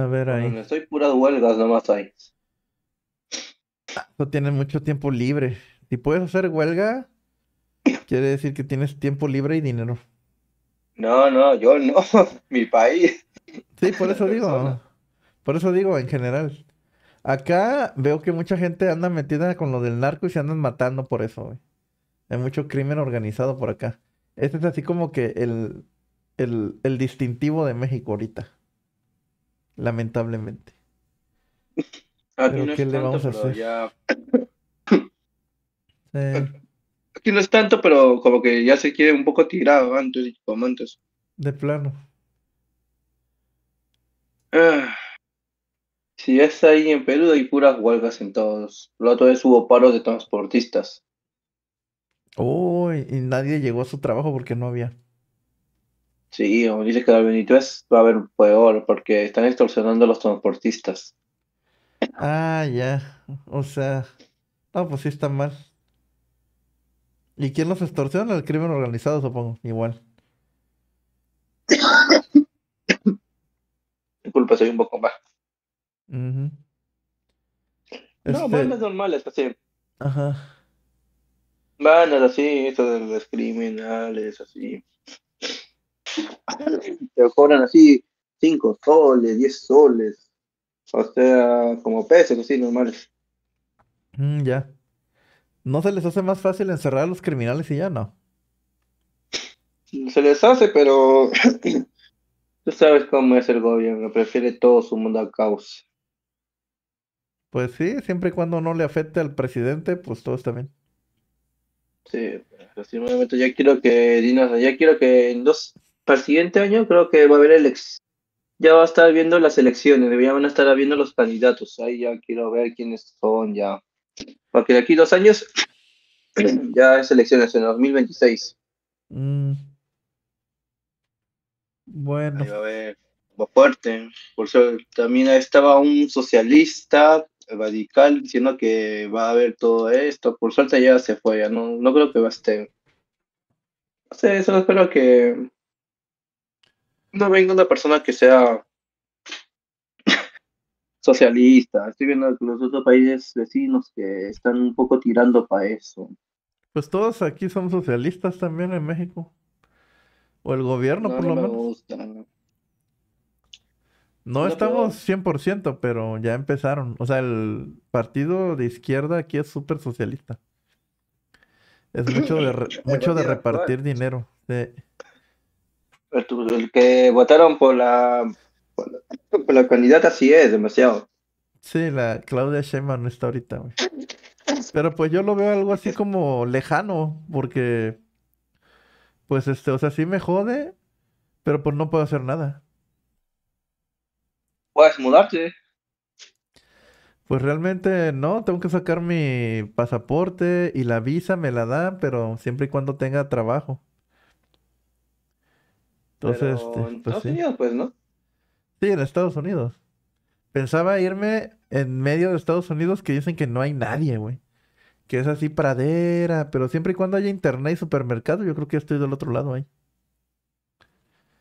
A ver ahí. no estoy puras huelgas nomás ahí. No tienes mucho tiempo libre. Si puedes hacer huelga, quiere decir que tienes tiempo libre y dinero. No, no, yo no. Mi país. Sí, por eso digo. Por eso digo, en general. Acá veo que mucha gente anda metida con lo del narco y se andan matando por eso, Hay mucho crimen organizado por acá. Este es así como que el, el, el distintivo de México ahorita. Lamentablemente. Aquí no es tanto, vamos a Aquí no es tanto, pero como que ya se quiere un poco tirado antes, como antes. De plano. Ah. Si es ahí en Perú, hay puras huelgas en todos. Lo otro es hubo paros de transportistas. y nadie llegó a su trabajo porque no había. Sí, como dices que la es va a haber peor porque están extorsionando a los transportistas. Ah, ya. O sea, no, pues sí está mal. ¿Y quién los extorsiona? El crimen organizado, supongo. Igual. Disculpa, soy un poco más. No, van normales, así. Ajá. Van así, esto de los criminales, así. te cobran así 5 soles, 10 soles, o sea, como pesos, así normales. Mm, ya. ¿No se les hace más fácil encerrar a los criminales y ya no? Se les hace, pero tú sabes cómo es el gobierno, prefiere todo su mundo a caos. Pues sí, siempre y cuando no le afecte al presidente, pues todo está bien. Sí, ya quiero que, ya quiero que en dos, para el siguiente año creo que va a haber elecciones. Ya va a estar viendo las elecciones, ya estar viendo los candidatos. Ahí ya quiero ver quiénes son ya. Porque de aquí dos años ya es elecciones en 2026. Mm. Bueno. va fuerte. Por eso también estaba un socialista radical diciendo que va a haber todo esto. Por suerte ya se fue, no, no creo que va a estar. No sé, solo espero que no vengo una persona que sea socialista. Estoy viendo que los otros países vecinos que están un poco tirando para eso. Pues todos aquí son socialistas también en México. O el gobierno, por lo menos. No, estamos 100%, pero ya empezaron. O sea, el partido de izquierda aquí es súper socialista. Es mucho de, mucho de repartir dinero. El, que votaron por la, por la, la candidata sí es demasiado. Sí, la Claudia Sheinbaum no está ahorita, Pero pues yo lo veo algo así como lejano, porque pues este, o sea, sí me jode, pero pues no puedo hacer nada. Puedes mudarte. Pues realmente no, tengo que sacar mi pasaporte y la visa me la dan, pero siempre y cuando tenga trabajo. Entonces, este, en pues, Estados Unidos, pues, ¿no? Sí, en Estados Unidos. Pensaba irme en medio de Estados Unidos que dicen que no hay nadie, güey. Que es así pradera, pero siempre y cuando haya internet y supermercado, yo creo que estoy del otro lado ahí.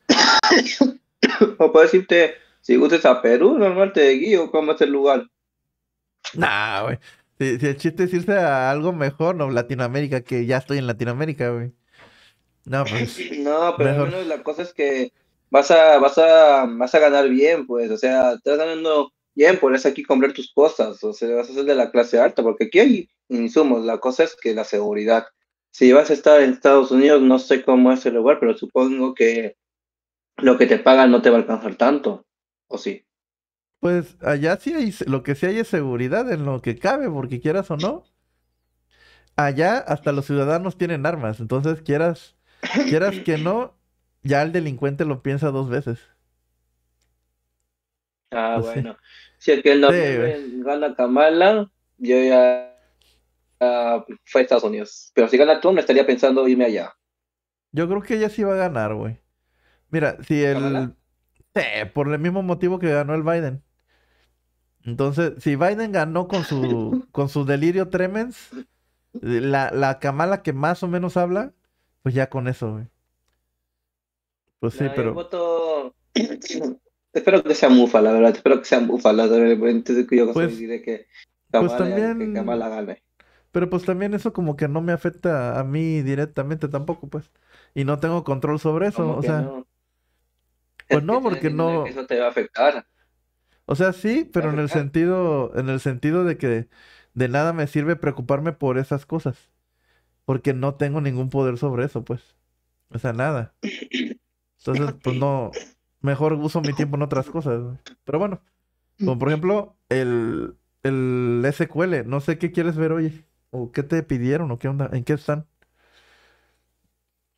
o puedes irte, si gustes a Perú, normal te guío, ¿cómo es el lugar? Nah, güey. Si, si, el chiste es irse a algo mejor, no, Latinoamérica, que ya estoy en Latinoamérica, güey. No, pues, no, pero menos la cosa es que vas a, vas a, vas a ganar bien, pues. O sea, estás ganando bien, por eso aquí comprar tus cosas. O sea, vas a ser de la clase alta, porque aquí hay insumos. La cosa es que la seguridad. Si vas a estar en Estados Unidos, no sé cómo es el lugar, pero supongo que lo que te pagan no te va a alcanzar tanto. ¿O sí? Pues allá sí hay, lo que sí hay es seguridad en lo que cabe, porque quieras o no. Allá hasta los ciudadanos tienen armas, entonces quieras quieras que no, ya el delincuente lo piensa dos veces. Ah, bueno. Si el que gana Kamala, yo ya fue a Estados Unidos. Pero si gana Trump, me estaría pensando irme allá. Yo creo que ella sí va a ganar, güey. Mira, si el... por el mismo motivo que ganó el Biden. Entonces, si Biden ganó con su, con su delirio tremens, la, la Kamala que más o menos habla, pues ya con eso, Pues sí, pero. espero que sea Mufa, la verdad. Espero que sea Mufa, la verdad. Entonces, yo pues, que pues también... Pero pues también eso como que no me afecta a mí directamente tampoco, pues. Y no tengo control sobre eso, o sea. Pues no, porque no. Eso te va a afectar. O sea, sí, pero en el sentido, en el sentido de que de nada me sirve preocuparme por esas cosas. Porque no tengo ningún poder sobre eso, pues. O sea, nada. Entonces, pues no. Mejor uso mi tiempo en otras cosas. Pero bueno. Como por ejemplo, el, el SQL. No sé qué quieres ver hoy. O qué te pidieron. O qué onda. ¿En qué están?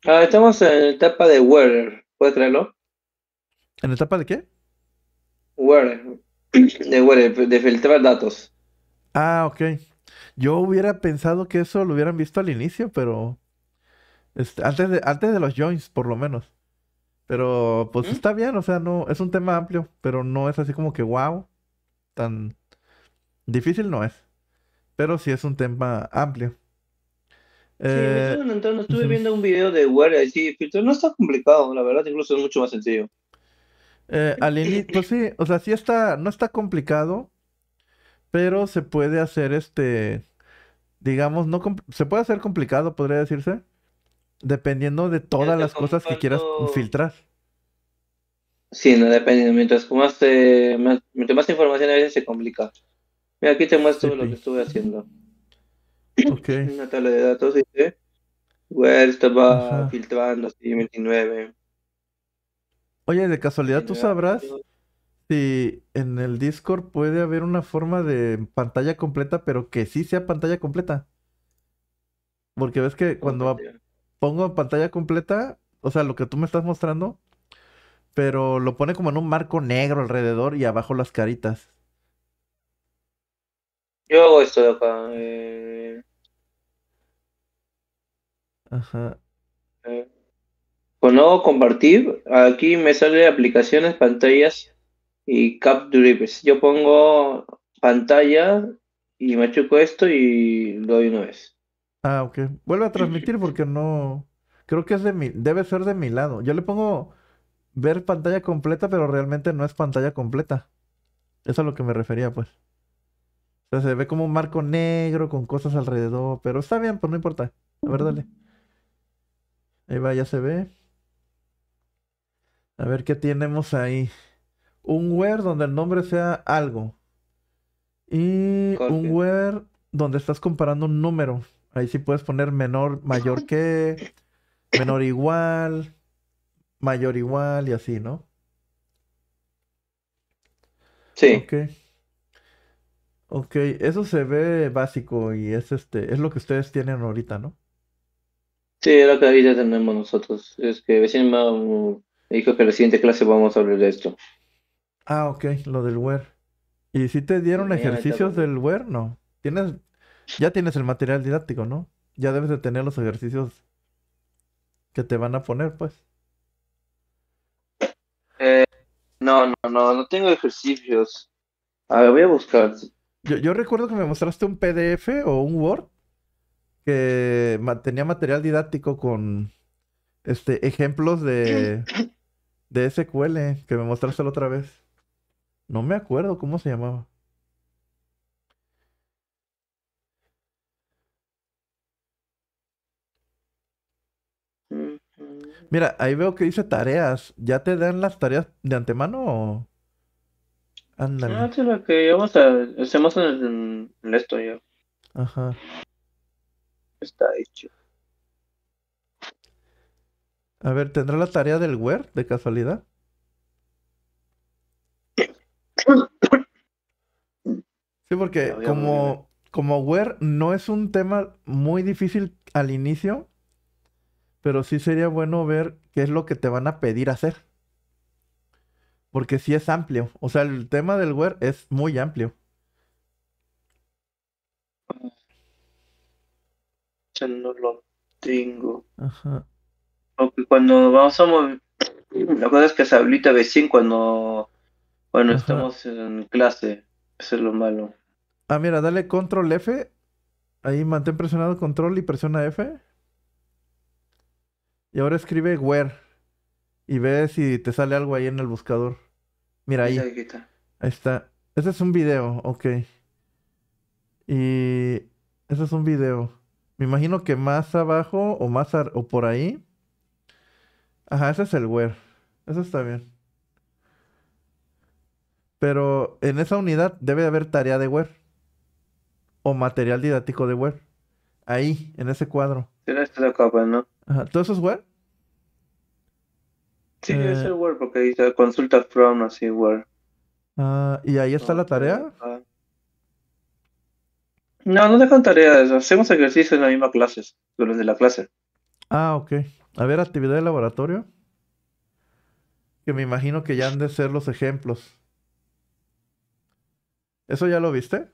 Ah, estamos en la etapa de Word. ¿Puedes traerlo? ¿En la etapa de qué? Word. De Word, de filtrar datos. Ah, ok. Yo hubiera pensado que eso lo hubieran visto al inicio, pero. Este, antes, de, antes de los joints, por lo menos. Pero pues está bien, o sea, no, es un tema amplio, pero no es así como que wow. Tan difícil no es. Pero sí es un tema amplio. Sí, me eh, estuve, estuve viendo un video de y sí, no está complicado, la verdad, incluso es mucho más sencillo. Eh, al inicio, pues sí, o sea, sí está, no está complicado, pero se puede hacer este, digamos, no se puede hacer complicado, podría decirse, dependiendo de todas las cosas que quieras filtrar. Sí, no depende. Mientras más, información a veces se complica. Mira, aquí te muestro lo que estuve haciendo. Ok. Una tabla de datos, dice. ¿sí? estaba filtrando, así 29. Oye, de casualidad, ¿tú sabrás en el Discord puede haber una forma de pantalla completa, pero que sí sea pantalla completa. Porque ves que cuando pongo pantalla completa, o sea, lo que tú me estás mostrando, pero lo pone como en un marco negro alrededor y abajo las caritas. Yo hago esto de acá. Eh. Ajá. Cuando eh, pues compartir, aquí me sale aplicaciones, pantallas, y cap drips. Yo pongo pantalla y machuco esto y lo doy una vez. Ah, ok. Vuelve a transmitir porque no. Creo que es de mi... debe ser de mi lado. Yo le pongo ver pantalla completa, pero realmente no es pantalla completa. Eso es a lo que me refería, pues. O sea, se ve como un marco negro con cosas alrededor, pero está bien, pues no importa. A ver, dale. Ahí va, ya se ve. A ver qué tenemos ahí un where donde el nombre sea algo. Y un where donde estás comparando un número. Ahí sí puedes poner menor, mayor que, menor igual, mayor igual y así, ¿no? Sí. Ok. Ok, eso se ve básico y es este, es lo que ustedes tienen ahorita, ¿no? Sí, es lo que ahorita tenemos nosotros. Es que vecino me dijo que la siguiente clase vamos a hablar de esto. Ah, ok, lo del wear. ¿Y si te dieron ejercicios del wear? No. Tienes, ya tienes el material didáctico, ¿no? Ya debes de tener los ejercicios que te van a poner, pues. Eh, no, no, no, no tengo ejercicios. A ver, voy a buscar. Yo, yo recuerdo que me mostraste un PDF o un Word que tenía material didáctico con este ejemplos de, de SQL que me mostraste la otra vez. No me acuerdo cómo se llamaba. Mira, ahí veo que dice tareas. ¿Ya te dan las tareas de antemano o...? Ándale. No, ah, lo que vamos a... Hacemos en, esto ya. Ajá. Está hecho. A ver, ¿tendrá la tarea del Word, de casualidad? Sí, porque como, como web no es un tema muy difícil al inicio, pero sí sería bueno ver qué es lo que te van a pedir hacer. Porque sí es amplio. O sea, el tema del web es muy amplio. Ya no lo tengo. Ajá. cuando vamos a mover... La cosa es que se habilita vecino cuando... Bueno, estamos en clase. Eso es lo malo. Ah, mira, dale control F. Ahí mantén presionado control y presiona F. Y ahora escribe where. Y ve si te sale algo ahí en el buscador. Mira ahí. Ahí está. Ese es un video, ok. Y ese es un video. Me imagino que más abajo o más o por ahí. Ajá, ese es el where. Eso está bien. Pero en esa unidad debe haber tarea de where o material didáctico de web. Ahí, en ese cuadro. capa, ¿no? ¿Todo eso es web? Sí, eh, es el Word, porque dice consulta from, así, web. Ah, ¿y ahí está la tarea? No, no dejan tareas, hacemos ejercicios en la misma clase, los la clase. Ah, ok. A ver, actividad de laboratorio. Que me imagino que ya han de ser los ejemplos. ¿Eso ya lo viste?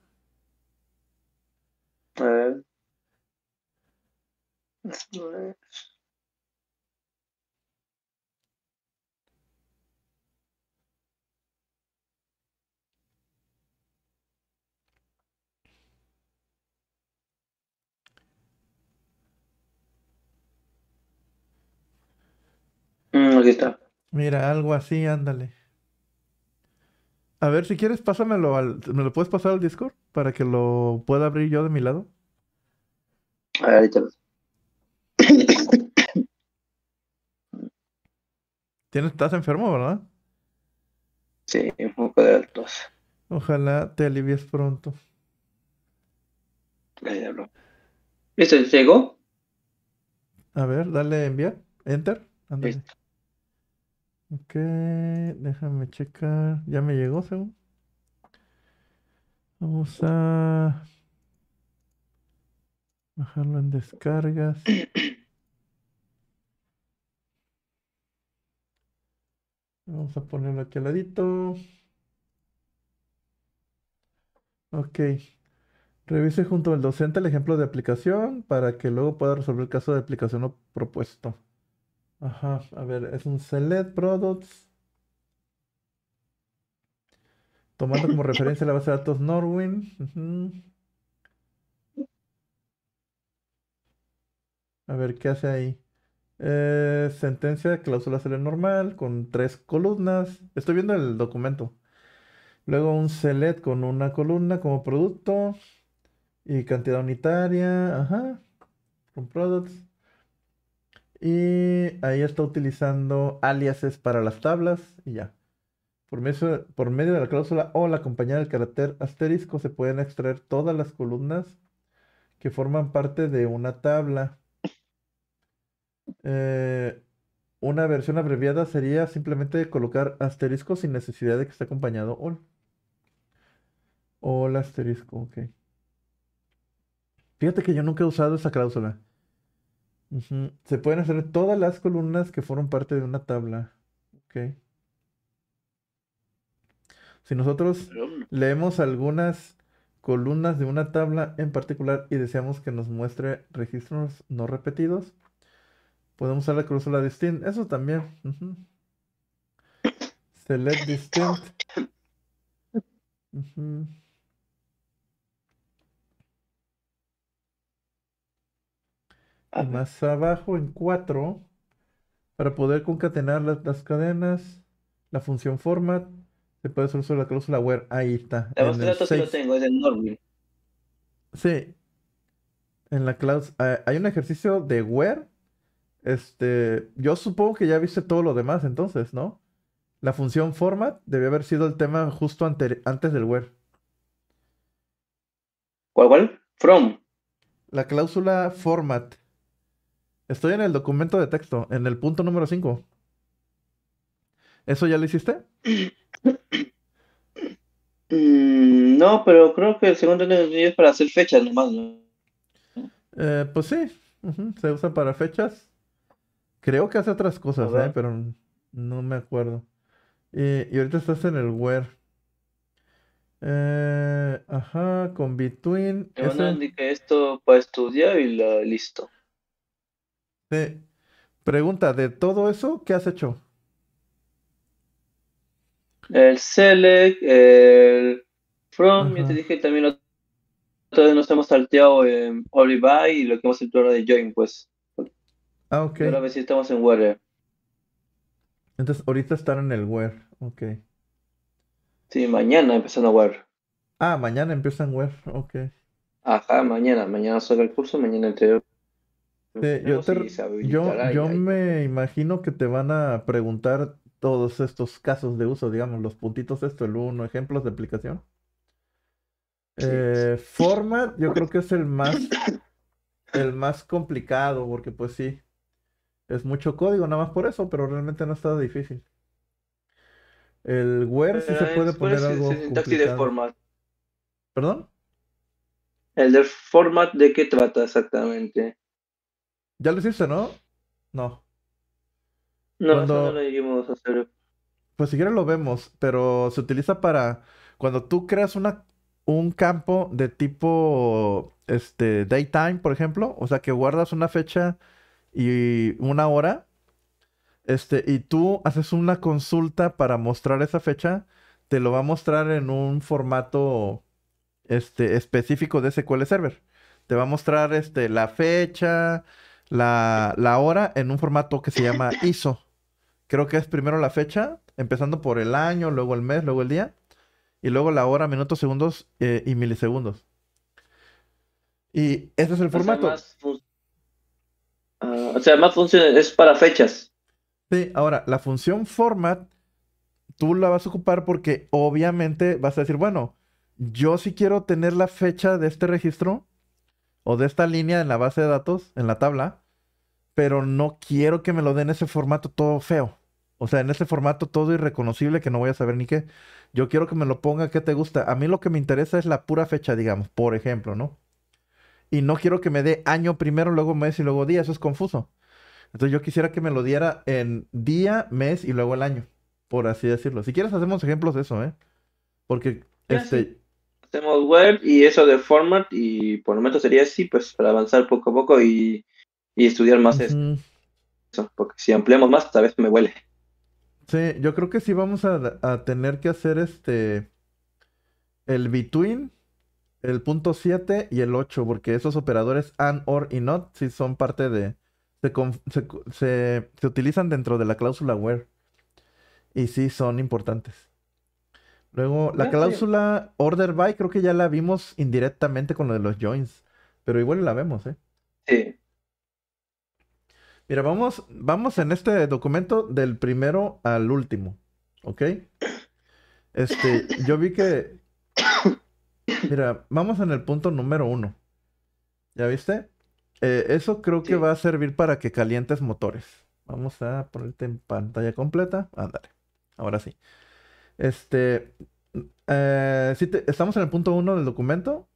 Mm, Mira, algo así, ándale. A ver, si quieres, pásamelo al. ¿Me lo puedes pasar al Discord? Para que lo pueda abrir yo de mi lado. estás enfermo, ¿verdad? Sí, un poco de altos. Ojalá te alivies pronto. Ahí habló. ¿Listo? ¿Llegó? A ver, dale enviar. Enter. Ok, déjame checar. Ya me llegó, según. Vamos a bajarlo en descargas. Vamos a ponerlo aquí al ladito. Ok. Revise junto al docente el ejemplo de aplicación para que luego pueda resolver el caso de aplicación propuesto. Ajá, a ver, es un select products. Tomando como referencia la base de datos Norwin. A ver, ¿qué hace ahí? Eh, sentencia de cláusula cele normal con tres columnas. Estoy viendo el documento. Luego un select con una columna como producto y cantidad unitaria. Ajá. Con products. Y ahí está utilizando aliases para las tablas y ya. Por por medio de la cláusula o la compañía del carácter asterisco se pueden extraer todas las columnas que forman parte de una tabla eh, una versión abreviada sería simplemente colocar asterisco sin necesidad de que esté acompañado all. All asterisco, ok. Fíjate que yo nunca he usado esa cláusula. Se pueden hacer todas las columnas que fueron parte de una tabla. Ok. Si nosotros leemos algunas columnas de una tabla en particular y deseamos que nos muestre registros no repetidos, Podemos usar la cláusula distinct. Eso también. Select distinct. más abajo en 4, para poder concatenar las, las, cadenas, la función format, se puede usar la cláusula where. Ahí está. en que tengo, es Sí. En la cláusula. Eh, hay un ejercicio de where este, yo supongo que ya viste todo lo demás entonces, ¿no? La función format debió haber sido el tema justo antes del web. ¿Cuál, cuál? From. La cláusula format. Estoy en el documento de texto, en el punto número 5. ¿Eso ya lo hiciste? Mm, no, pero creo que el segundo es para hacer fechas nomás, ¿no? Eh, pues sí, se usa para fechas. Creo que hace otras cosas, ¿eh? pero no me acuerdo. Y, ahorita estás en el Where. Eh, ajá, con Between. Te van a esto para estudiar y listo. Pregunta, de todo eso, ¿qué has hecho? El Select, el From, yo te dije también entonces nos hemos salteado en Olivi y lo que hemos hecho ahora de Join, pues. Ah, ok. A ahora si estamos en web Entonces, ahorita están en el web ok. Sí, mañana empiezan a Wear. Ah, mañana empiezan web, ok. Ajá, mañana, mañana sale el curso, mañana el sí, yo, yo, me imagino que te van a preguntar todos estos casos de uso, digamos, los puntitos esto, el uno, ejemplos de aplicación. Eh, format, yo creo que es el más, el más complicado, porque pues sí, es mucho código, nada más por eso, pero realmente no está difícil. El where sí se eh, puede poner algo de format. ¿Perdón? El de format de qué trata exactamente. Ya lo hiciste, ¿no? No. No, no lo hacer. Pues siquiera lo vemos, pero se utiliza para cuando tú creas una, un campo de tipo este daytime, por ejemplo, o sea que guardas una fecha y una hora. Este, y tú haces una consulta para mostrar esa fecha, te lo va a mostrar en un formato este, específico de SQL Server. Te va a mostrar este, la fecha, la, hora en un formato que se llama ISO. Creo que es primero la fecha, empezando por el año, luego el mes, luego el día, y luego la hora, minutos, segundos eh, y milisegundos. Y ese es el formato. Pues, Ah, o sea, más funciones es para fechas. Sí, ahora, la función format, tú la vas a ocupar porque obviamente vas a decir, bueno, yo sí quiero tener la fecha de este registro o de esta línea en la base de datos, en la tabla, pero no quiero que me lo den ese formato todo feo. O sea, en ese formato todo irreconocible que no voy a saber ni qué. Yo quiero que me lo ponga que te gusta. A mí lo que me interesa es la pura fecha, digamos, por ejemplo, ¿no? y no quiero que me dé año primero, luego mes y luego día. Eso es confuso. Entonces yo quisiera que me lo diera en día, mes y luego el año, por así decirlo. Si quieres hacemos ejemplos de eso, ¿eh? Porque ah, este... Hacemos web y eso de format y por lo menos sería así, pues para avanzar poco a poco y, y estudiar más eso. Porque si ampliamos más, tal vez me huele. Sí, yo creo que sí vamos a, a tener que hacer este... El between el punto 7 y el 8, porque esos operadores AND, OR y NOT sí son parte de... Se, utilizan dentro de la cláusula WHERE. Y sí son importantes. Luego, la cláusula order by creo que ya la vimos indirectamente con lo de los joins, pero igual la vemos, ¿eh? Sí. Mira, vamos, vamos en este documento del primero al último, ¿ok? Este, yo vi que Mira, vamos en el punto número uno. ¿Ya viste? Eh, eso creo que va a servir para que calientes motores. Vamos a ponerte en pantalla completa. Ándale. Ahora sí. Este. Eh, si estamos en el punto uno del documento.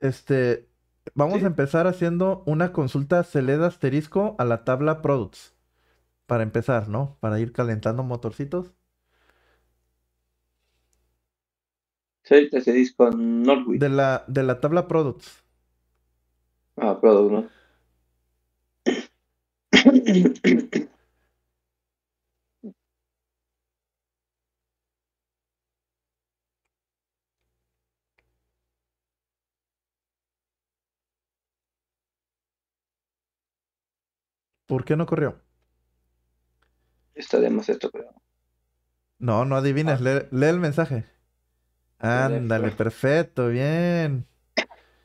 Este. Vamos a empezar haciendo una consulta celed asterisco a la tabla products. Para empezar, ¿no? Para ir calentando motorcitos. Sí, ese disco De la, de la tabla Products. Ah, Products, ¿Por qué no corrió? Estaremos esto, pero. No, no adivines, ah. lee, lee el mensaje. Ándale, perfecto, bien.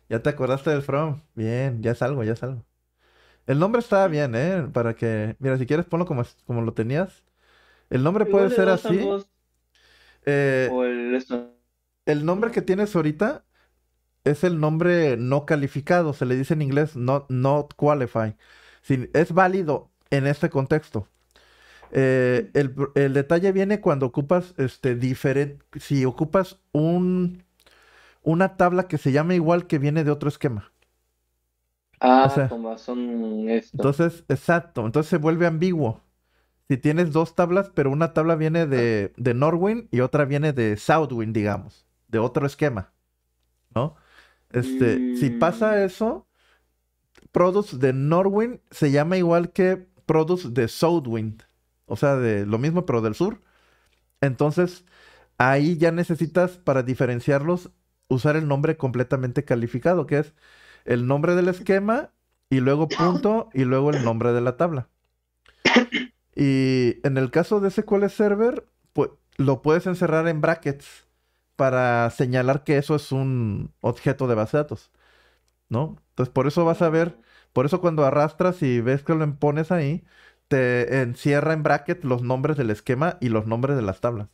Ya te acordaste del From. Bien, ya salgo, ya salgo. El nombre está bien, ¿eh? Para que. Mira, si quieres ponlo como, como lo tenías. El nombre puede ser así. Eh, el... nombre que tienes ahorita es el nombre no calificado. Se le dice en inglés not, not qualify. es válido en este contexto. Eh, el, detalle viene cuando ocupas este diferente. Si ocupas un una tabla que se llama igual que viene de otro esquema. Ah, son Entonces, exacto. Entonces se vuelve ambiguo. Si tienes dos tablas, pero una tabla viene de, ah. de Norwin y otra viene de Southwind, digamos, de otro esquema. ¿No? Este, si pasa mm. eso, Produce de Norwin se llama igual que Produce de Southwind o sea, de lo mismo pero del sur. Entonces, ahí ya necesitas para diferenciarlos usar el nombre completamente calificado, que es el nombre del esquema y luego punto y luego el nombre de la tabla. Y en el caso de SQL Server, pues, lo puedes encerrar en brackets para señalar que eso es un objeto de base de datos, ¿no? Entonces, por eso vas a ver, por eso cuando arrastras y ves que lo pones ahí, te encierra en bracket los nombres del esquema y los nombres de las tablas,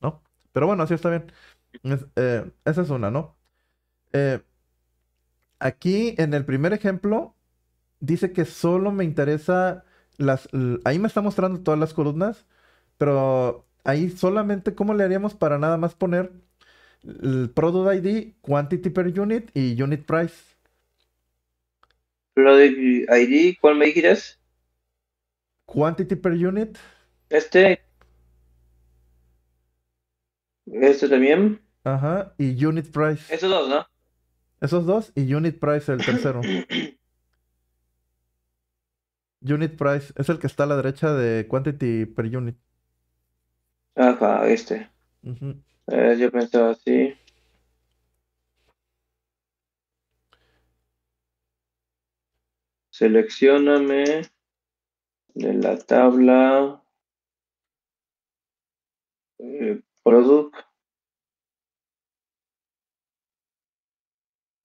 ¿no? Pero bueno, así está bien. Eh, esa es una, ¿no? Eh, aquí en el primer ejemplo dice que solo me interesa las... Ahí me está mostrando todas las columnas, pero ahí solamente cómo le haríamos para nada más poner el product ID, quantity per unit y unit price. Product ID, ¿cuál me dirás? Quantity per unit. Este. Este también. Ajá, y unit price. Esos dos, ¿no? Esos dos y unit price el tercero. unit price es el que está a la derecha de quantity per unit. Ajá, este. yo pensaba así. Seleccioname de la tabla eh, product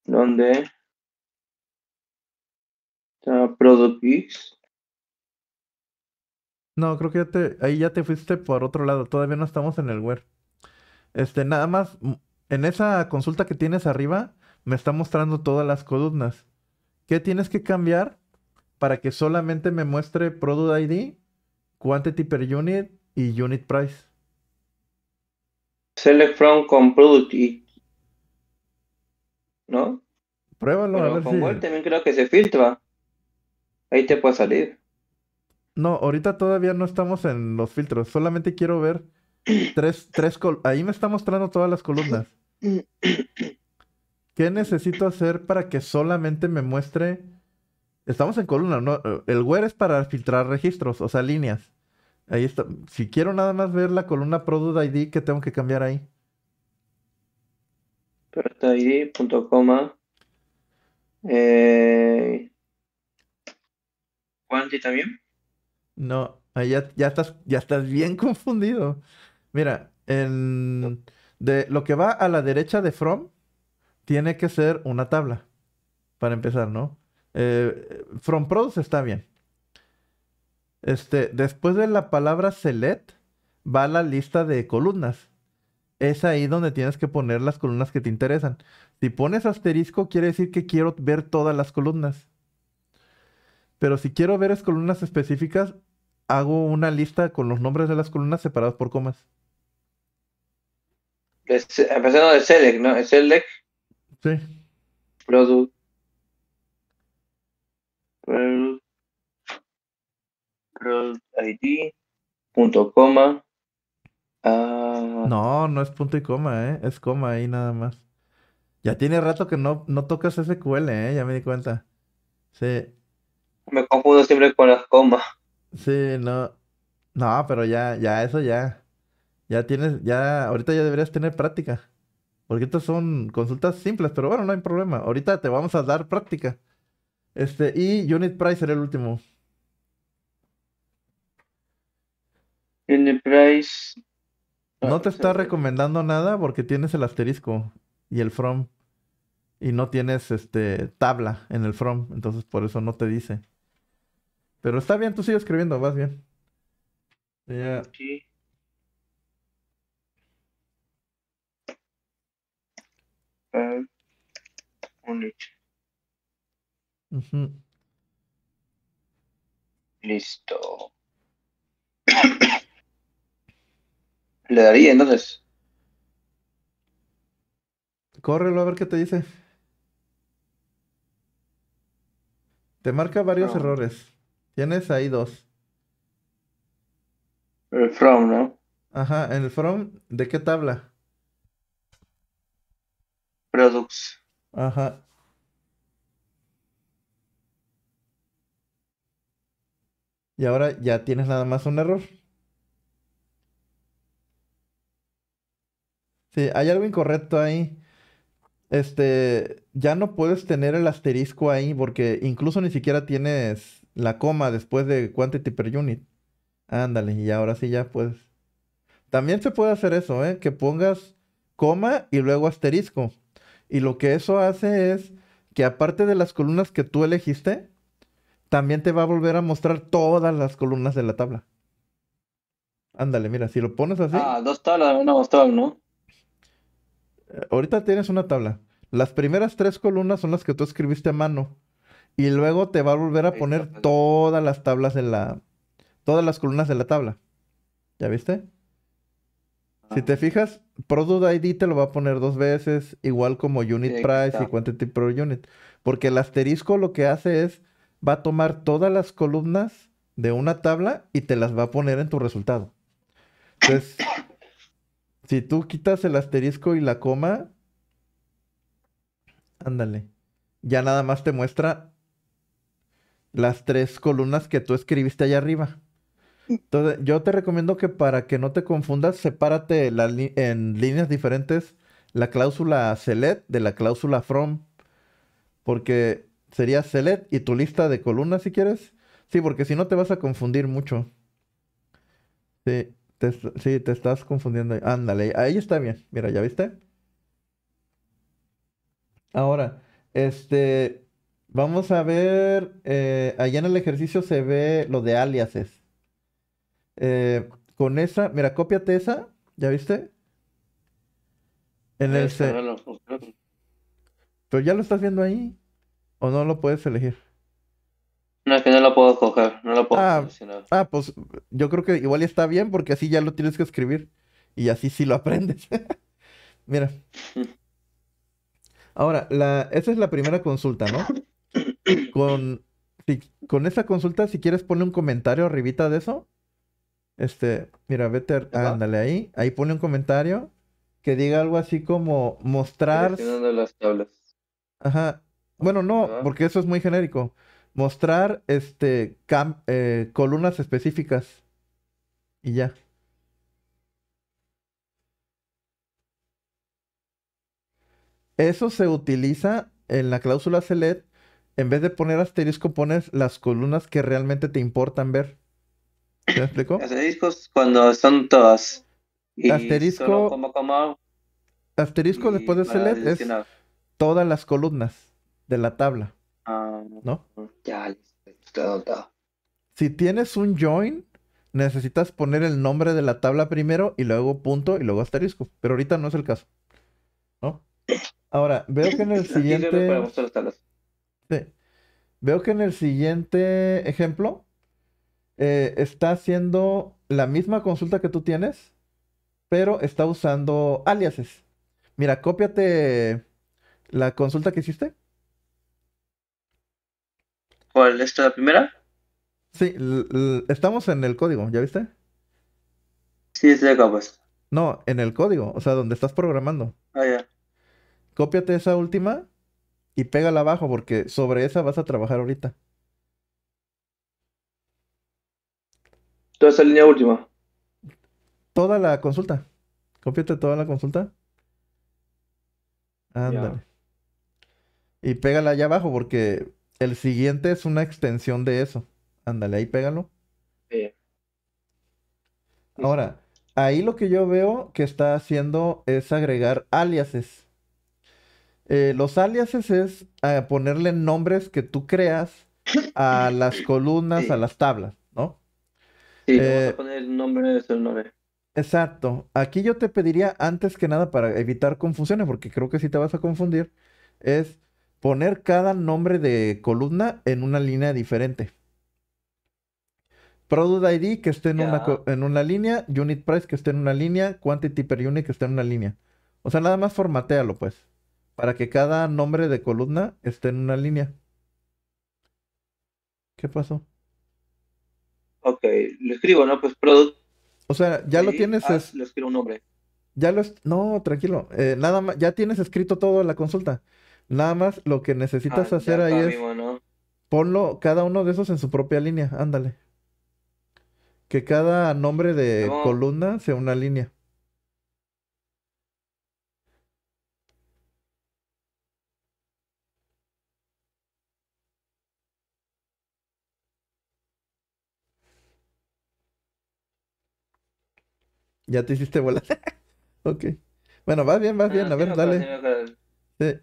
donde está ah, product x no creo que te, ahí ya te fuiste por otro lado todavía no estamos en el web este nada más en esa consulta que tienes arriba me está mostrando todas las columnas ¿Qué tienes que cambiar para que solamente me muestre Product ID, Quantity per Unit y Unit Price. Select from con Product ID. ¿No? Pruébalo. a ver con si... también creo que se filtra. Ahí te puede salir. No, ahorita todavía no estamos en los filtros. Solamente quiero ver tres, tres Ahí me está mostrando todas las columnas. ¿Qué necesito hacer para que solamente me muestre Estamos en columna, ¿no? El where es para filtrar registros, o sea, líneas. Ahí está. Si quiero nada más ver la columna product ID, ¿qué tengo que cambiar ahí? Product coma. Eh... también? No, ahí ya, estás, ya estás bien confundido. Mira, de lo que va a la derecha de from tiene que ser una tabla. Para empezar, ¿no? Eh, from Produce está bien. Este, después de la palabra select, va la lista de columnas. Es ahí donde tienes que poner las columnas que te interesan. Si pones asterisco, quiere decir que quiero ver todas las columnas. Pero si quiero ver es columnas específicas, hago una lista con los nombres de las columnas separados por comas. Empezando de select, ¿no? Select. Sí. Product punto coma. Ah, no, no es punto y coma, ¿eh? Es coma ahí nada más. Ya tiene rato que no, no tocas SQL, eh, Ya me di cuenta. Sí. Me confundo siempre con las comas. Sí, no. No, pero ya, ya, eso ya. Ya tienes, ya, ahorita ya deberías tener práctica. Porque estas son consultas simples, pero bueno, no hay problema. Ahorita te vamos a dar práctica. Este, y Unit Price era el último. Unit Price. No ah, te está recomendando nada porque tienes el asterisco y el from. Y no tienes este tabla en el from. Entonces por eso no te dice. Pero está bien, tú sigues escribiendo, vas bien. Ya. Sí. Ah, Listo. Le daría entonces. Córrelo a ver qué te dice. Te marca varios errores. Tienes ahí dos. El from, ¿no? Ajá, en el from, ¿de qué tabla? Products. Ajá. Y ahora ya tienes nada más un error. Sí, hay algo incorrecto ahí. Este, ya no puedes tener el asterisco ahí porque incluso ni siquiera tienes la coma después de quantity per unit. Ándale, y ahora sí ya puedes. También se puede hacer eso, ¿eh? Que pongas coma y luego asterisco. Y lo que eso hace es que aparte de las columnas que tú elegiste, también te va a volver a mostrar todas las columnas de la tabla. Ándale, mira, si lo pones así. Ah, dos tablas, una ¿no? Eh, ahorita tienes una tabla. Las primeras tres columnas son las que tú escribiste a mano. Y luego te va a volver a poner pues. todas las tablas de la. Todas las columnas de la tabla. ¿Ya viste? Si ah. te fijas, Product ID te lo va a poner dos veces, igual como Unit Price y Quantity Per Unit. Porque el asterisco lo que hace es va a tomar todas las columnas de una tabla y te las va a poner en tu resultado. Entonces, si tú quitas el asterisco y la coma, ándale, ya nada más te muestra las tres columnas que tú escribiste allá arriba. Entonces, yo te recomiendo que para que no te confundas, sepárate en líneas diferentes la cláusula select de la cláusula from, porque sería select y tu lista de columnas si quieres. Sí, porque si no te vas a confundir mucho. Sí, te, estás confundiendo. Ándale, ahí está bien. Mira, ¿ya viste? Ahora, este, vamos a ver, eh, allá en el ejercicio se ve lo de aliases. Eh, con esa, mira, cópiate esa, ¿ya viste? En ah, el... Pero ya lo estás viendo ahí. ¿O no lo puedes elegir? No, es que no lo puedo coger. no lo puedo ah, seleccionar. Ah, pues yo creo que igual está bien porque así ya lo tienes que escribir y así sí lo aprendes. Mira. Ahora, la, esa es la primera consulta, ¿no? Con, con esa consulta, si quieres, poner un comentario arribita de eso. Este, mira, vete, ándale ahí. Ahí pone un comentario que diga algo así como mostrar. Las tablas. Ajá, bueno, no, porque eso es muy genérico. Mostrar este eh, columnas específicas. Y ya. Eso se utiliza en la cláusula select. En vez de poner asterisco, pones las columnas que realmente te importan ver. ¿Me explico? Asteriscos cuando son todas. asterisco. Asterisco después de select es todas las columnas de la tabla. Ah, ¿No? Ya, Si tienes un join, necesitas poner el nombre de la tabla primero y luego punto y luego asterisco. Pero ahorita no es el caso. ¿No? Ahora, veo que en el siguiente. Sí. Veo que en el siguiente ejemplo eh, está haciendo la misma consulta que tú tienes, pero está usando aliases. Mira, cópiate la consulta que hiciste ¿Esta es la primera? Sí, estamos en el código, ¿ya viste? Sí, estoy acá, pues. No, en el código, o sea, donde estás programando. Ah, ya. Cópiate esa última y pégala abajo, porque sobre esa vas a trabajar ahorita. Toda esa línea última. Toda la consulta. Cópiate toda la consulta. Ándale. Y pégala allá abajo porque el siguiente es una extensión de eso. Ándale, ahí pégalo. Sí. Ahora, ahí lo que yo veo que está haciendo es agregar aliases. Eh, los aliases es ah, ponerle nombres que tú creas a las columnas, a las tablas, ¿no? Sí, a eh, poner el nombre de nombre. Exacto. Aquí yo te pediría, antes que nada, para evitar confusiones, porque creo que si te vas a confundir, es poner cada nombre de columna en una línea diferente. Product ID que esté en, una, en una línea, Unit Price que esté en una línea, Quantity per Unit que esté en una línea. O sea, nada más formatealo, pues. Para que cada nombre de columna esté en una línea. ¿Qué pasó? Ok, lo escribo, ¿no? Pues product. O sea, ya lo tienes. Ah, es... escribo un nombre. Ya lo. No, tranquilo. Eh, nada más. Ya tienes escrito todo la consulta. Nada más lo que necesitas ah, hacer ahí es ponlo cada uno de esos en su propia línea, ándale. Que cada nombre de columna sea una línea. Ya te hiciste volar. ok. Bueno, vas bien, vas bien. Ah, A ver, dale. Sí.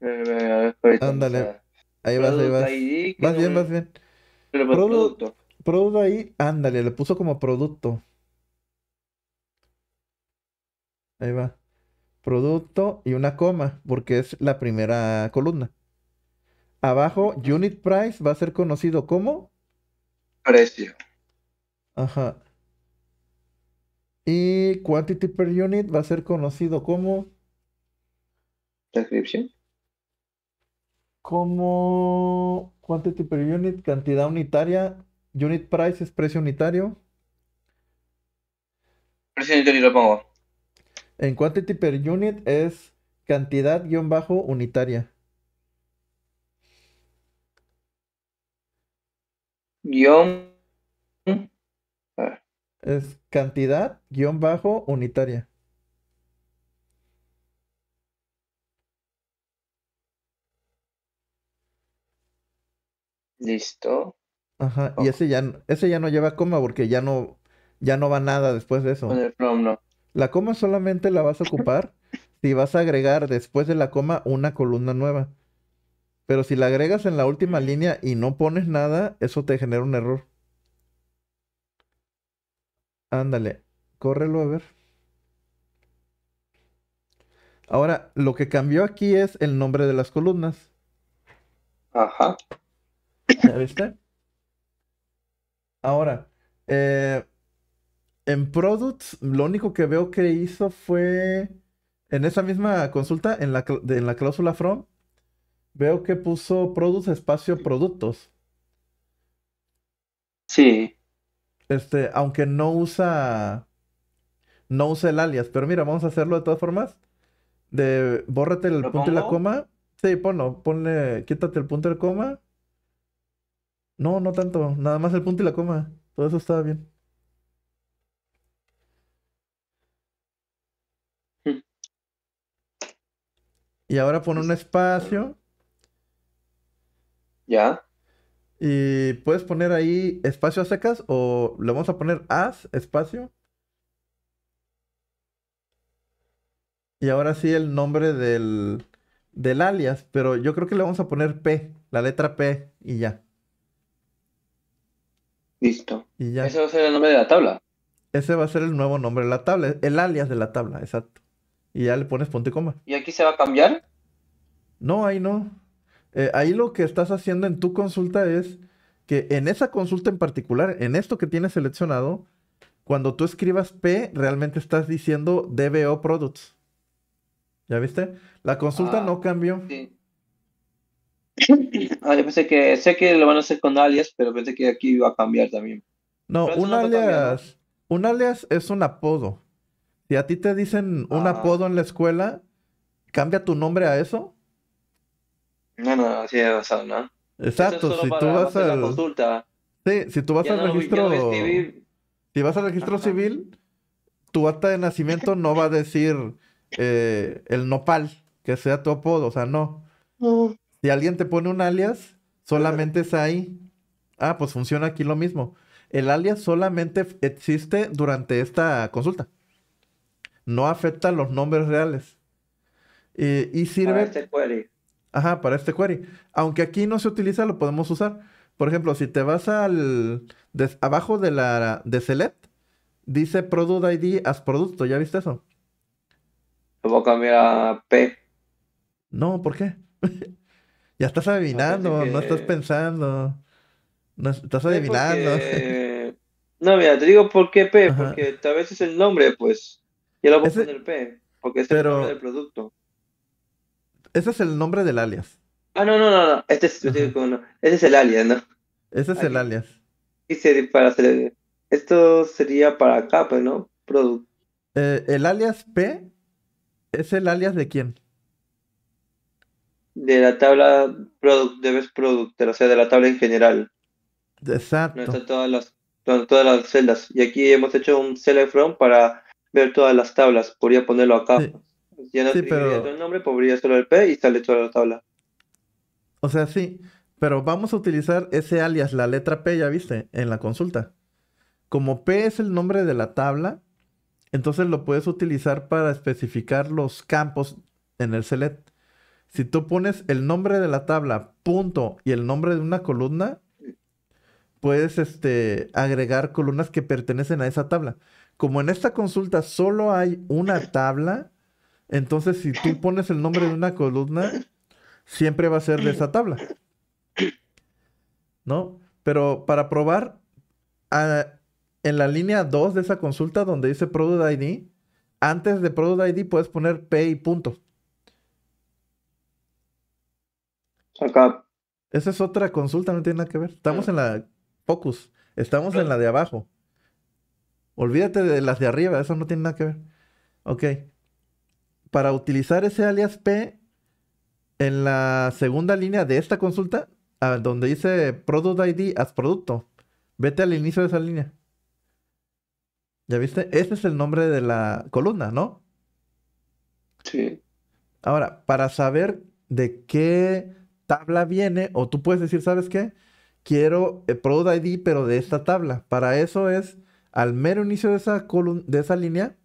Ándale. Ahí vas, ahí vas. bien, más bien. producto. Producto ahí, ándale, le puso como producto. Ahí va. Producto y una coma, porque es la primera columna. Abajo, unit price va a ser conocido como precio. Ajá. Y quantity per unit va a ser conocido como descripción como quantity per unit, cantidad unitaria, unit price es precio unitario. Precio unitario lo pongo. En quantity per unit es cantidad guión bajo unitaria. Guión. Es cantidad guión bajo unitaria. Listo. Ajá, y ese ya, ese ya no lleva coma porque ya no, ya no va nada después de eso. El no. La coma solamente la vas a ocupar si vas a agregar después de la coma una columna nueva. Pero si la agregas en la última línea y no pones nada, eso te genera un error. Ándale, córrelo a ver. Ahora, lo que cambió aquí es el nombre de las columnas. Ajá. ¿Viste? Ahora, eh, en Products, lo único que veo que hizo fue. En esa misma consulta, en la, en la cláusula From, veo que puso Products espacio productos. Sí. Este, aunque no usa. No usa el alias. Pero mira, vamos a hacerlo de todas formas. De bórrate el punto y la coma. Sí, ponlo. Quítate el punto y la coma. No, no tanto. Nada más el punto y la coma. Todo eso estaba bien. Y ahora pone un espacio. ¿Ya? Y puedes poner ahí espacio a secas o le vamos a poner as, espacio. Y ahora sí el nombre del, del alias, pero yo creo que le vamos a poner P, la letra P y ya. Listo. Ese va a ser el nombre de la tabla. Ese va a ser el nuevo nombre de la tabla, el alias de la tabla, exacto. Y ya le pones punto y coma. ¿Y aquí se va a cambiar? No, ahí no. Eh, ahí lo que estás haciendo en tu consulta es que en esa consulta en particular, en esto que tienes seleccionado, cuando tú escribas P, realmente estás diciendo DBO Products. ¿Ya viste? La consulta ah, no cambió. Ah, pensé que, sé que lo van a hacer con alias, pero pensé que aquí iba a cambiar también. No, un alias, un alias es un apodo. Si a ti te dicen un ah. apodo en la escuela, ¿cambia tu nombre a eso? No, no, así es no. Exacto, si tú vas al... si tú vas al registro... si vas al registro civil, tu acta de nacimiento no va a decir eh, el nopal, que sea tu apodo, o sea, no. no. Si alguien te pone un alias, solamente es ahí. Ah, pues funciona aquí lo mismo. El alias solamente existe durante esta consulta. No afecta los nombres reales. y sirve... Para este query. Ajá, para este query. Aunque aquí no se utiliza, lo podemos usar. Por ejemplo, si te vas al... abajo de la... de select, dice product ID as producto. ¿Ya viste eso? Lo voy a cambiar a P. No, ¿por qué? Ya estás pues, adivinando, no estás pensando. No, estás eh, adivinando. No, mira, te digo por qué P, porque tal vez es el nombre, pues. Ya lo voy P, porque es el nombre del producto. Ese es el nombre del alias. Ah, no, no, no, no. Este es, este Ese es el alias, ¿no? Ese es el alias. Y para hacer... Esto sería para acá, pues, ¿no? Product. Eh, el alias P es el alias de quién? de la tabla product, de best product, o sea, de la tabla en general. Exacto. No todas las, todas las celdas. Y aquí hemos hecho un select from para ver todas las tablas. Podría ponerlo acá. Sí. no el nombre, podría solo el P y sale toda la tabla. O sea, sí. Pero vamos a utilizar ese alias, la letra P, ya viste, en la consulta. Como P es el nombre de la tabla, entonces lo puedes utilizar para especificar los campos en el select. Si tú pones el nombre de la tabla, punto, y el nombre de una columna, puedes este, agregar columnas que pertenecen a esa tabla. Como en esta consulta solo hay una tabla, entonces si tú pones el nombre de una columna, siempre va a ser de esa tabla. ¿No? Pero para probar, ah, en la línea 2 de esa consulta donde dice Product ID, antes de Product ID puedes poner P y punto. Acá. Esa es otra consulta, no tiene nada que ver. Estamos en la Focus, estamos en la de abajo. Olvídate de las de arriba, eso no tiene nada que ver. Ok. Para utilizar ese alias P en la segunda línea de esta consulta, donde dice Product ID as producto, vete al inicio de esa línea. ¿Ya viste? Ese es el nombre de la columna, ¿no? Sí. Ahora, para saber de qué tabla viene, o tú puedes decir, ¿sabes qué? Quiero eh, Product ID, pero de esta tabla. Para eso es, al mero inicio de esa, de esa línea,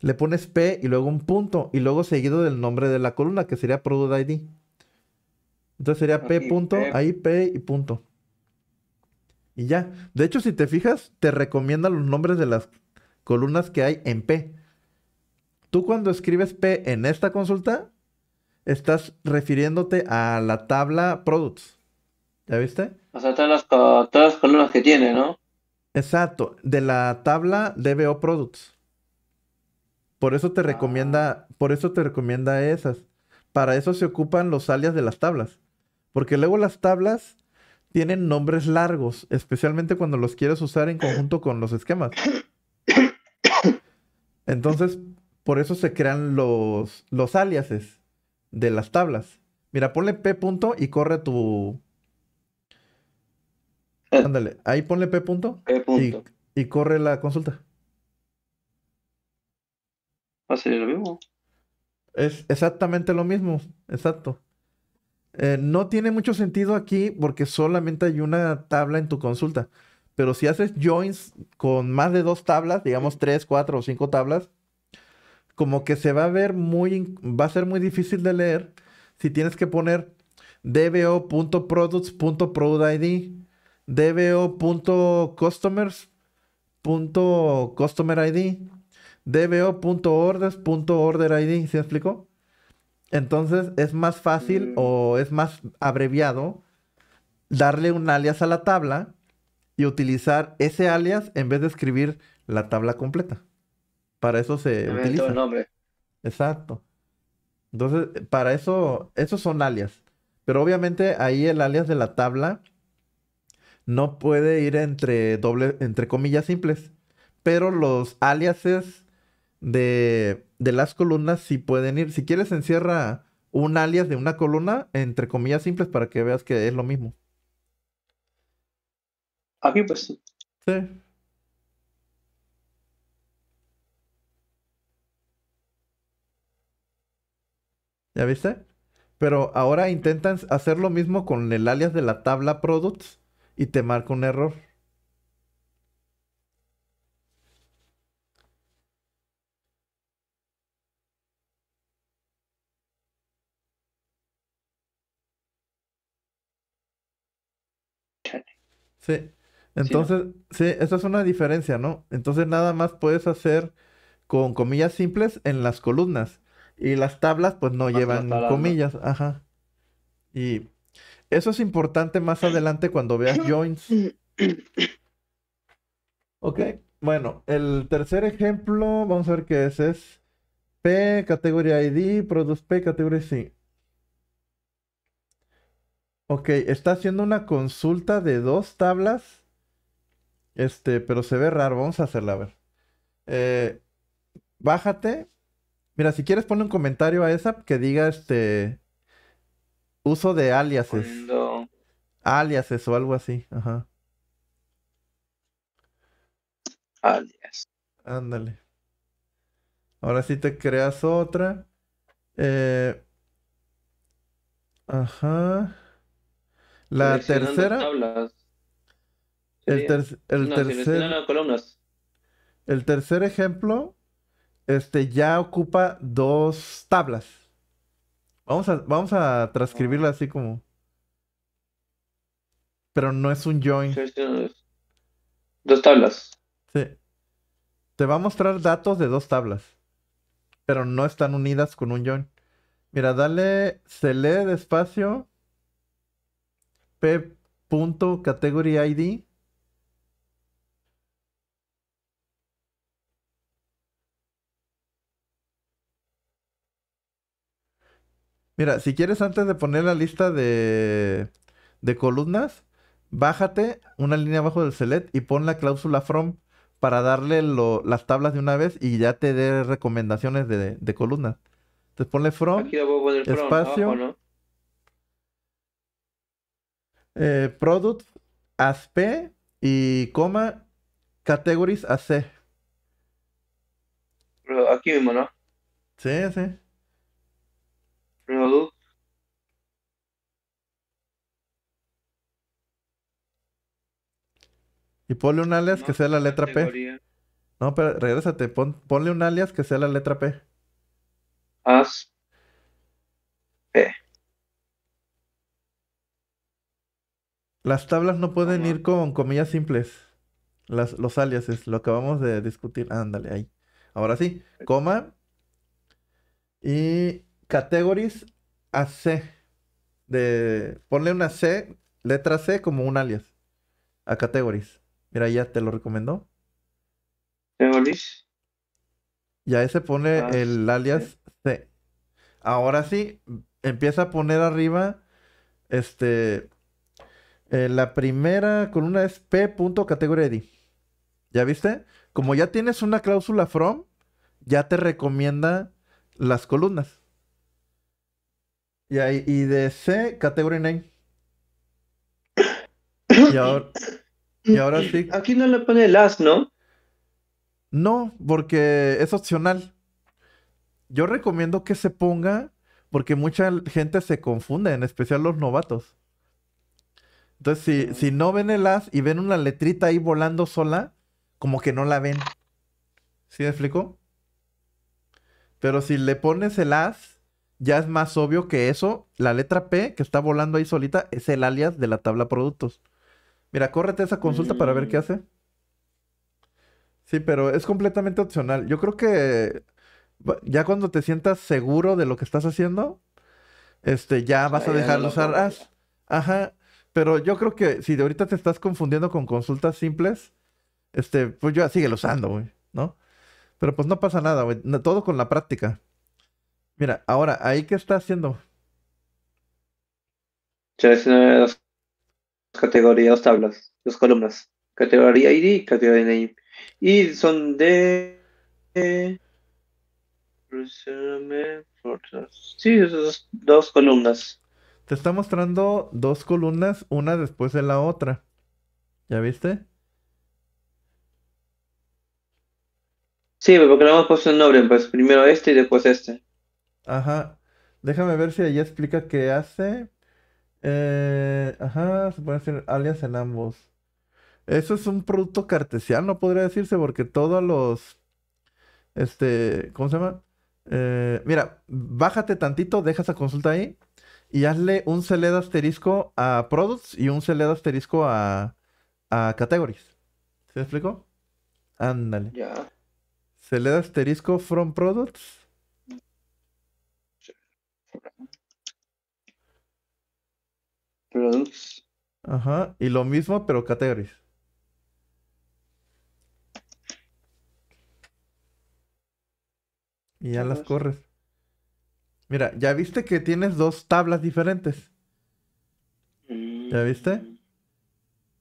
le pones P y luego un punto, y luego seguido del nombre de la columna, que sería Product ID. Entonces sería P punto, ahí P y punto. Y ya. De hecho, si te fijas, te recomienda los nombres de las columnas que hay en P. Tú cuando escribes P en esta consulta, estás refiriéndote a la tabla products. ¿Ya viste? O sea, todas las, columnas que tiene, ¿no? Exacto, de la tabla DBO products. Por eso te recomienda, ah. por eso te recomienda esas. Para eso se ocupan los alias de las tablas. Porque luego las tablas tienen nombres largos, especialmente cuando los quieres usar en conjunto con los esquemas. Entonces, por eso se crean los, los aliases de las tablas. Mira, ponle P punto y corre tu. Eh. Ándale, ahí ponle P punto, Y, corre la consulta. Va a lo mismo. Es exactamente lo mismo, exacto. Eh, no tiene mucho sentido aquí porque solamente hay una tabla en tu consulta. Pero si haces joins con más de dos tablas, digamos tres, cuatro o cinco tablas, como que se va a ver muy, va a ser muy difícil de leer si tienes que poner dbo.products.productid, dbo.customers.customerid, dbo.orders.orderid, ¿se explicó? Entonces es más fácil mm. o es más abreviado darle un alias a la tabla y utilizar ese alias en vez de escribir la tabla completa. Para eso se utiliza. El nombre. Exacto. Entonces, para eso, esos son alias. Pero obviamente ahí el alias de la tabla no puede ir entre doble, entre comillas simples. Pero los aliases de, las columnas sí pueden ir. Si quieres, encierra un alias de una columna entre comillas simples para que veas que es lo mismo. Aquí pues. Sí. ¿Ya viste? Pero ahora intentan hacer lo mismo con el alias de la tabla products y te marca un error. Sí. Entonces, sí, esa es una diferencia, ¿no? Entonces nada más puedes hacer con comillas simples en las columnas. Y las tablas, pues no llevan comillas, ajá. Y eso es importante más adelante cuando veas joins. Ok, bueno, el tercer ejemplo, vamos a ver qué es, es P, categoría ID, produce P, categoría C. Ok, está haciendo una consulta de dos tablas. Este, pero se ve raro, vamos a hacerla, a ver. Eh, bájate Mira, si quieres poner un comentario a esa que diga este uso de aliases. Aliases o algo así, ajá. Alias. Ándale. Ahora sí te creas otra. Eh, ajá. La tercera. El, Columnas. El tercer ejemplo este, ya ocupa dos tablas. Vamos a, vamos a transcribirla así como. Pero no es un join. dos tablas. Sí. Te va a mostrar datos de dos tablas. Pero no están unidas con un join. Mira, dale. Se lee despacio. P. ID. Mira, si quieres antes de poner la lista de, de columnas, bájate una línea abajo del select y pon la cláusula from para darle las tablas de una vez y ya te dé recomendaciones de, columnas. Entonces ponle from, espacio, eh, product as P y coma categories as C. Aquí mismo, ¿no? Sí, sí. Y ponle un alias que sea la letra P. No, pero regresate ponle un alias que sea la letra P. As. P. Las tablas no pueden ir con comillas simples. Las, los aliases, lo acabamos de discutir. Ándale, ahí. Ahora sí, coma. Y Categories a C. De, ponle una C, letra C como un alias. A categories. Mira, ya te lo recomendó. Categories. Ya se pone el alias C. Ahora sí, empieza a poner arriba este eh, la primera columna es p.category ¿Ya viste? Como ya tienes una cláusula from, ya te recomienda las columnas. Y, de C, Category Name. Y ahora, y ahora sí. Aquí no le pone el as, ¿no? No, porque es opcional. Yo recomiendo que se ponga porque mucha gente se confunde, en especial los novatos. Entonces, si, mm. si no ven el as y ven una letrita ahí volando sola, como que no la ven. ¿Sí me explico? Pero si le pones el as, ya es más obvio que eso, la letra P que está volando ahí solita es el alias de la tabla productos. Mira, córrete esa consulta para ver qué mm. hace. Sí, pero es completamente opcional. Yo creo que ya cuando te sientas seguro de lo que estás haciendo, este, ya pues vas a dejar de usar ah, Ajá. Pero yo creo que si de ahorita te estás confundiendo con consultas simples, este, pues ya síguelo usando, güey, ¿no? Pero pues no pasa nada, güey. Todo con la práctica. Mira, ahora, ¿ahí qué está haciendo? haciendo dos categorías, dos tablas, dos columnas. Categoría ID y categoría name. Y son de... Eh, sí, esas dos columnas. Te está mostrando dos columnas, una después de la otra. ¿Ya viste? Sí, porque le hemos puesto un nombre, pues primero este y después este. Ajá. Déjame ver si ella explica qué hace. Eh, ajá, se pueden hacer alias en ambos. Eso es un producto cartesiano, podría decirse, porque todos los. Este. ¿Cómo se llama? Eh, mira, bájate tantito, deja esa consulta ahí y hazle un select asterisco a products y un select asterisco a, a categories. ¿Se explicó? Ándale. Ya. Select asterisco from products Products. Ajá, y lo mismo, pero categories. Y ya las corres. Mira, ya viste que tienes dos tablas diferentes. ¿Ya viste?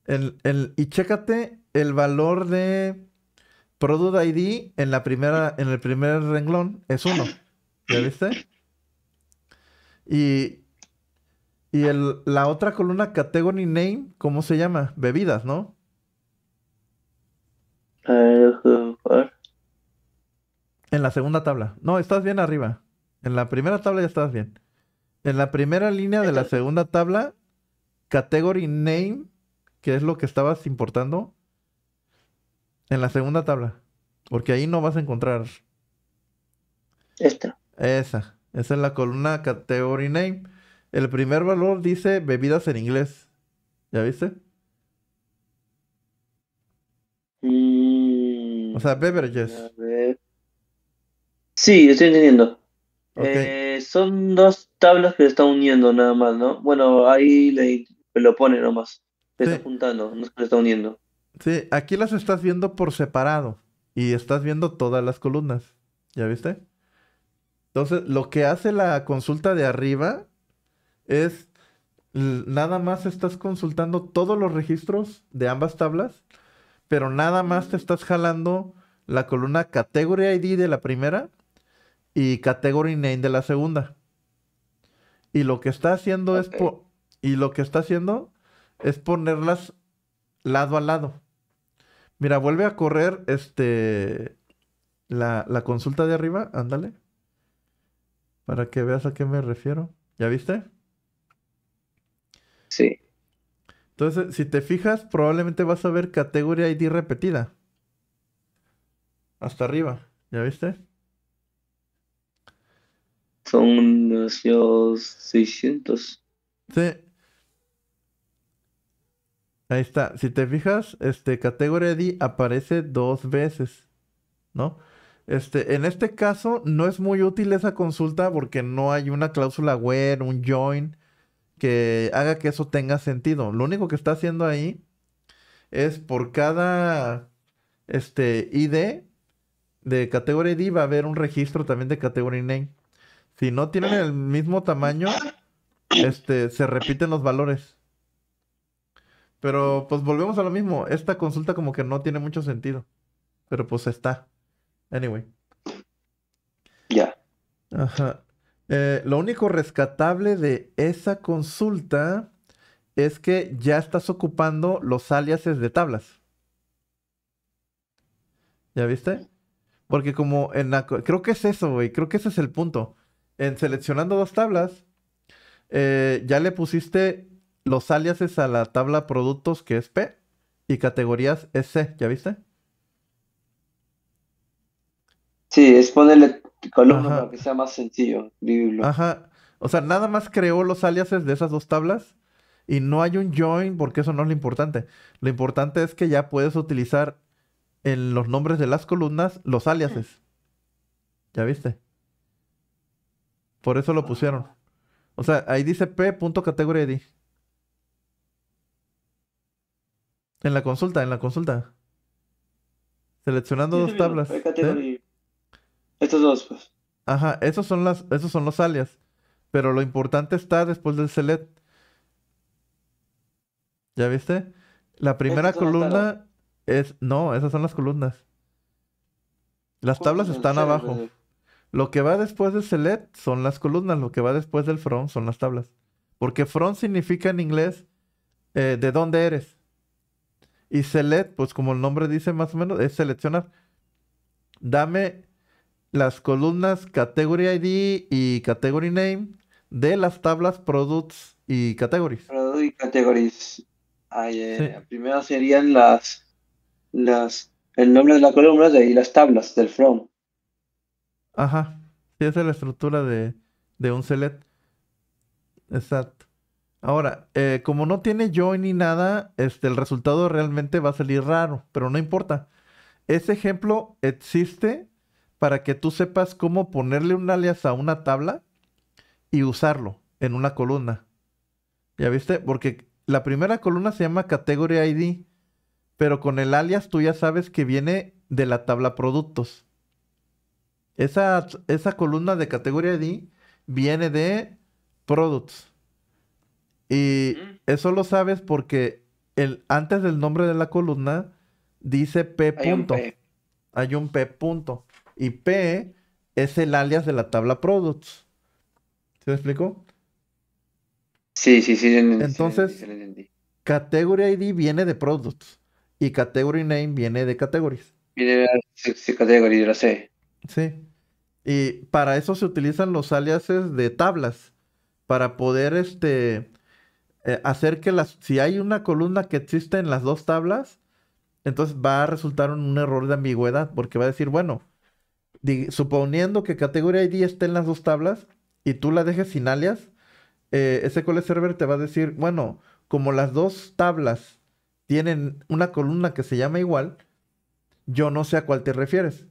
El, y chécate el valor de Product ID en la primera, en el primer renglón es uno. ¿Ya viste? Y y la otra columna, category name, ¿cómo se llama? Bebidas, ¿no? En la segunda tabla. No, estás bien arriba. En la primera tabla ya estás bien. En la primera línea de la segunda tabla, category name, que es lo que estabas importando, en la segunda tabla. Porque ahí no vas a encontrar. Esta. Esa. Esa es la columna category name. El primer valor dice bebidas en inglés. ¿Ya viste? o sea, beverages. Sí, estoy entendiendo. Eh, son dos tablas que se están uniendo nada más, ¿no? Bueno, ahí lo pone nomás. Se está juntando, no se está uniendo. Sí, aquí las estás viendo por separado y estás viendo todas las columnas. ¿Ya viste? Entonces, lo que hace la consulta de arriba es nada más estás consultando todos los registros de ambas tablas, pero nada más te estás jalando la columna Category ID de la primera y Category Name de la segunda. Y lo que está haciendo es y lo que está haciendo es ponerlas lado a lado. Mira, vuelve a correr este la, la consulta de arriba, ándale. Para que veas a qué me refiero. ¿Ya viste? Sí. Entonces, si te fijas, probablemente vas a ver categoría ID repetida. Hasta arriba, ¿ya viste? Son unos 600. Sí. Ahí está. Si te fijas, este categoría ID aparece dos veces, ¿no? Este, en este caso no es muy útil esa consulta porque no hay una cláusula where, un join que haga que eso tenga sentido. Lo único que está haciendo ahí es por cada este, ID de category ID va a haber un registro también de category name. Si no tienen el mismo tamaño, este, se repiten los valores. Pero pues volvemos a lo mismo. Esta consulta como que no tiene mucho sentido. Pero pues está. Anyway. Ya. Ajá. Eh, lo único rescatable de esa consulta es que ya estás ocupando los aliases de tablas. ¿Ya viste? Porque como en la... Creo que es eso, güey. Creo que ese es el punto. En seleccionando dos tablas, eh, ya le pusiste los aliases a la tabla productos que es P y categorías es C. ¿Ya viste? Sí, es ponerle columna para que sea más sencillo Ajá. O sea, nada más creó los aliases de esas dos tablas y no hay un join porque eso no es lo importante. Lo importante es que ya puedes utilizar en los nombres de las columnas los aliases. ¿Ya viste? Por eso lo pusieron. O sea, ahí dice p.category En la consulta, en la consulta. Seleccionando dos tablas. ¿eh? Estos dos, pues. Ajá, esos son, esos son los alias. Pero lo importante está después del select. ¿Ya viste? La primera columna es... No, esas son las columnas. Las tablas están abajo. Lo que va después del select son las columnas. Lo que va después del front son las tablas. Porque front significa en inglés eh, de dónde eres. Y select, pues como el nombre dice más o menos, es seleccionar. Dame las columnas Category ID y Category Name de las tablas Products y Categories. Products y Categories. Eh, primero serían las, las, el nombre de la columna y las tablas del From. Ajá. Sí, esa es la estructura de, un select. Exacto. Ahora, eh, como no tiene join ni nada, este, el resultado realmente va a salir raro, pero no importa. Ese ejemplo existe para que tú sepas cómo ponerle un alias a una tabla y usarlo en una columna. ¿Ya viste? Porque la primera columna se llama Category ID, pero con el alias tú ya sabes que viene de la tabla productos. Esa, esa columna de Category ID viene de products. Y eso lo sabes porque el, antes del nombre de la columna dice P. Hay Un P. Hay un P. punto y P es el alias de la tabla products. ¿Se me explico? Sí, sí, sí. Entonces, category ID viene de products y category name viene de categories. Viene de Sí. Y para eso se utilizan los aliases de tablas para poder este eh, hacer que las si hay una columna que existe en las dos tablas, entonces va a resultar un error de ambigüedad porque va a decir, bueno, suponiendo que categoría ID esté en las dos tablas y tú la dejes sin alias, ese eh, SQL Server te va a decir, bueno, como las dos tablas tienen una columna que se llama igual, yo no sé a cuál te refieres.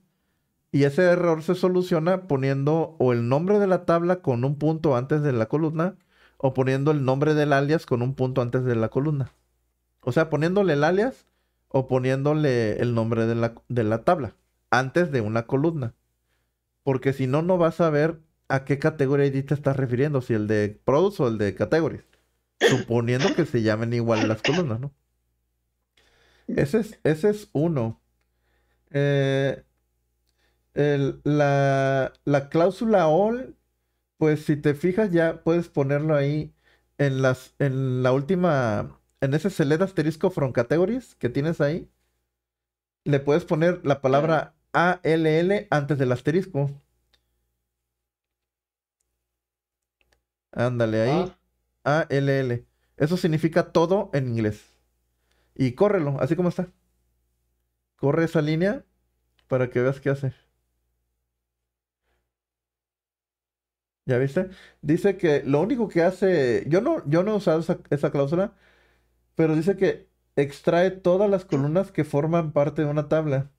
Y ese error se soluciona poniendo o el nombre de la tabla con un punto antes de la columna o poniendo el nombre del alias con un punto antes de la columna. O sea, poniéndole el alias o poniéndole el nombre la, de la tabla antes de una columna porque si no, no vas a ver a qué categoría edit te estás refiriendo, si el de produce o el de categories, suponiendo que se llamen igual las columnas, ¿no? Ese es, ese es uno. Eh, la, cláusula all, pues si te fijas ya puedes ponerlo ahí en las en la última en ese select asterisco from categories que tienes ahí le puedes poner la palabra ALL antes del asterisco. Ándale ahí. ALL. Ah. Eso significa todo en inglés. Y córrelo, así como está. Corre esa línea para que veas qué hace. ¿Ya viste? Dice que lo único que hace. Yo no, yo no he usado esa cláusula, pero dice que extrae todas las columnas que forman parte de una tabla.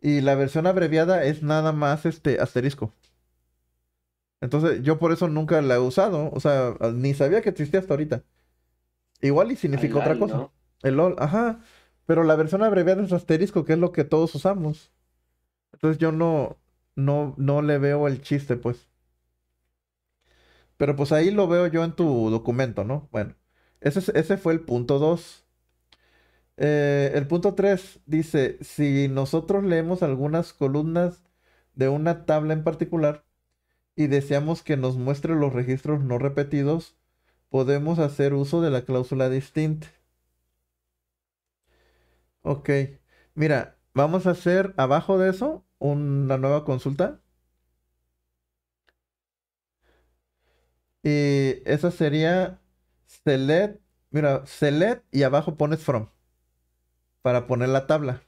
Y la versión abreviada es nada más este asterisco. Entonces, yo por eso nunca la he usado. O sea, ah, ni sabía que existía hasta ahorita. Igual y significa otra cosa. El LOL, ajá. Pero la versión abreviada es asterisco, que es lo que todos usamos. Entonces yo no, no, no le veo el chiste, pues. Pero pues ahí lo veo yo en tu documento, ¿no? Bueno, ese, ese fue el punto 2. Eh, el punto 3 dice, si nosotros leemos algunas columnas de una tabla en particular y deseamos que nos muestre los registros no repetidos, podemos hacer uso de la cláusula distinta. Ok, mira, vamos a hacer abajo de eso una nueva consulta. Y esa sería select, mira, select y abajo pones from para poner la tabla.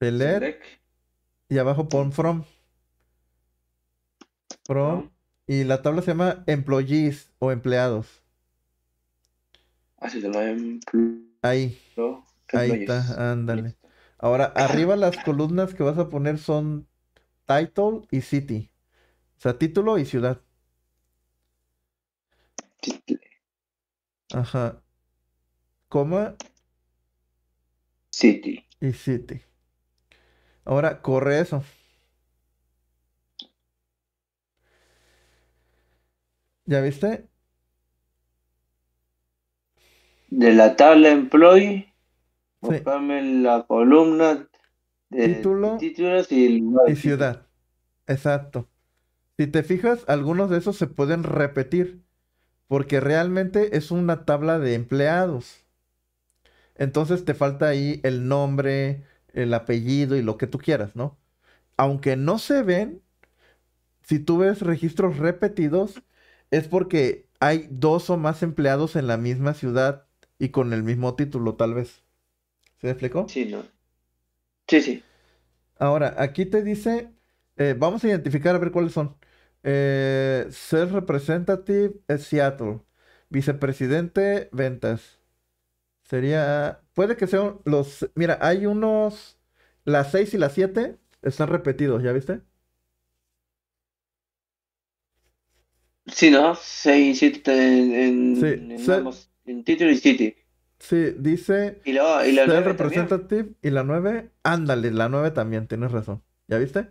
Select. Y abajo pon from. From. Y la tabla se llama employees o empleados. Así ah, se llama Ahí. Ahí está, ándale. Ahora, arriba las columnas que vas a poner son title y city. O sea, título y ciudad. Ajá. Coma City. Y City. Ahora corre eso. ¿Ya viste? De la tabla employee, buscame la columna de Título títulos y ciudad. Exacto. Si te fijas, algunos de esos se pueden repetir, porque realmente es una tabla de empleados. Entonces te falta ahí el nombre, el apellido y lo que tú quieras, ¿no? Aunque no se ven, si tú ves registros repetidos, es porque hay dos o más empleados en la misma ciudad y con el mismo título, tal vez. ¿Se explicó? Sí, no. Sí, sí. Ahora, aquí te dice, eh, vamos a identificar a ver cuáles son. Eh, Sales Representative Seattle, Vicepresidente Ventas, Sería. Puede que sean los. Mira, hay unos. Las 6 y las 7 están repetidos, ¿ya viste? Sí, ¿no? 6 y 7 en, sí. en, se... en título y City. Sí, dice. Y la, y la 9 representative y la 9. Ándale, la 9 también, tienes razón. ¿Ya viste?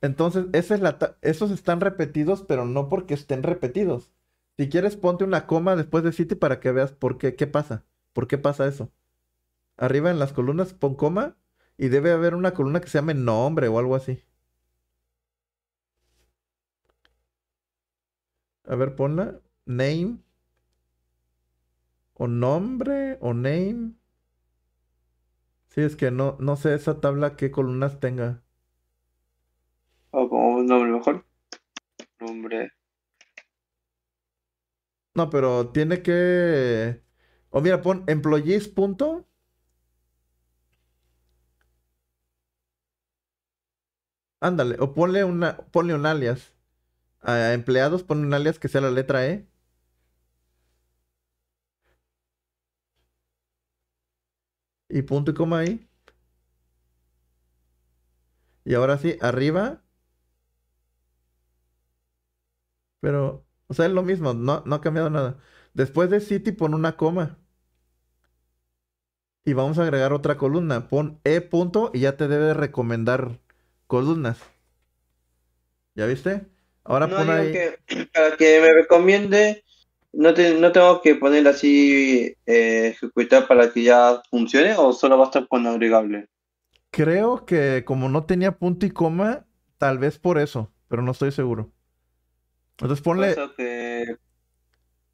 Entonces, esa es la ta... esos están repetidos, pero no porque estén repetidos, si quieres, ponte una coma después de City para que veas por qué, qué pasa. ¿Por qué pasa eso? Arriba en las columnas pon coma y debe haber una columna que se llame nombre o algo así. A ver, ponla. Name. O nombre o name. Sí, es que no, no sé esa tabla qué columnas tenga. O como un nombre mejor. Nombre. No, pero tiene que. O mira, pon employees. Punto. Ándale, o ponle una, ponle un alias. A empleados, ponle un alias que sea la letra E. Y punto y coma ahí. Y ahora sí, arriba. Pero o sea, es lo mismo, no, ha cambiado nada. Después de City pon una coma. Y vamos a agregar otra columna. Pon E punto y ya te debe recomendar columnas. ¿Ya viste? Ahora pon ahí... que, para que me recomiende, no, no tengo que poner así eh, ejecutar para que ya funcione o solo basta con agregable. Creo que como no tenía punto y coma, tal vez por eso, pero no estoy seguro. Entonces ponle.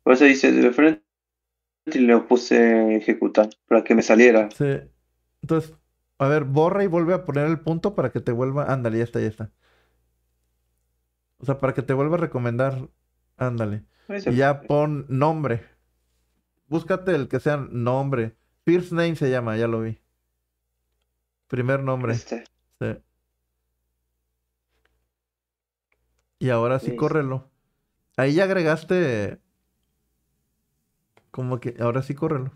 Por eso, dice de frente y le puse ejecutar para que me saliera. Sí. Entonces, a ver, borra y vuelve a poner el punto para que te vuelva. Ándale, ya está, ya está. O sea, para que te vuelva a recomendar. Ándale. Y ya pon nombre. Búscate el que sea nombre. First name se llama, ya lo vi. Primer nombre. Este. Sí. Y ahora sí, sí. Este. córrelo. Ahí ya agregaste. Como que. Ahora sí, córrelo.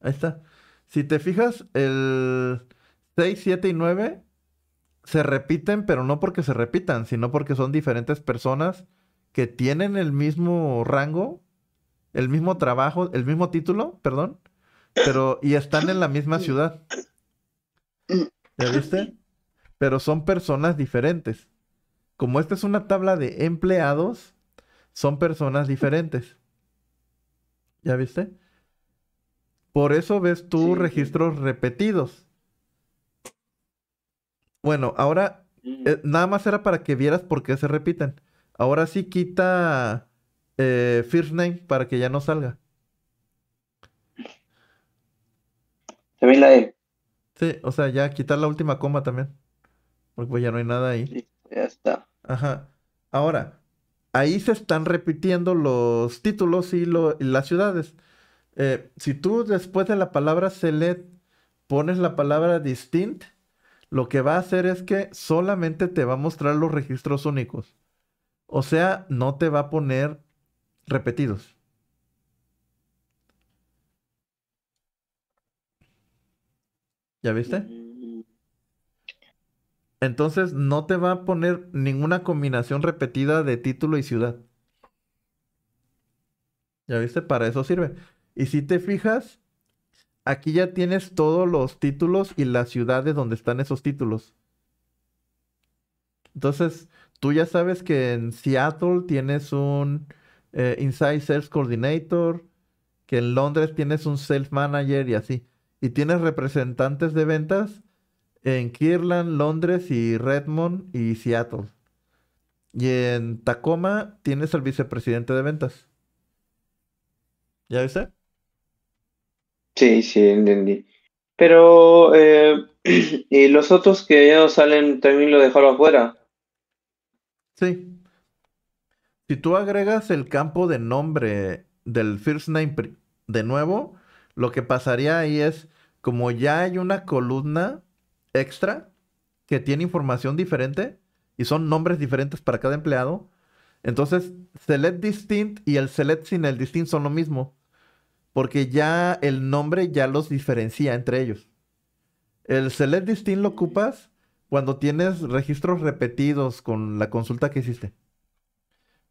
Ahí está. Si te fijas, el 6, 7 y 9 se repiten, pero no porque se repitan, sino porque son diferentes personas que tienen el mismo rango, el mismo trabajo, el mismo título, perdón, pero y están en la misma ciudad. ¿Ya viste? pero son personas diferentes. Como esta es una tabla de empleados, son personas diferentes. ¿Ya viste? Por eso ves tú registros repetidos. Bueno, ahora mm. eh, nada más era para que vieras por qué se repiten. Ahora sí quita eh, first name para que ya no salga. la e. Sí, o sea, ya quitar la última coma también porque pues, ya no hay nada ahí. ya está. Ajá. Ahora, ahí se están repitiendo los títulos y, las ciudades. Eh, si tú después de la palabra select pones la palabra distinct, lo que va a hacer es que solamente te va a mostrar los registros únicos. O sea, no te va a poner repetidos. ¿Ya viste? Mm, entonces no te va a poner ninguna combinación repetida de título y ciudad. ¿Ya viste? Para eso sirve. Y si te fijas, aquí ya tienes todos los títulos y las ciudades donde están esos títulos. Entonces, tú ya sabes que en Seattle tienes un eh, Inside Sales Coordinator, que en Londres tienes un Sales Manager y así. Y tienes representantes de ventas en Kirland, Londres y Redmond y Seattle. Y en Tacoma tienes al vicepresidente de ventas. ¿Ya viste? Sí, sí, entendí. Pero, eh, ¿y los otros que ya no salen también lo dejaron afuera? Sí. Si tú agregas el campo de nombre del first name de nuevo, lo que pasaría ahí es, como ya hay una columna extra que tiene información diferente y son nombres diferentes para cada empleado. Entonces, select distinct y el select sin el distinct son lo mismo, porque ya el nombre ya los diferencia entre ellos. El select distinct lo ocupas cuando tienes registros repetidos con la consulta que hiciste.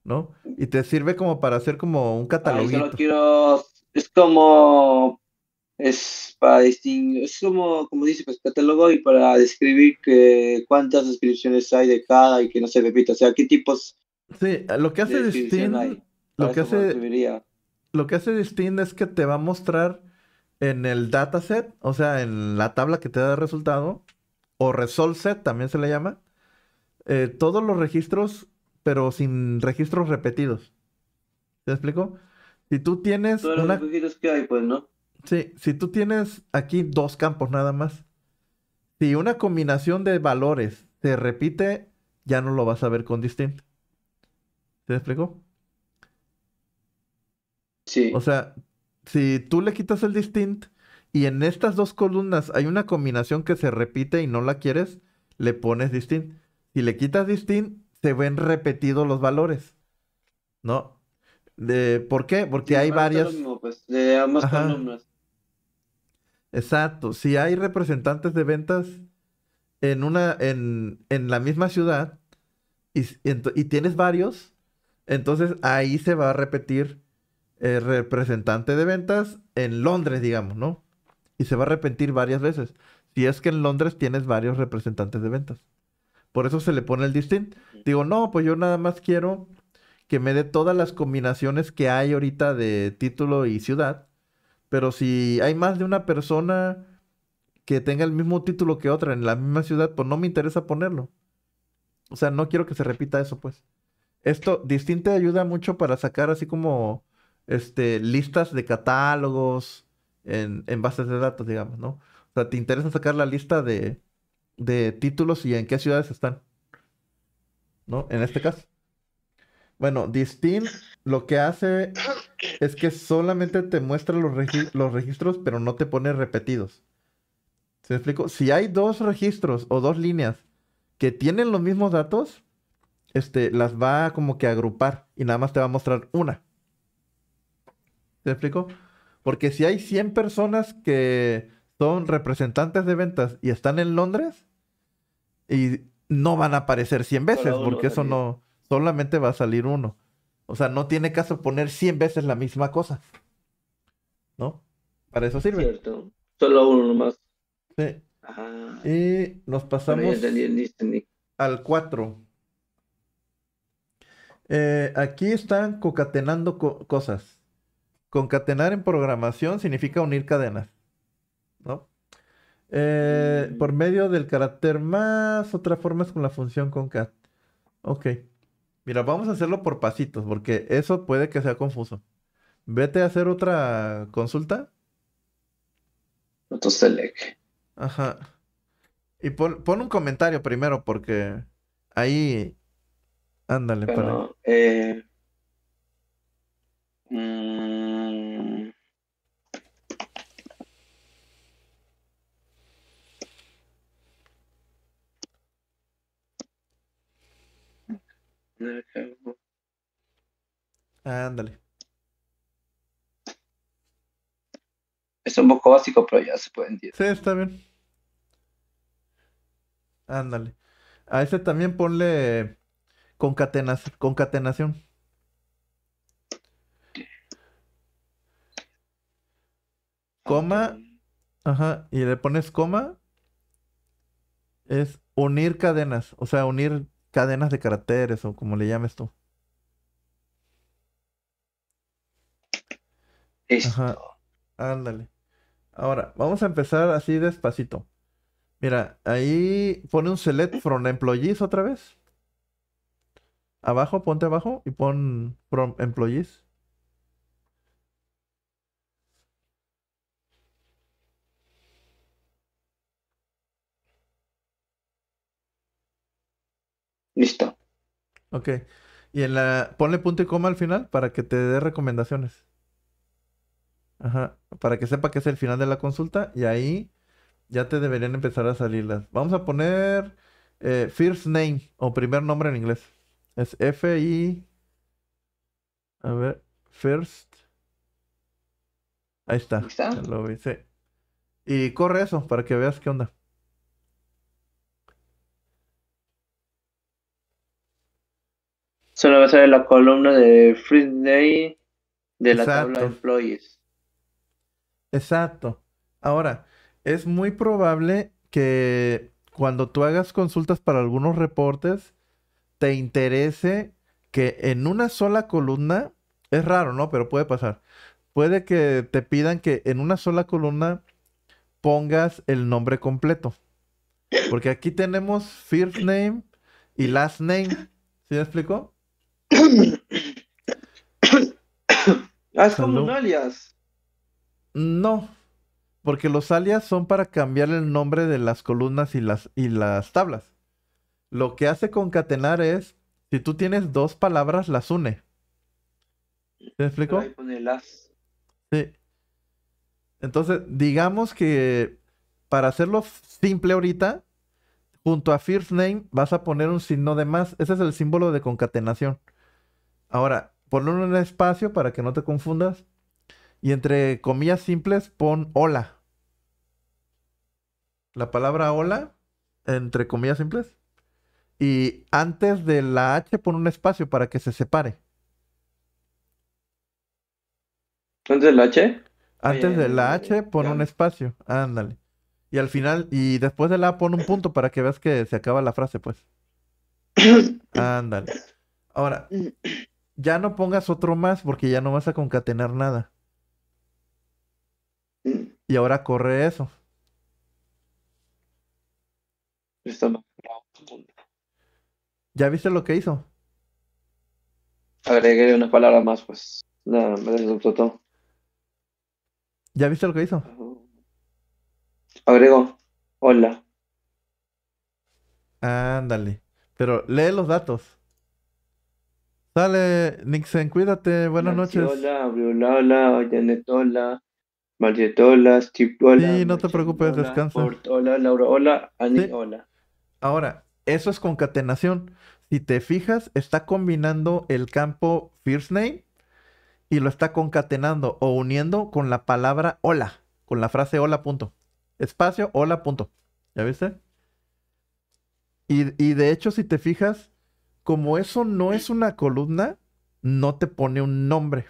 ¿No? Y te sirve como para hacer como un catálogo. Es como es para distinguir, es como, como dice, pues catálogo y para describir que cuántas descripciones hay de cada y que no se repita, o sea, qué tipos. Sí, lo que hace lo que hace, lo que hace es que te va a mostrar en el dataset, o sea, en la tabla que te da el resultado, o result set también se le llama, eh, todos los registros, pero sin registros repetidos. ¿Te explico? Si tú tienes. Todos los que hay, pues, ¿no? si tú tienes aquí dos campos nada más, si una combinación de valores se repite, ya no lo vas a ver con distinct. ¿Se explicó? Sí. O sea, si tú le quitas el distinct y en estas dos columnas hay una combinación que se repite y no la quieres, le pones distinct. Si le quitas distinct, se ven repetidos los valores. ¿No? De, ¿Por qué? Porque hay varias. pues, de ambas columnas. Exacto. Si hay representantes de ventas en una, en, en la misma ciudad y, y, tienes varios, entonces ahí se va a repetir el representante de ventas en Londres, digamos, ¿no? Y se va a repetir varias veces. Si es que en Londres tienes varios representantes de ventas. Por eso se le pone el distinto. Digo, no, pues yo nada más quiero que me dé todas las combinaciones que hay ahorita de título y ciudad pero si hay más de una persona que tenga el mismo título que otra en la misma ciudad, pues no me interesa ponerlo. O sea, no quiero que se repita eso, pues. Esto, te ayuda mucho para sacar así como este, listas de catálogos en, bases de datos, digamos, ¿no? O sea, te interesa sacar la lista de, de títulos y en qué ciudades están. ¿No? En este caso. Bueno, Distin lo que hace es que solamente te muestra los, registros, pero no te pone repetidos. ¿Se explico? Si hay dos registros o dos líneas que tienen los mismos datos, este, las va como que a agrupar y nada más te va a mostrar una. ¿Se explico? Porque si hay 100 personas que son representantes de ventas y están en Londres, y no van a aparecer 100 veces, porque eso no, solamente va a salir uno. O sea, no tiene caso poner 100 veces la misma cosa. ¿No? Para eso sirve. Cierto. Solo uno nomás. Sí. Y nos pasamos al 4. Eh, aquí están concatenando cosas. Concatenar en programación significa unir cadenas. ¿No? Eh, por mm. medio del carácter más, otra forma es con la función concat. Ok. Mira, vamos a hacerlo por pasitos, porque eso puede que sea confuso. Vete a hacer otra consulta. Otro select. Ajá. Y pon, un comentario primero, porque ahí. Ándale, para. Eh... Mm, Ándale. Es un poco básico, pero ya se puede entender. Sí, está bien. Ándale. A ese también ponle concatenación. Coma. Ajá. Y le pones coma. Es unir cadenas. O sea, unir cadenas de caracteres o como le llames tú. Ajá. Ándale. Ahora, vamos a empezar así despacito. Mira, ahí pone un select from employees otra vez. Abajo, ponte abajo y pon from employees. Ok. Y en la. Ponle punto y coma al final para que te dé recomendaciones. Ajá. Para que sepa que es el final de la consulta. Y ahí ya te deberían empezar a salir las. Vamos a poner eh, first name o primer nombre en inglés. Es F I. A ver. First. Ahí está. ¿Está? Lo hice. Y corre eso para que veas qué onda. Solo va a ser la columna de day de la tabla de employees. Exacto. Ahora, es muy probable que cuando tú hagas consultas para algunos reportes, te interese que en una sola columna, es raro, ¿no? Pero puede pasar. Puede que te pidan que en una sola columna pongas el nombre completo. Porque aquí tenemos first name y last name. ¿Sí me explico? Ah, es como un alias. No, porque los alias son para cambiar el nombre de las columnas y las, y las tablas. Lo que hace concatenar es, si tú tienes dos palabras, las une. ¿Te explico? Sí. Entonces, digamos que para hacerlo simple ahorita, junto a first name vas a poner un signo de más. Ese es el símbolo de concatenación. Ahora, pon un espacio para que no te confundas. Y entre comillas simples, pon hola. La palabra hola, entre comillas simples. Y antes de la H pon un espacio para que se separe. ¿Antes de la H? Antes de la H pon un espacio. Ándale. Y al final, y después de la pon un punto para que veas que se acaba la frase, pues. Ándale. Ahora, ya no pongas otro más porque ya no vas a concatenar nada. Mm. Y ahora corre eso. ¿Ya viste lo que hizo? Agregué una palabra más, pues. ¿Ya viste lo que hizo? Agregó. Hola. Ándale. Pero lee los datos. Dale, Nixon, cuídate, buenas noches. Hola, hola, hola, Steve, hola, Sí, no te preocupes, descansa. hola, Laura, hola, Ani, hola. Ahora, eso es concatenación. Si te fijas, está combinando el campo first name y lo está concatenando o uniendo con la palabra hola, con la frase hola punto. Espacio, hola punto. ¿Ya viste? y de hecho, si te fijas, como eso no es una columna, no te pone un nombre.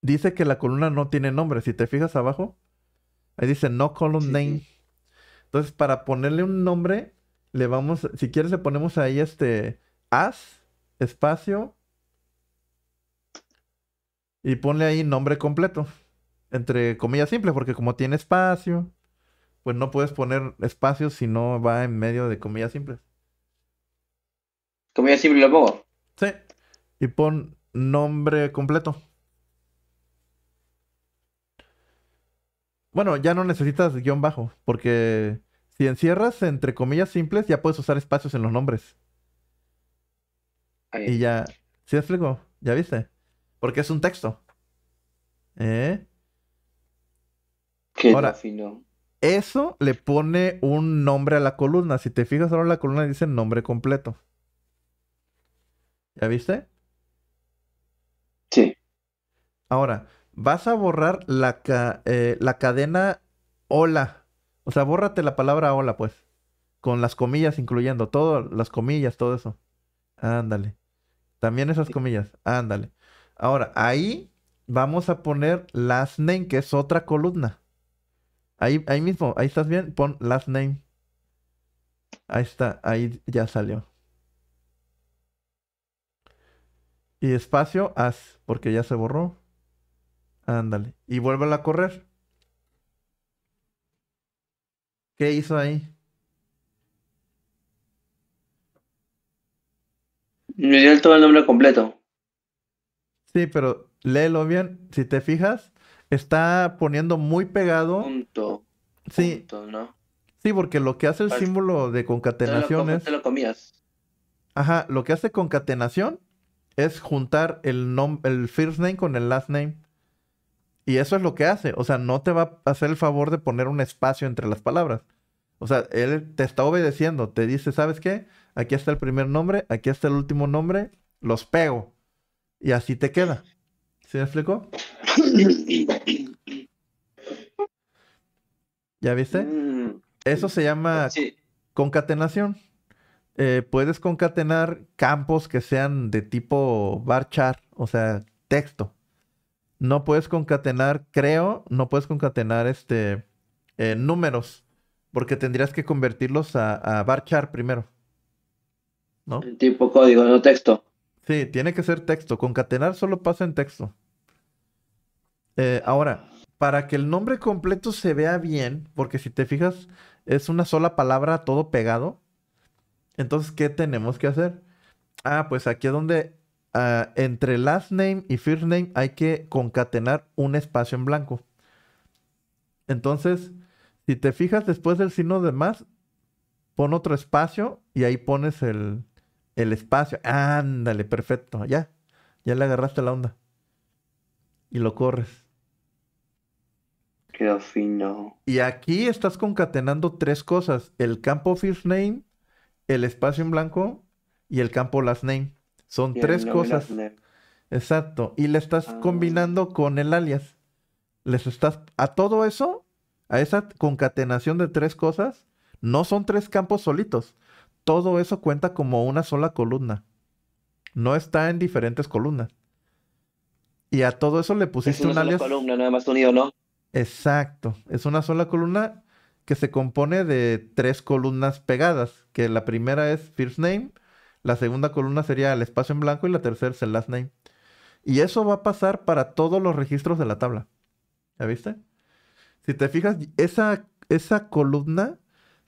Dice que la columna no tiene nombre. Si te fijas abajo, ahí dice no column name. Entonces, para ponerle un nombre, le vamos, si quieres, le ponemos ahí este as, espacio, y ponle ahí nombre completo. Entre comillas simples, porque como tiene espacio, pues no puedes poner espacio si no va en medio de comillas simples. Comillas siempre lo pongo. Sí. Y pon nombre completo. Bueno, ya no necesitas guión bajo, porque si encierras entre comillas simples, ya puedes usar espacios en los nombres. Y ya. ¿Sí explico? ¿Ya viste? Porque es un texto. ¿Eh? Qué Ahora, Eso le pone un nombre a la columna. Si te fijas ahora en la columna dice nombre completo. ¿Ya viste? Sí. Ahora, vas a borrar la, eh, la cadena hola. O sea, bórrate la palabra hola, pues. Con las comillas incluyendo, Todas las comillas, todo eso. Ándale. También esas comillas. Ándale. Ahora, ahí vamos a poner last name, que es otra columna. Ahí, ahí mismo, ahí estás bien, pon last name. Ahí está, ahí ya salió. Y espacio, haz, porque ya se borró. Ándale. Y vuélvela a correr. ¿Qué hizo ahí? Me dio todo el nombre completo. Sí, pero léelo bien. Si te fijas, está poniendo muy pegado. Punto. Sí. ¿no? Sí, porque lo que hace el símbolo de concatenación es... Ajá, lo que hace concatenación es juntar el, el first name con el last name. Y eso es lo que hace. O sea, no te va a hacer el favor de poner un espacio entre las palabras. O sea, él te está obedeciendo. Te dice, ¿sabes qué? Aquí está el primer nombre, aquí está el último nombre, los pego. Y así te queda. ¿Se me explicó? ¿Ya viste? Mm. Eso se llama concatenación. Eh, puedes concatenar campos que sean de tipo varchar, o sea, texto. No puedes concatenar, creo, no puedes concatenar este eh, números, porque tendrías que convertirlos a, a varchar primero. ¿No? tipo código, no texto. Sí, tiene que ser texto. Concatenar solo pasa en texto. Eh, ahora, para que el nombre completo se vea bien, porque si te fijas, es una sola palabra todo pegado. Entonces, ¿qué tenemos que hacer? Ah, pues aquí es donde ah, entre last name y first name hay que concatenar un espacio en blanco. Entonces, si te fijas después del signo de más, pon otro espacio y ahí pones el, el espacio. Ándale, perfecto. Ya, ya le agarraste la onda. Y lo corres. Qué fino. Y aquí estás concatenando tres cosas. El campo first name, el espacio en blanco y el campo last name. Son tres cosas. Exacto. Y le estás ah. combinando con el alias. Les estás. A todo eso, a esa concatenación de tres cosas, no son tres campos solitos. Todo eso cuenta como una sola columna. No está en diferentes columnas. Y a todo eso le pusiste es una Sola columna, nada más unido, ¿no? Exacto. Es una sola columna que se compone de tres columnas pegadas, que la primera es first name, la segunda columna sería el espacio en blanco y la tercera es el last name. Y eso va a pasar para todos los registros de la tabla. ¿Ya viste? Si te fijas, esa, esa columna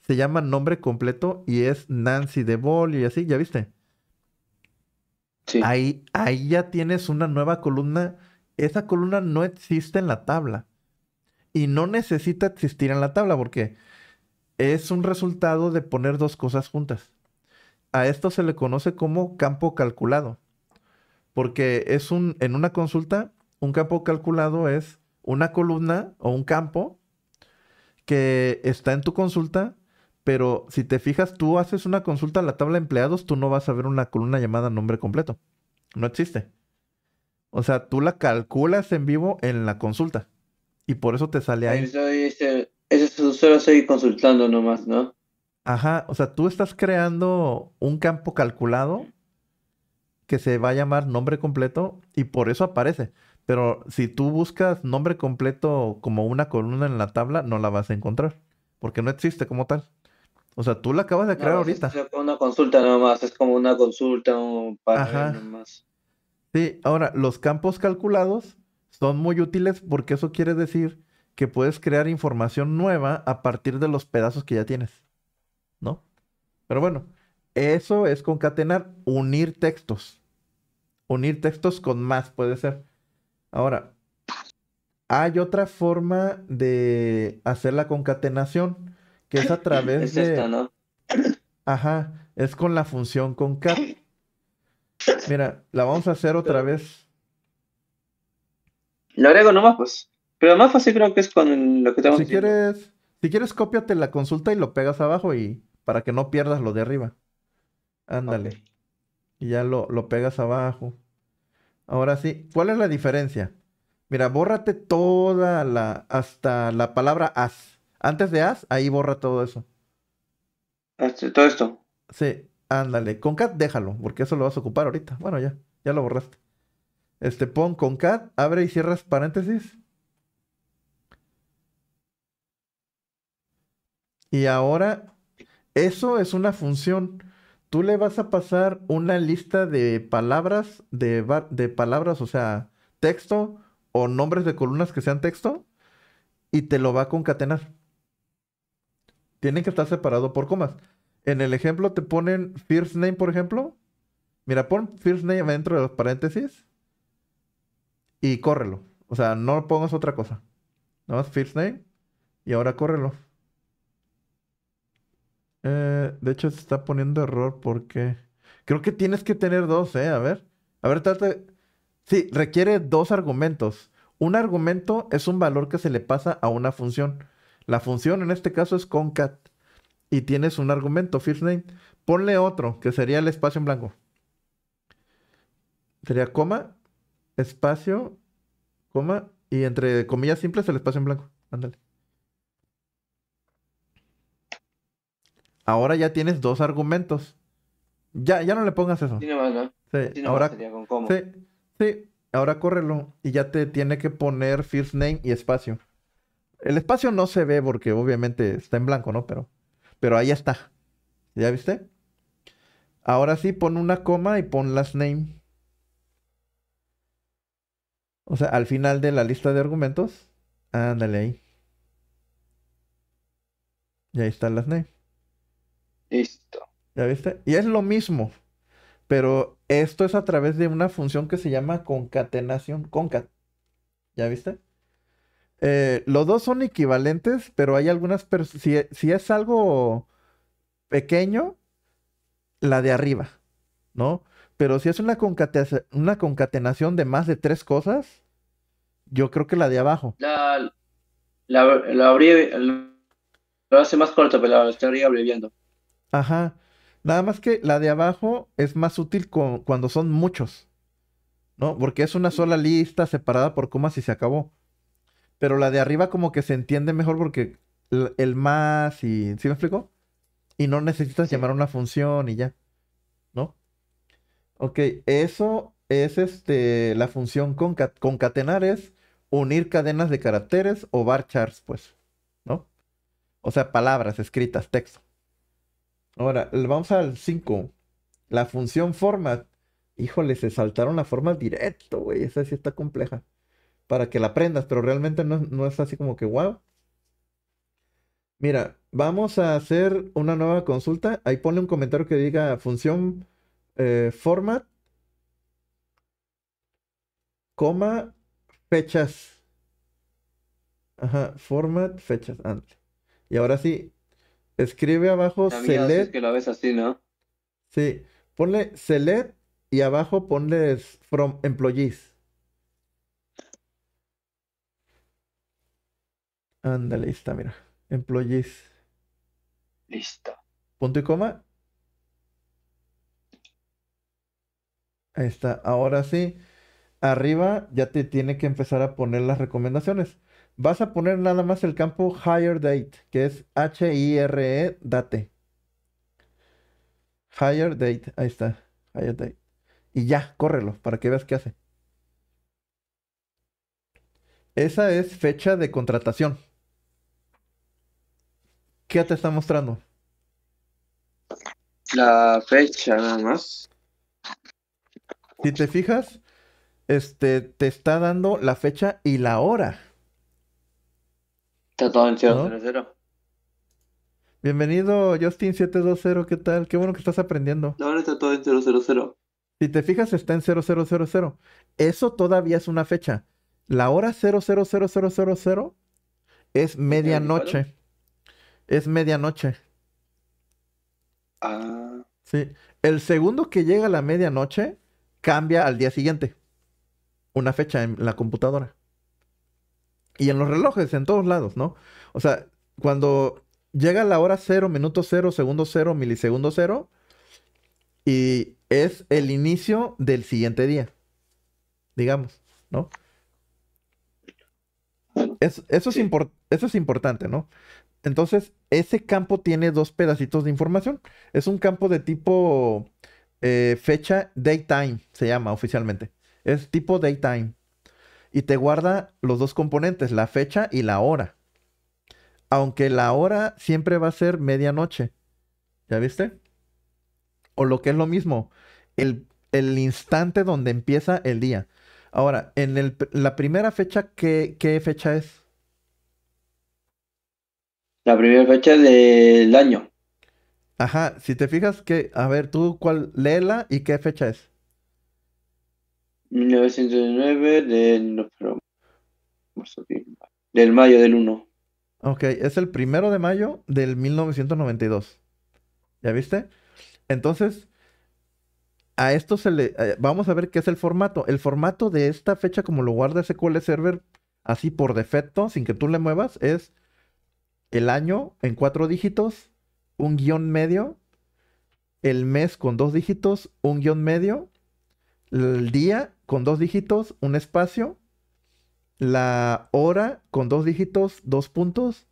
se llama nombre completo y es Nancy de y así, ¿ya viste? Ahí, ahí ya tienes una nueva columna. Esa columna no existe en la tabla y no necesita existir en la tabla porque es un resultado de poner dos cosas juntas. A esto se le conoce como campo calculado, porque es un, en una consulta, un campo calculado es una columna o un campo que está en tu consulta, pero si te fijas, tú haces una consulta a la tabla de empleados, tú no vas a ver una columna llamada nombre completo. No existe. O sea, tú la calculas en vivo en la consulta. Y por eso te sale ahí. Eso este, es eso solo estoy consultando nomás, ¿no? Ajá, o sea, tú estás creando un campo calculado que se va a llamar nombre completo y por eso aparece. Pero si tú buscas nombre completo como una columna en la tabla, no la vas a encontrar, porque no existe como tal. O sea, tú la acabas de crear no, pues, ahorita. Es una consulta nomás, es como una consulta, un Ajá. nomás. Sí, ahora, los campos calculados son muy útiles porque eso quiere decir que puedes crear información nueva a partir de los pedazos que ya tienes, ¿no? Pero bueno, eso es concatenar, unir textos. Unir textos con más puede ser. Ahora, hay otra forma de hacer la concatenación, que es a través de... Ajá, es con la función concat. Mira, la vamos a hacer otra vez. Lo agrego nomás, pues. Pero más fácil creo que es con lo que tengo si Quieres, si quieres, cópiate la consulta y lo pegas abajo y para que no pierdas lo de arriba. Ándale. Y ya lo, pegas abajo. Ahora sí, ¿cuál es la diferencia? Mira, bórrate toda la, hasta la palabra as. Antes de as, ahí borra todo eso. todo esto. Sí, ándale. Con cat déjalo, porque eso lo vas a ocupar ahorita. Bueno, ya, ya lo borraste. Este, pon con abre y cierras paréntesis. Y ahora, eso es una función. Tú le vas a pasar una lista de palabras, de, de palabras, o sea, texto o nombres de columnas que sean texto, y te lo va a concatenar. Tienen que estar separado por comas. En el ejemplo te ponen first name, por ejemplo. Mira, pon first name dentro de los paréntesis y córrelo. O sea, no pongas otra cosa. Nada más first y ahora córrelo. Eh, de hecho, se está poniendo error porque... Creo que tienes que tener dos, ¿eh? A ver. A ver, trate... Sí, requiere dos argumentos. Un argumento es un valor que se le pasa a una función. La función en este caso es concat. Y tienes un argumento, first name. Ponle otro, que sería el espacio en blanco. Sería coma espacio, coma, y entre comillas simples el espacio en blanco. Ándale. Ahora ya tienes dos argumentos. Ya, ya no le pongas eso. Sí, no, no. ahora, sí, sí, ahora córrelo y ya te tiene que poner first name y espacio. El espacio no se ve porque obviamente está en blanco, ¿no? Pero, pero ahí está. ¿Ya viste? Ahora sí, pon una coma y pon last name. O sea, al final de la lista de argumentos, ándale ahí. Y ahí están las name. Listo. ¿Ya viste? Y es lo mismo. Pero esto es a través de una función que se llama concatenación. Concat. ¿Ya viste? Eh, los dos son equivalentes, pero hay algunas. Si, e, si es algo pequeño, la de arriba, ¿no? Pero si es una concatenación de más de tres cosas, yo creo que la de abajo. La, la, la lo hace más corto, pero la estaría abreviando. Ajá. Nada más que la de abajo es más útil cuando son muchos. ¿No? Porque es una sola lista separada por comas y se acabó. Pero la de arriba como que se entiende mejor porque el, más y... ¿Sí me explico? Y no necesitas llamar una función y ya. ¿No? Ok, eso es este, la función concatenar es unir cadenas de caracteres o bar charts, pues, ¿no? O sea, palabras escritas, texto. Ahora, vamos al 5. La función format. Híjole, se saltaron la forma directo, güey. Esa sí está compleja. Para que la aprendas, pero realmente no, es así como que wow. Mira, vamos a hacer una nueva consulta. Ahí pone un comentario que diga función eh, format, coma, fechas. Ajá, format, fechas, antes. Y ahora sí, escribe abajo select. Ah, que la ves así, ¿no? Sí, ponle select y abajo ponle from employees. Ándale, ahí está, mira. Employees. Listo. Punto y coma. Ahí está. Ahora sí arriba ya te tiene que empezar a poner las recomendaciones. Vas a poner nada más el campo hire date, que es H-I-R-E date. hire date, ahí está, hire date. Y ya, córrelo para que veas qué hace. Esa es fecha de contratación. ¿Qué te está mostrando? La fecha nada más. Si te fijas, este, te está dando la fecha y la hora. Está todo en 000. Bienvenido, Justin720, ¿qué tal? Qué bueno que estás aprendiendo. La hora está todo en 000. Si te fijas, está en 0000. Eso todavía es una fecha. La hora 000000 es medianoche. Es medianoche. Ah. Sí. El segundo que llega a la medianoche cambia al día siguiente una fecha en la computadora. Y en los relojes, en todos lados, ¿no? O sea, cuando llega la hora cero, minuto cero, segundo cero, milisegundo cero, y es el inicio del siguiente día, digamos, ¿no? eso, es importante, ¿no? Entonces, ese campo tiene dos pedacitos de información. Es un campo de tipo eh, fecha, daytime, se llama oficialmente. Es tipo daytime. Y te guarda los dos componentes, la fecha y la hora. Aunque la hora siempre va a ser medianoche. ¿Ya viste? O lo que es lo mismo, el, instante donde empieza el día. Ahora, en la primera fecha, ¿qué, ¿qué fecha es? La primera fecha del año. Ajá, si te fijas que, a ver, tú cuál, léela y qué fecha es. 1909 del, del mayo del 1. Ok, es el primero de mayo del 1992. ¿Ya viste? Entonces, a esto se le... Eh, vamos a ver qué es el formato. El formato de esta fecha, como lo guarda SQL Server, así por defecto, sin que tú le muevas, es el año en cuatro dígitos, un guión medio, el mes con dos dígitos, un guión medio, el día con dos dígitos, un espacio, la hora con dos dígitos, dos puntos,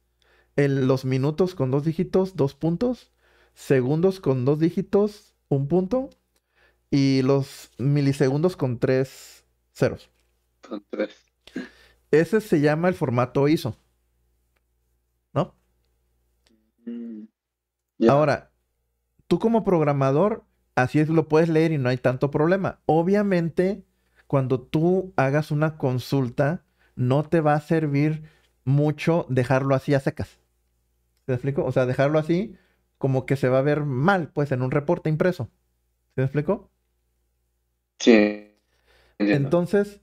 los minutos con dos dígitos, dos puntos, segundos con dos dígitos, un punto, y los milisegundos con tres ceros. Con tres. Ese se llama el formato ISO. ¿No? Mm, Ahora, tú como programador así es, lo puedes leer y no hay tanto problema. Obviamente, cuando tú hagas una consulta, no te va a servir mucho dejarlo así a secas. ¿Te explico? O sea, dejarlo así como que se va a ver mal, pues, en un reporte impreso. ¿Te explico? Sí. Entonces,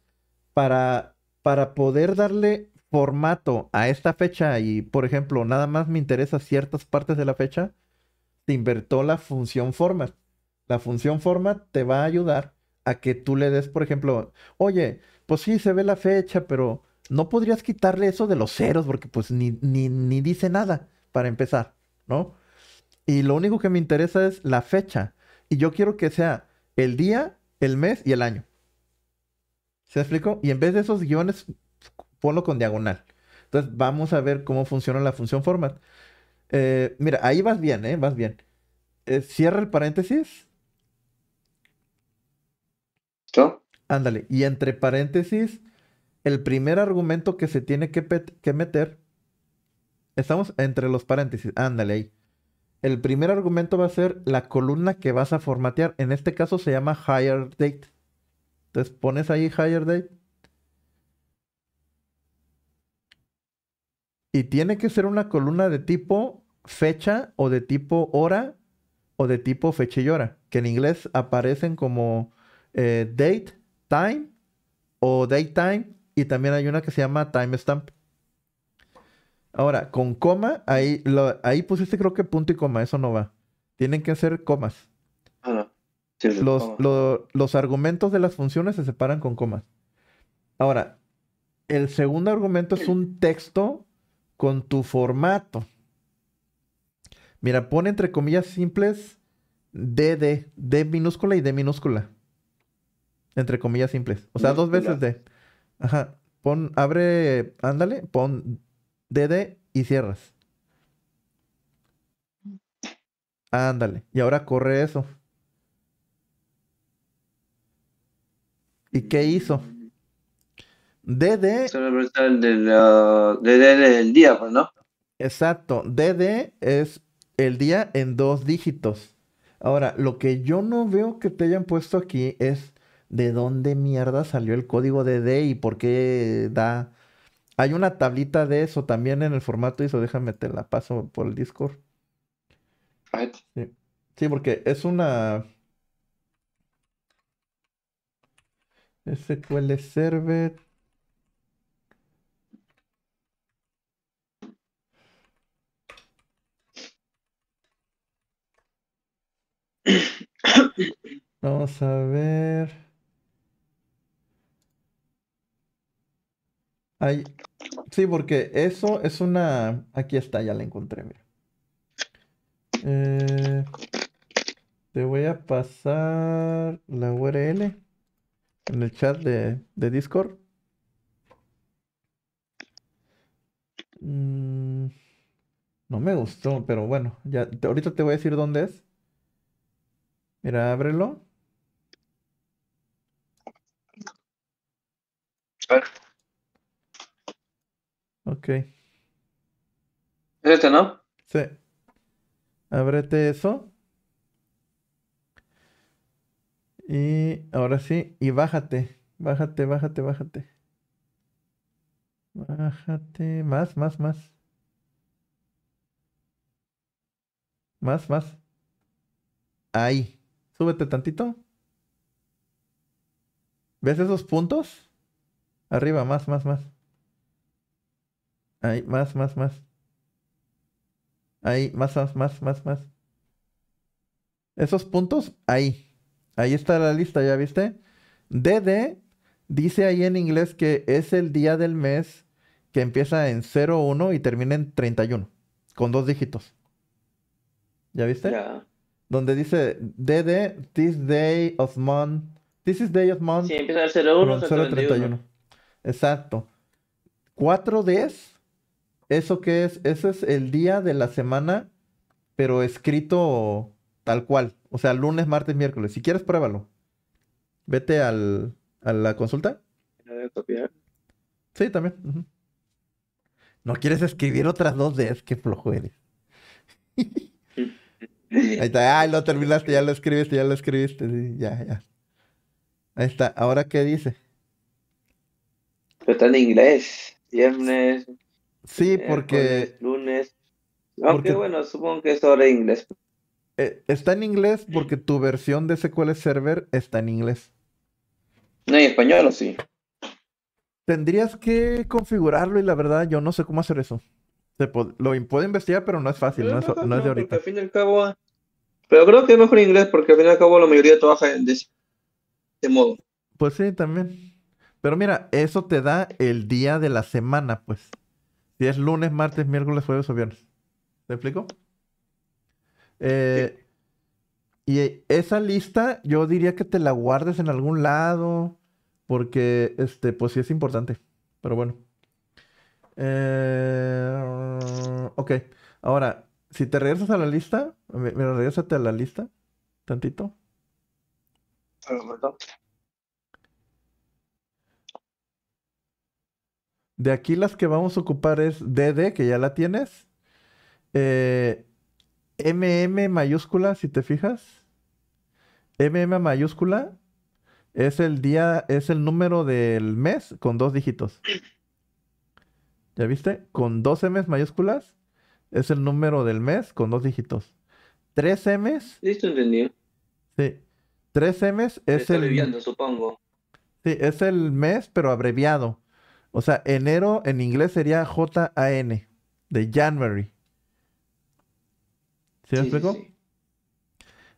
para, para poder darle formato a esta fecha y, por ejemplo, nada más me interesa ciertas partes de la fecha, se invertó la función format. La función format te va a ayudar a que tú le des, por ejemplo, oye, pues sí, se ve la fecha, pero no podrías quitarle eso de los ceros porque pues ni, ni, ni dice nada para empezar, ¿no? Y lo único que me interesa es la fecha. Y yo quiero que sea el día, el mes y el año. ¿Se explicó? Y en vez de esos guiones, ponlo con diagonal. Entonces, vamos a ver cómo funciona la función format. Eh, mira, ahí vas bien, ¿eh? Vas bien. Eh, cierra el paréntesis Ándale, y entre paréntesis, el primer argumento que se tiene que, que meter, estamos entre los paréntesis, ándale ahí. El primer argumento va a ser la columna que vas a formatear. En este caso se llama higher date. Entonces pones ahí higher date. Y tiene que ser una columna de tipo fecha o de tipo hora o de tipo fecha y hora, que en inglés aparecen como eh, date, time o date time y también hay una que se llama timestamp. Ahora, con coma, ahí, ahí pusiste creo que punto y coma, eso no va. Tienen que ser comas. Ah, los, los argumentos de las funciones se separan con comas. Ahora, el segundo argumento es un texto con tu formato. Mira, pone entre comillas simples DD, D minúscula y D minúscula entre comillas simples. O sea, dos veces de... Ajá. Pon, abre, ándale, pon DD y cierras. Ándale. Y ahora corre eso. ¿Y qué hizo? DD. Solo el del, DD día, pues, ¿no? Exacto. DD es el día en dos dígitos. Ahora, lo que yo no veo que te hayan puesto aquí es de dónde mierda salió el código de D? y por qué da... Hay una tablita de eso también en el formato ISO, déjame te la paso por el Discord. Sí. sí, porque es una... SQL Server. Vamos a ver. Ay, sí, porque eso es una. Aquí está, ya la encontré, mira. Eh, te voy a pasar la URL en el chat de, Discord. Mm, no me gustó, pero bueno, ya ahorita te voy a decir dónde es. Mira, ábrelo. Okay. este, no? Sí. Ábrete eso. Y ahora sí, y bájate, bájate, bájate, bájate. Bájate, más, más, más. Más, más. Ahí. Súbete tantito. ¿Ves esos puntos? Arriba, más, más, más. Ahí, más, más, más. Ahí, más, más, más, más, más. Esos puntos, ahí. Ahí está la lista, ¿ya viste? DD dice ahí en inglés que es el día del mes que empieza en 01 y termina en 31, con dos dígitos. ¿Ya viste? Ya. Donde dice DD, this day of month. This is day of month. Sí, empieza el 01 031. Exacto. Cuatro Ds ¿Eso qué es? Ese es el día de la semana, pero escrito tal cual. O sea, lunes, martes, miércoles. Si quieres, pruébalo. Vete a la consulta. Sí, también. No quieres escribir otras dos de Qué flojo eres. Ahí está, ay, lo terminaste, ya lo escribiste, ya lo escribiste, ya, ya. Ahí está, ahora qué dice. está en inglés. Viernes, Sí, eh, porque... lunes. Aunque bueno, supongo que es hora inglés. Eh, está en inglés porque tu versión de SQL Server está en inglés. No, en español sí. Tendrías que configurarlo y la verdad yo no sé cómo hacer eso. lo puedo investigar, pero no es fácil, eh, no, es, de ahorita. pero creo que es mejor en inglés porque al fin y al cabo la mayoría trabaja de modo. Pues sí, también. Pero mira, eso te da el día de la semana, pues. Si es lunes, martes, miércoles, jueves o viernes. ¿Te explico? Eh, y esa lista yo diría que te la guardes en algún lado, porque, este, pues sí es importante. Pero bueno. Eh, ok, ahora, si te regresas a la lista, mira, regresate a la lista, tantito. De aquí las que vamos a ocupar es DD, que ya la tienes. MM mayúscula, si te fijas. MM mayúscula es el día, es el número del mes con dos dígitos. ¿Ya viste? Con dos M mayúsculas es el número del mes con dos dígitos. Tres M's. Listo, entendido. Sí. Tres M es el. supongo. Sí, es el mes, pero abreviado. O sea, enero en inglés sería J-A-N, de January. ¿Sí me explico? explico?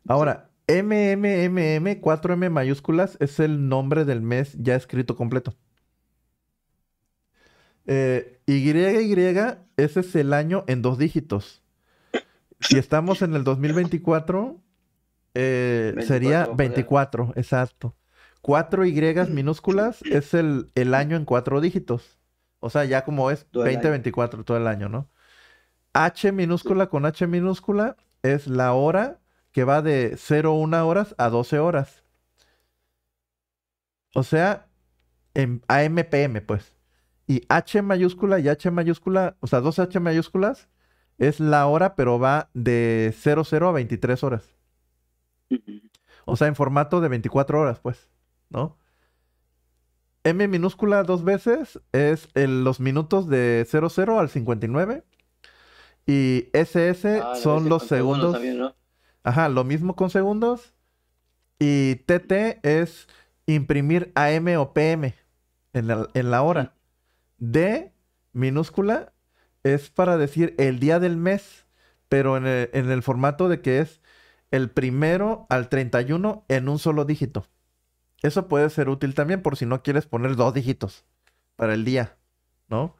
Ahora, MMMM, 4M mayúsculas, es el nombre del mes ya escrito completo. Eh, y YY, ese es el año en dos dígitos. Si estamos en el 2024, eh, sería 24, exacto. 4 Y minúsculas es el, el año en cuatro dígitos. O sea, ya como es 2024 todo el año, ¿no? H minúscula con H minúscula es la hora que va de 01 horas a 12 horas. O sea, en AMPM, pues. Y H mayúscula y H mayúscula, o sea, dos H mayúsculas es la hora, pero va de 00 a 23 horas. O sea, en formato de 24 horas, pues. ¿no? M minúscula dos veces es los minutos de 00 al 59. Y SS ah, son los segundos. Ajá, lo mismo con segundos. Y TT es imprimir AM o PM en la, en la hora. D minúscula es para decir el día del mes, pero en el, en el formato de que es el primero al 31 en un solo dígito. Eso puede ser útil también por si no quieres poner dos dígitos para el día, ¿no?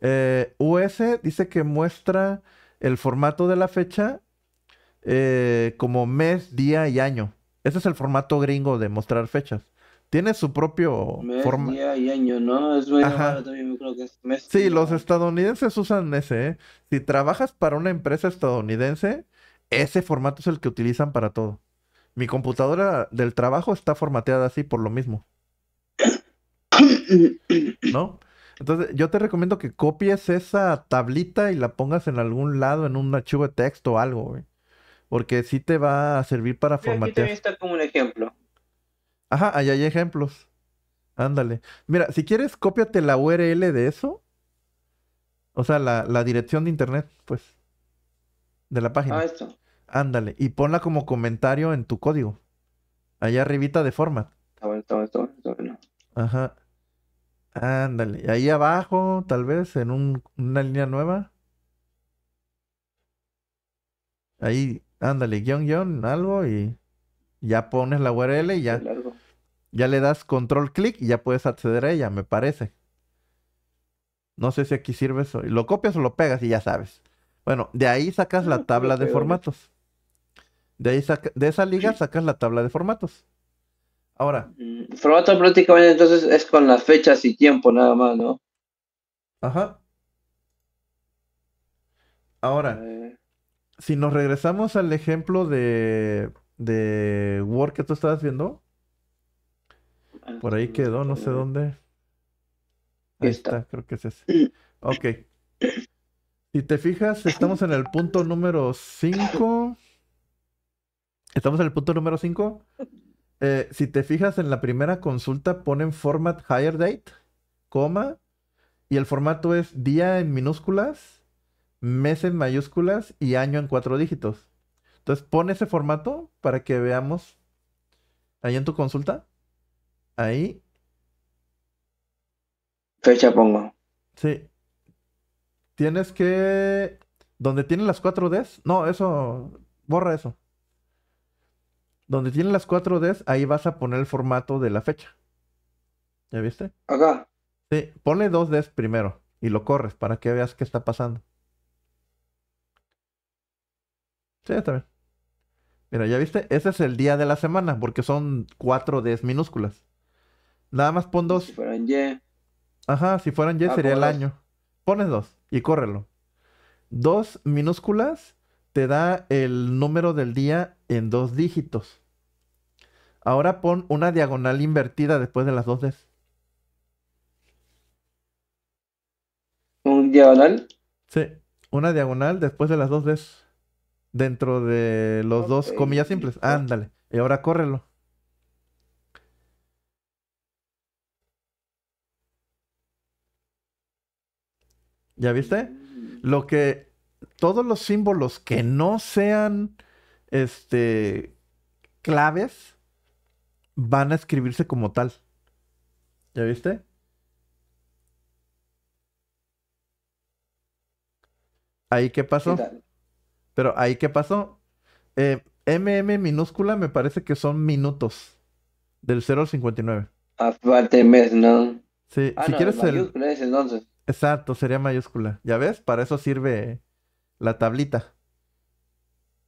Eh, US dice que muestra el formato de la fecha eh, como mes, día y año. Ese es el formato gringo de mostrar fechas. Tiene su propio formato. Día y año, ¿no? Es muy también, creo que es mes, Sí, los estadounidenses usan ese. ¿eh? Si trabajas para una empresa estadounidense, ese formato es el que utilizan para todo. Mi computadora del trabajo está formateada así por lo mismo. ¿No? Entonces, yo te recomiendo que copies esa tablita y la pongas en algún lado, en un archivo de texto o algo, güey. Porque sí te va a servir para formatear. Aquí también está como un ejemplo. Ajá, ahí hay ejemplos. Ándale. Mira, si quieres, cópiate la URL de eso. O sea, la, la dirección de internet, pues. De la página. Ah, esto. Ándale, y ponla como comentario en tu código. Allá arribita de format. Ajá. Ándale, ahí abajo, tal vez, en una línea nueva. Ahí, ándale, guión, guión, algo y ya pones la URL y ya. Ya le das control clic y ya puedes acceder a ella, me parece. No sé si aquí sirve eso. Lo copias o lo pegas y ya sabes. Bueno, de ahí sacas ah, la tabla de formatos. De, ahí de esa liga sacas la tabla de formatos. Ahora. Mm, formato prácticamente entonces es con las fechas y tiempo nada más, ¿no? Ajá. Ahora, si nos regresamos al ejemplo de, de Word que tú estabas viendo, ah, por ahí quedó, no sé dónde. Ahí está. está, creo que es ese. Ok. Si te fijas, estamos en el punto número 5. Estamos en el punto número 5. Eh, si te fijas en la primera consulta, ponen format higher date, coma, y el formato es día en minúsculas, mes en mayúsculas y año en cuatro dígitos. Entonces pon ese formato para que veamos ahí en tu consulta. Ahí. Fecha pongo. Sí. Tienes que... Donde tienen las cuatro Ds. No, eso... Borra eso. Donde tienen las cuatro ds ahí vas a poner el formato de la fecha. ¿Ya viste? Acá. Sí, pone dos ds primero y lo corres para que veas qué está pasando. Sí, está bien. Mira, ¿ya viste? Ese es el día de la semana, porque son 4Ds minúsculas. Nada más pon dos. Si fueran Y. Ajá, si fueran Y ah, sería el año. Pones dos y córrelo. Dos minúsculas te da el número del día en dos dígitos. Ahora pon una diagonal invertida después de las dos Ds. ¿Un diagonal? Sí, una diagonal después de las dos veces Dentro de los dos comillas simples. Ándale. Y ahora córrelo. ¿Ya viste? Mm. Lo que todos los símbolos que no sean este, claves van a escribirse como tal. ¿Ya viste? ¿Ahí qué pasó? Pero ahí qué pasó. Eh, MM minúscula me parece que son minutos. Del 0 al 59. Aparte ah, mes, ¿no? Sí, ah, si quieres el... es entonces. Exacto, sería mayúscula. ¿Ya ves? Para eso sirve la tablita.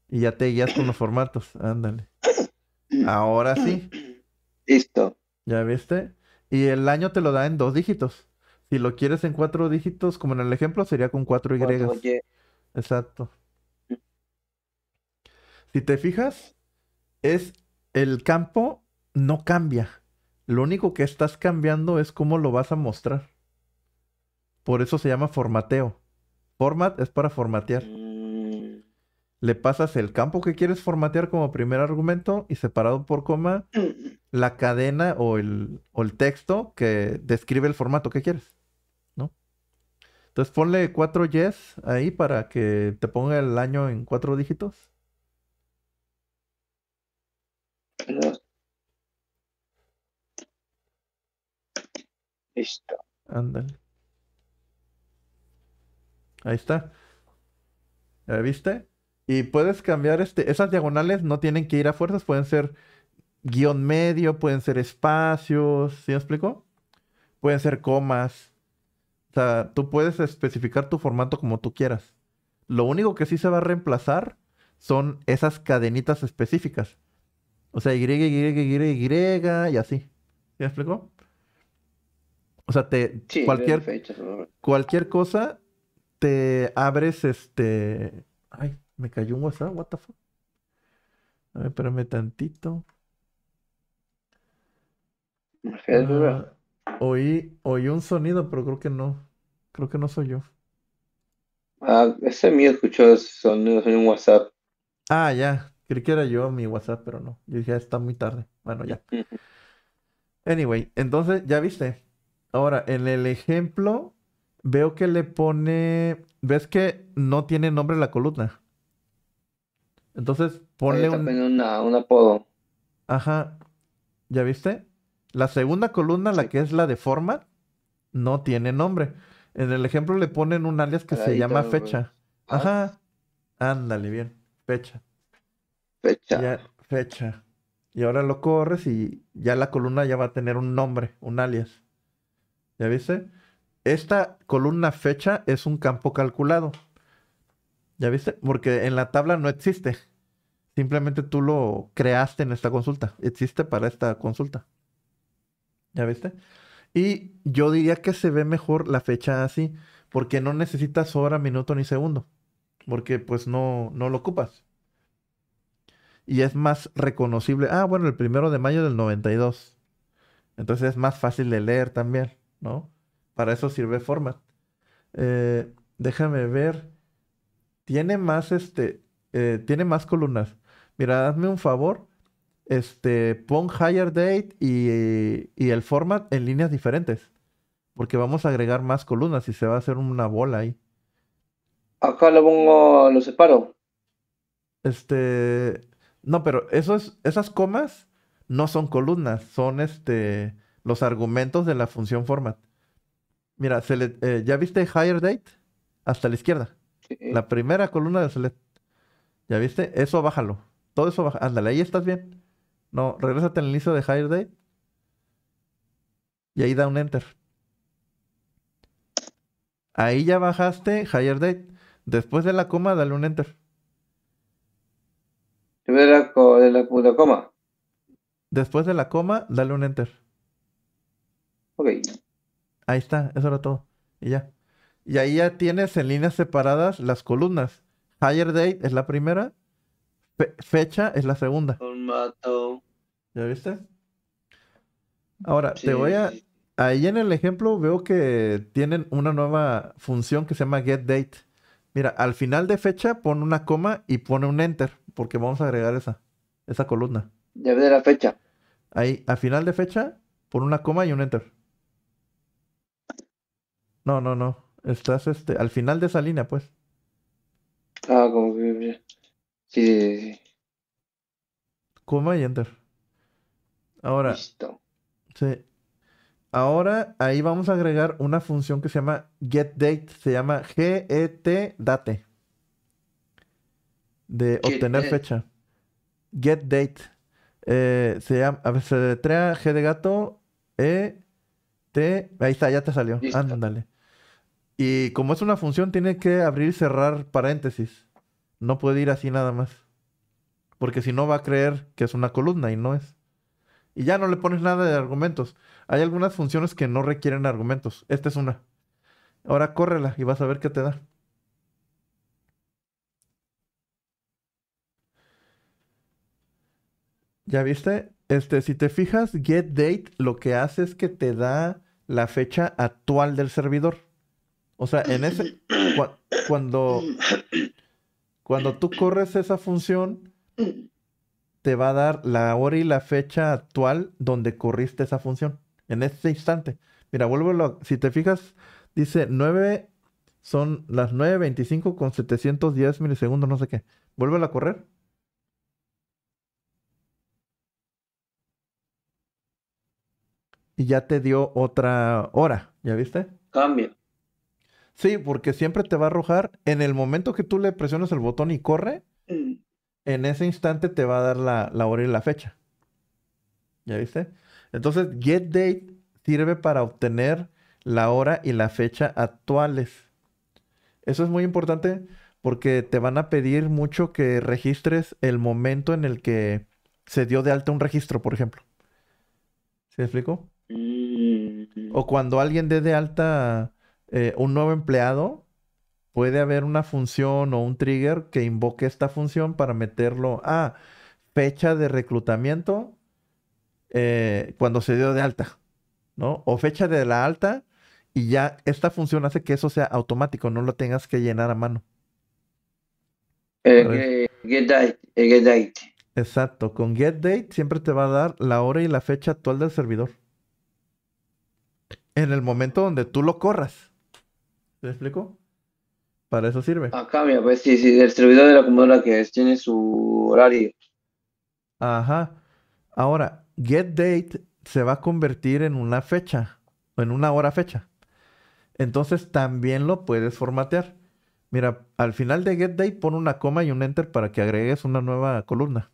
Y ya te guías con los formatos. Ándale. Ahora sí. Listo. ¿Ya viste? Y el año te lo da en dos dígitos. Si lo quieres en cuatro dígitos, como en el ejemplo, sería con cuatro Y. Cuatro Exacto. Si te fijas, es el campo no cambia. Lo único que estás cambiando es cómo lo vas a mostrar. Por eso se llama formateo. Format es para formatear. Mm. Le pasas el campo que quieres formatear como primer argumento y separado por coma mm. la cadena o el, texto que describe el formato que quieres. ¿No? Entonces ponle cuatro yes ahí para que te ponga el año en cuatro dígitos. Listo. Ándale. Ahí está. ¿Ya viste? Y puedes cambiar este. Esas diagonales no tienen que ir a fuerzas, pueden ser guión medio, pueden ser espacios. ¿Sí me explico? Pueden ser comas. O sea, tú puedes especificar tu formato como tú quieras. Lo único que sí se va a reemplazar son esas cadenitas específicas. O sea, Y, Y, Y, Y, y así. ¿Sí me explico? O sea, te, cualquier, fecha, cualquier cosa te abres este. Ay, me cayó un WhatsApp, what the fuck. A ver, espérame tantito. Ah, oí, oí un sonido, pero creo que no. Creo que no soy yo. Ah, ese mío escuchó ese sonido, un un WhatsApp. Ah, ya. Creí que era yo mi WhatsApp, pero no. Yo dije, ah, está muy tarde. Bueno, ya. Anyway, entonces, ya viste. Ahora, en el ejemplo Veo que le pone. ¿Ves que no tiene nombre la columna? Entonces, ponle un... un apodo. Ajá. ¿Ya viste? La segunda columna, la que es la de forma, no tiene nombre. En el ejemplo le ponen un alias que se llama fecha. Ah. Ajá. Ándale, bien. Fecha. Fecha. Ya, fecha. Y ahora lo corres y ya la columna ya va a tener un nombre, un alias. ¿Ya viste? Esta columna fecha es un campo calculado. ¿Ya viste? Porque en la tabla no existe. Simplemente tú lo creaste en esta consulta. Existe para esta consulta. ¿Ya viste? Y yo diría que se ve mejor la fecha así, porque no necesitas hora, minuto ni segundo, porque pues no, no lo ocupas. Y es más reconocible. Ah, bueno, el primero de mayo del 92. Entonces es más fácil de leer también, ¿no? Para eso sirve format. Eh, déjame ver. Tiene más este. Eh, tiene más columnas. Mira, hazme un favor. Este, pon higher date y, el format en líneas diferentes. Porque vamos a agregar más columnas y se va a hacer una bola ahí. Acá lo pongo, lo separo. Este. No, pero esas comas no son columnas, son este los argumentos de la función format. Mira, eh, ¿ya viste Higher Date? Hasta la izquierda. La primera columna de Select. ¿Ya viste? Eso bájalo. Todo eso bájalo, Ándale, ahí estás bien. No, regrésate al inicio de Higher Date. Y ahí da un enter. Ahí ya bajaste Higher Date. Después de la coma, dale un enter. Después de la, la coma. Después de la coma, dale un enter. Ok. Ahí está, eso era todo. Y ya. Y ahí ya tienes en líneas separadas las columnas. Higher date es la primera, fecha es la segunda. ¿Ya viste? Ahora, te voy a... Ahí en el ejemplo veo que tienen una nueva función que se llama date, Mira, al final de fecha pone una coma y pone un enter, porque vamos a agregar esa, esa columna. Ya de la fecha. Ahí, al final de fecha, pone una coma y un enter. No, no, no. Estás este, al final de esa línea, pues. Ah, como que. Sí, Coma y enter. Ahora. Sí. Ahora ahí vamos a agregar una función que se llama date. Se llama e get date. De obtener fecha. GetDate. Eh, se llama. A ver, se G de gato. E. T. Ahí está, ya te salió. Listo. Ándale. Y como es una función, tiene que abrir y cerrar paréntesis. No puede ir así nada más. Porque si no, va a creer que es una columna y no es. Y ya no le pones nada de argumentos. Hay algunas funciones que no requieren argumentos. Esta es una. Ahora córrela y vas a ver qué te da. ¿Ya viste? Este, si te fijas, getDate lo que hace es que te da la fecha actual del servidor. O sea, en ese. cuando. Cuando tú corres esa función, te va a dar la hora y la fecha actual donde corriste esa función. En ese instante. Mira, vuelvo Si te fijas, dice 9. Son las 9.25 con 710 milisegundos, no sé qué. Vuelve a correr. Y ya te dio otra hora, ¿ya viste? Cambia. Sí, porque siempre te va a arrojar. En el momento que tú le presionas el botón y corre, mm. en ese instante te va a dar la, hora y la fecha. ¿Ya viste? Entonces, get date sirve para obtener la hora y la fecha actuales. Eso es muy importante porque te van a pedir mucho que registres el momento en el que se dio de alta un registro, por ejemplo. ¿Se ¿Sí explico? Mm. O cuando alguien dé de alta eh, un nuevo empleado, puede haber una función o un trigger que invoque esta función para meterlo a fecha de reclutamiento eh, cuando se dio de alta, ¿no? O fecha de la alta y ya esta función hace que eso sea automático, no lo tengas que llenar a mano. Exacto, con get date siempre te va a dar la hora y la fecha actual del servidor. En el momento donde tú lo corras. ¿Te explico? Para eso sirve. Acá, cambia, pues sí, sí, el servidor de la computadora que es, tiene su horario. Ajá. Ahora, get date se va a convertir en una fecha, en una hora fecha. Entonces también lo puedes formatear. Mira, al final de get date pon una coma y un enter para que agregues una nueva columna.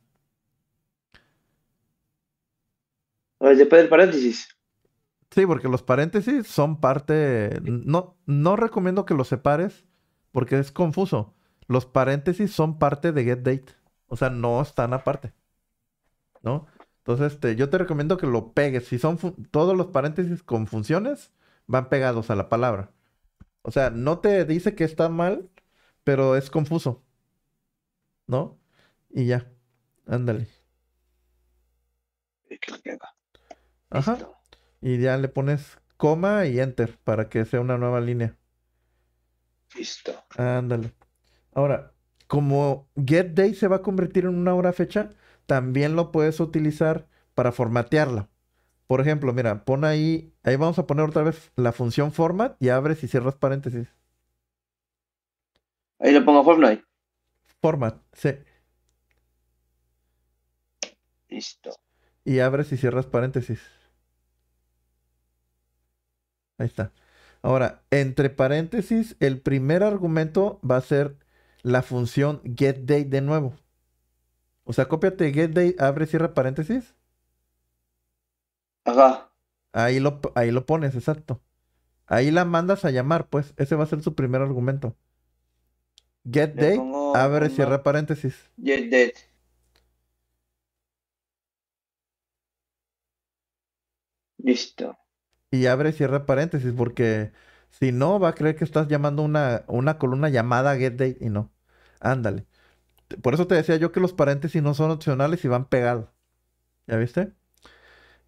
Después del paréntesis. Sí, porque los paréntesis son parte. No, no recomiendo que los separes porque es confuso. Los paréntesis son parte de getDate. O sea, no están aparte. ¿No? Entonces, este, yo te recomiendo que lo pegues. Si son todos los paréntesis con funciones, van pegados a la palabra. O sea, no te dice que está mal, pero es confuso. ¿No? Y ya. Ándale. Ajá y ya le pones coma y enter para que sea una nueva línea. Listo. Ándale. Ahora, como getDay se va a convertir en una hora fecha, también lo puedes utilizar para formatearla. Por ejemplo, mira, pon ahí, ahí vamos a poner otra vez la función format y abres y cierras paréntesis. Ahí le pongo format. Format, sí. Listo. Y abres y cierras paréntesis. Ahí está. Ahora, entre paréntesis, el primer argumento va a ser la función getDate de nuevo. O sea, cópiate getDate, abre, cierra paréntesis. Ajá. Ahí lo, ahí lo pones, exacto. Ahí la mandas a llamar, pues. Ese va a ser su primer argumento. GetDate, abre, cierra paréntesis. GetDate. Listo y abre y cierra paréntesis, porque si no, va a creer que estás llamando una, columna llamada getDate y no. Ándale. Por eso te decía yo que los paréntesis no son opcionales y van pegados. ¿Ya viste?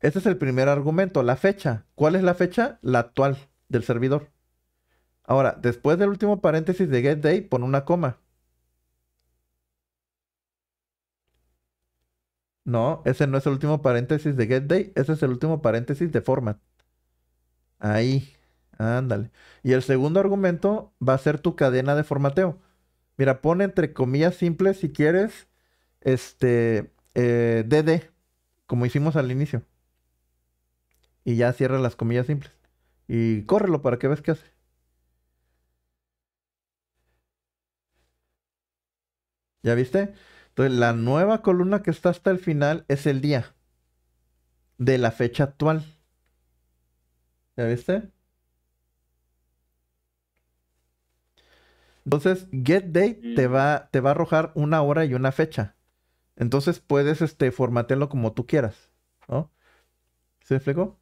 Este es el primer argumento, la fecha. ¿Cuál es la fecha? La actual del servidor. Ahora, después del último paréntesis de getDate, pon una coma. No, ese no es el último paréntesis de getDate, ese es el último paréntesis de format. Ahí, ándale. Y el segundo argumento va a ser tu cadena de formateo. Mira, pone entre comillas simples si quieres, este, eh, DD, como hicimos al inicio. Y ya cierra las comillas simples. Y córrelo para que veas qué hace. ¿Ya viste? Entonces, la nueva columna que está hasta el final es el día de la fecha actual. ¿Ya viste? Entonces, get date te va, te va a arrojar una hora y una fecha. Entonces puedes este, formatearlo como tú quieras, ¿no? ¿Se explicó?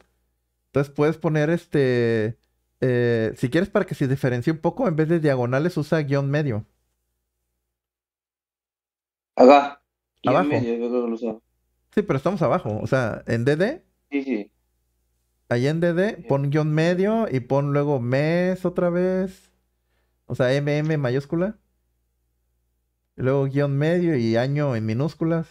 Entonces puedes poner este. Eh, si quieres para que se diferencie un poco, en vez de diagonales usa guión medio. Acá. Abajo. sí, pero estamos abajo. O sea, en DD. Sí, sí. Allí en DD, pon guión medio y pon luego mes otra vez. O sea, MM mayúscula. luego guión medio y año en minúsculas.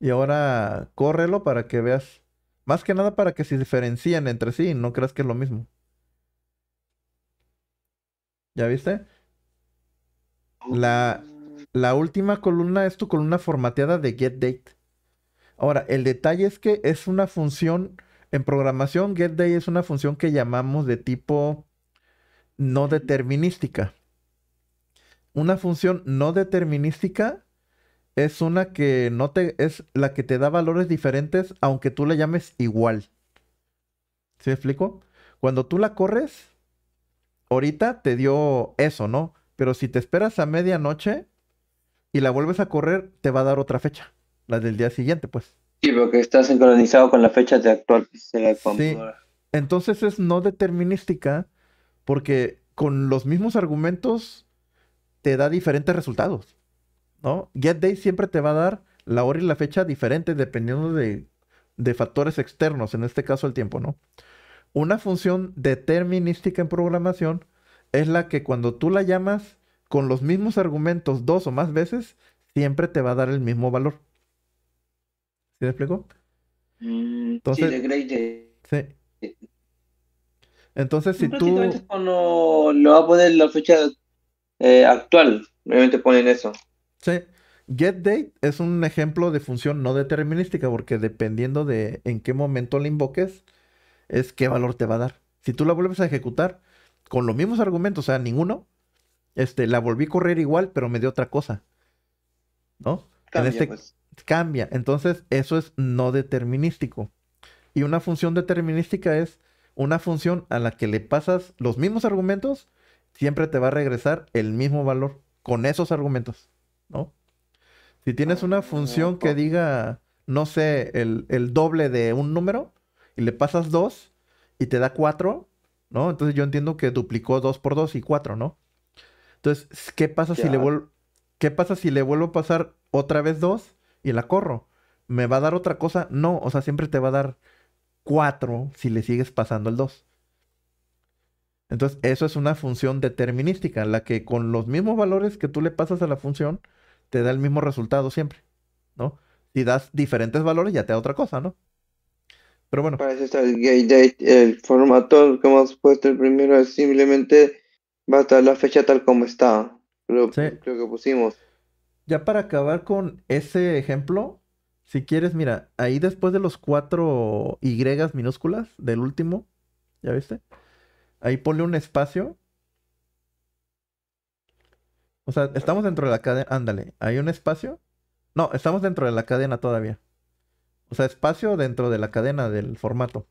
Y ahora córrelo para que veas. Más que nada para que se diferencien entre sí y no creas que es lo mismo. ¿Ya viste? La, la última columna es tu columna formateada de get date. Ahora, el detalle es que es una función, en programación, getDay es una función que llamamos de tipo no determinística. Una función no determinística es una que no te, es la que te da valores diferentes aunque tú la llames igual. ¿Sí me explico? Cuando tú la corres, ahorita te dio eso, ¿no? Pero si te esperas a medianoche y la vuelves a correr, te va a dar otra fecha la del día siguiente, pues. Sí, porque está sincronizado con la fecha de actual de la computadora. Entonces es no determinística porque con los mismos argumentos te da diferentes resultados, ¿no? Get Day siempre te va a dar la hora y la fecha diferente dependiendo de, de factores externos, en este caso el tiempo, ¿no? Una función determinística en programación es la que cuando tú la llamas con los mismos argumentos dos o más veces, siempre te va a dar el mismo valor desplegó explico? Mm, Entonces, sí, de Entonces, si tú. no lo va a poner la fecha eh, actual, obviamente ponen eso. Sí. GetDate es un ejemplo de función no determinística, porque dependiendo de en qué momento la invoques, es qué valor te va a dar. Si tú la vuelves a ejecutar con los mismos argumentos, o sea, ninguno, este, la volví a correr igual, pero me dio otra cosa. ¿No? en este pues cambia. Entonces, eso es no determinístico. Y una función determinística es una función a la que le pasas los mismos argumentos, siempre te va a regresar el mismo valor con esos argumentos, ¿no? Si tienes una ah, función que diga, no sé, el, doble de un número y le pasas dos, y te da 4, ¿no? Entonces yo entiendo que duplicó dos por dos y cuatro, ¿no? Entonces, ¿qué pasa, si le, ¿qué pasa si le vuelvo a pasar otra vez dos? y la corro. ¿Me va a dar otra cosa? No, o sea, siempre te va a dar 4 si le sigues pasando el 2. Entonces, eso es una función determinística, la que con los mismos valores que tú le pasas a la función, te da el mismo resultado siempre, ¿no? Si das diferentes valores, ya te da otra cosa, ¿no? Pero bueno. parece el formato que hemos puesto el primero es simplemente va a estar la fecha tal como está. lo que pusimos ya para acabar con ese ejemplo, si quieres, mira, ahí después de los cuatro Y minúsculas del último, ¿ya viste? Ahí ponle un espacio. O sea, estamos dentro de la cadena. Ándale, hay un espacio. No, estamos dentro de la cadena todavía. O sea, espacio dentro de la cadena del formato.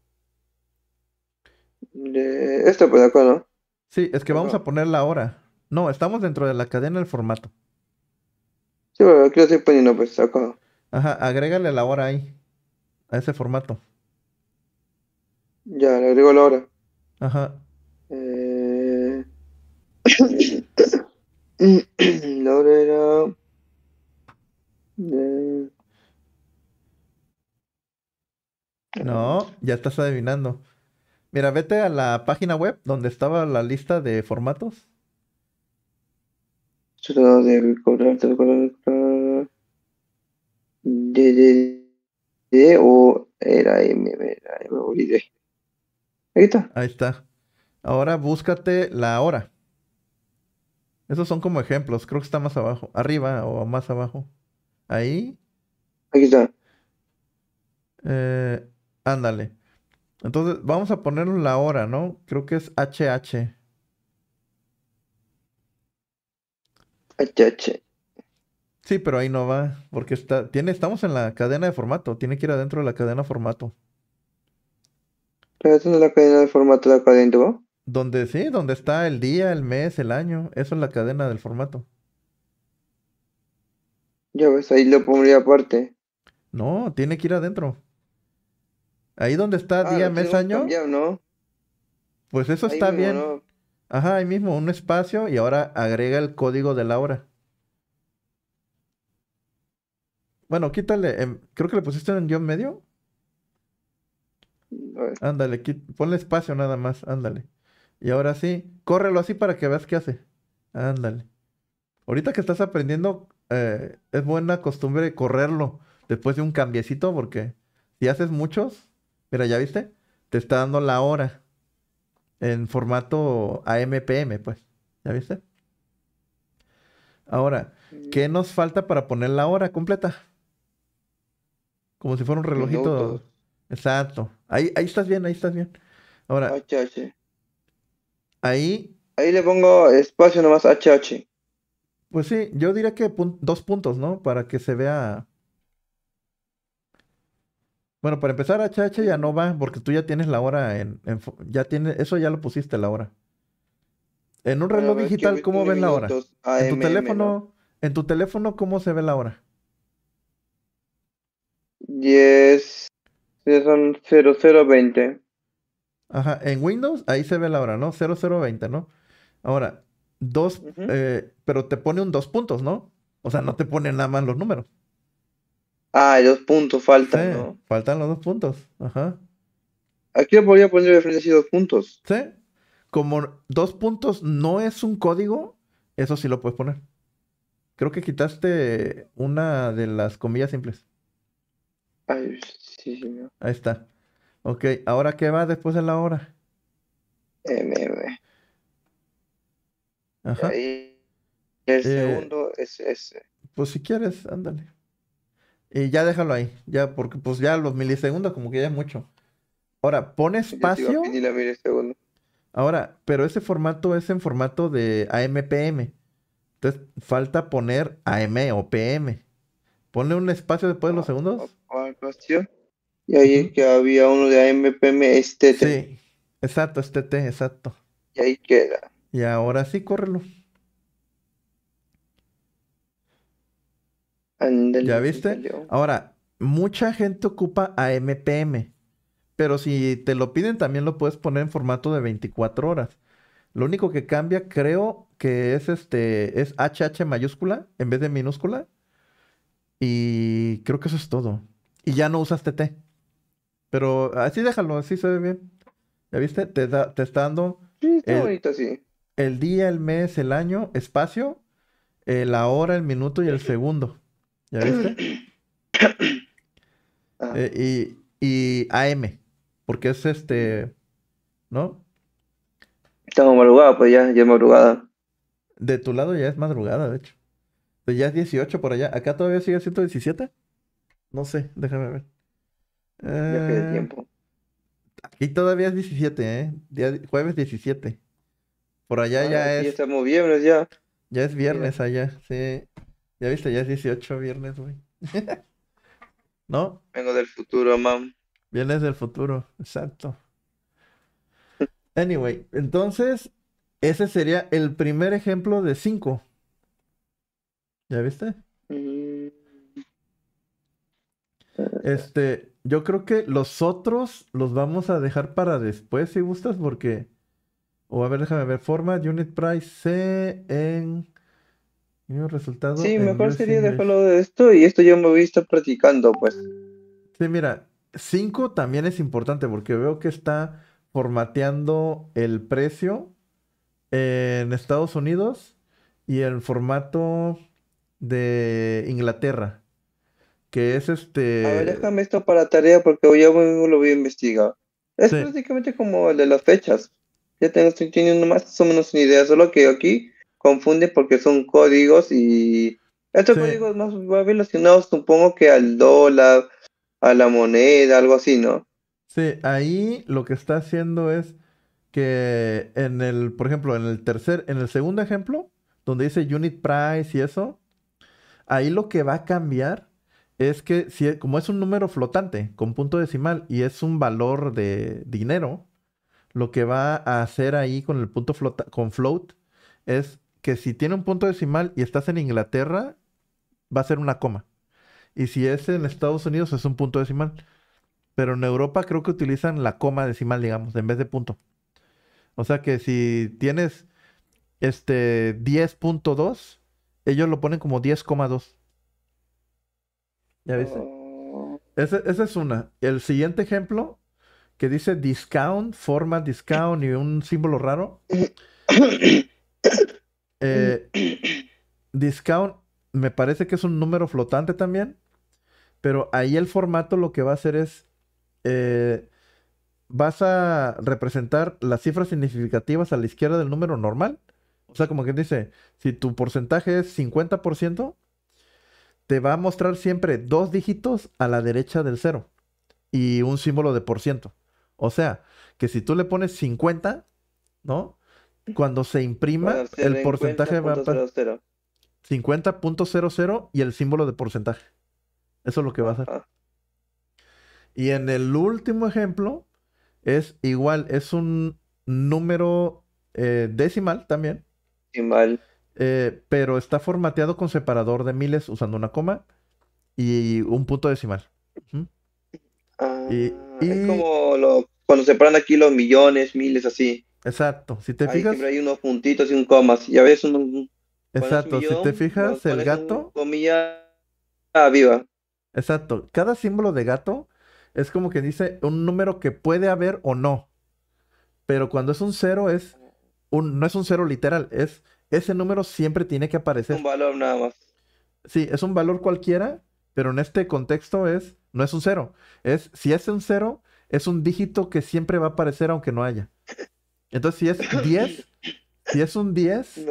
De esto, pues, de acuerdo. Sí, es que vamos a poner la hora. No, estamos dentro de la cadena del formato. Sí, pero aquí lo estoy poniendo, pues, acá. Ajá, agrégale la hora ahí, a ese formato. Ya, le agrego la hora. Ajá. Eh, la hora era... No, ya estás adivinando. Mira, vete a la página web donde estaba la lista de formatos tratado de cobrar, de de, d o era M, Ahí está. Ahí está. Ahora búscate la hora. Esos son como ejemplos. Creo que está más abajo. Arriba o más abajo. Ahí. Aquí está. Eh, ándale. Entonces, vamos a poner la hora, ¿no? Creo que es HH. Sí, pero ahí no va, porque está, tiene, estamos en la cadena de formato, tiene que ir adentro de la cadena formato. ¿Pero eso es la cadena de formato de acá adentro? Donde sí, donde está el día, el mes, el año, eso es la cadena del formato. Ya ves, ahí lo pondría aparte. No, tiene que ir adentro. Ahí donde está ah, día, mes, año. Pues eso está bien. Ajá, ahí mismo, un espacio y ahora agrega el código de la hora. Bueno, quítale, em, creo que le pusiste en guión medio. Mm, ándale, ponle espacio nada más, ándale. Y ahora sí, córrelo así para que veas qué hace. Ándale. Ahorita que estás aprendiendo, eh, es buena costumbre correrlo después de un cambiecito porque si haces muchos, mira, ya viste, te está dando la hora en formato AMPM, pues. ¿Ya viste? Ahora, ¿qué nos falta para poner la hora completa? Como si fuera un relojito. Exacto. Ahí, ahí estás bien, ahí estás bien. Ahora. HH. Ahí. Ahí le pongo espacio nomás HH. Pues sí, yo diría que dos puntos, ¿no? Para que se vea bueno, para empezar, HH ya no va, porque tú ya tienes la hora en. ya tiene, eso ya lo pusiste la hora. En un reloj digital, ¿cómo ven la hora? en tu teléfono, en tu teléfono, ¿cómo se ve la hora? 10, Son 0020. Ajá, en Windows ahí se ve la hora, ¿no? 0020, ¿no? Ahora, dos, eh, pero te pone un dos puntos, ¿no? O sea, no te pone nada más los números. Ah, dos puntos faltan, ¿no? Faltan los dos puntos, ajá. Aquí lo podría poner de frente dos puntos. Sí. Como dos puntos no es un código, eso sí lo puedes poner. Creo que quitaste una de las comillas simples. Ay, sí, sí. Ahí está. Ok, ¿ahora qué va después de la hora? M Ajá. el eh, segundo es ese. Pues si quieres, ándale. Y ya déjalo ahí, ya, porque pues ya los milisegundos como que ya es mucho. Ahora, pone espacio. Ahora, pero ese formato es en formato de AMPM. Entonces, falta poner AM o PM. pone un espacio después de los segundos. Ah, ah, ah, y ahí es que había uno de AMPM, este. Sí, exacto, es T, exacto. Y ahí queda. Y ahora sí, córrelo. ¿Ya viste? Ahora, mucha gente ocupa a MPM, pero si te lo piden también lo puedes poner en formato de 24 horas. Lo único que cambia, creo que es este, es HH mayúscula en vez de minúscula. Y creo que eso es todo. Y ya no usas TT. Pero así déjalo, así se ve bien. ¿Ya viste? Te, te está dando. el, día, el mes, el año, espacio, la hora, el minuto y el segundo. ¿Ya viste? Ah. Eh, y, y, AM, porque es este, ¿no? Estamos madrugada, pues ya, ya es madrugada. De tu lado ya es madrugada, de hecho. Pues ya es 18 por allá. ¿Acá todavía sigue 117? No sé, déjame ver. ya eh, tiempo. Aquí todavía es 17, ¿eh? jueves 17. Por allá ah, ya es. estamos viernes ya. Ya es viernes allá, sí. Ya viste, ya es 18 viernes, güey. ¿No? Vengo del futuro, mam. Vienes del futuro, exacto. Anyway, entonces, ese sería el primer ejemplo de 5. ¿Ya viste? Mm. Este, yo creo que los otros los vamos a dejar para después, si gustas, porque. O a ver, déjame ver. Format, unit price, C en. Sí, mejor sería dejarlo de esto y esto ya me voy a estar practicando, pues. Sí, mira, 5 también es importante porque veo que está formateando el precio en Estados Unidos y el formato de Inglaterra. Que es este. A ver, déjame esto para tarea porque hoy lo voy a investigar. Es prácticamente como el de las fechas. Ya tengo, teniendo más o menos una idea, solo que aquí confunde porque son códigos y estos códigos más relacionados supongo que al dólar, a la moneda, algo así, ¿no? Sí, ahí lo que está haciendo es que en el, por ejemplo, en el tercer, en el segundo ejemplo, donde dice unit price y eso, ahí lo que va a cambiar es que si, e, como es un número flotante con punto decimal y es un valor de dinero, lo que va a hacer ahí con el punto flota, con float es que si tiene un punto decimal y estás en Inglaterra, va a ser una coma. Y si es en Estados Unidos, es un punto decimal. Pero en Europa creo que utilizan la coma decimal, digamos, en vez de punto. O sea que si tienes este 10.2, ellos lo ponen como 10,2. ¿Ya viste? Ese, esa es una. El siguiente ejemplo que dice discount, forma discount y un símbolo raro. Eh, mm. discount me parece que es un número flotante también, pero ahí el formato lo que va a hacer es, eh, vas a representar las cifras significativas a la izquierda del número normal. O sea, como que dice, si tu porcentaje es 50%, te va a mostrar siempre dos dígitos a la derecha del cero y un símbolo de por ciento. O sea, que si tú le pones 50, ¿no? Cuando se imprima, el porcentaje va a 50.00 y el símbolo de porcentaje. Eso es lo que va a hacer. Y en el último ejemplo, es igual, es un número eh, decimal también. Decimal. Eh, pero está formateado con separador de miles usando una coma y un punto decimal. Ah, y, Es como cuando separan aquí los millones, miles, así. Exacto, si te fijas. Siempre hay unos puntitos y un comas. Y a un. Exacto, si te fijas, el gato. Comilla a ah, viva. Exacto, cada símbolo de gato es como que dice un número que puede haber o no. Pero cuando es un cero, es un, no es un cero literal, es ese número siempre tiene que aparecer. Un valor nada más. Sí, es un valor cualquiera, pero en este contexto es, no es un cero. Es, si es un cero, es un dígito que siempre va a aparecer aunque no haya. Entonces, si es 10, si es un 10,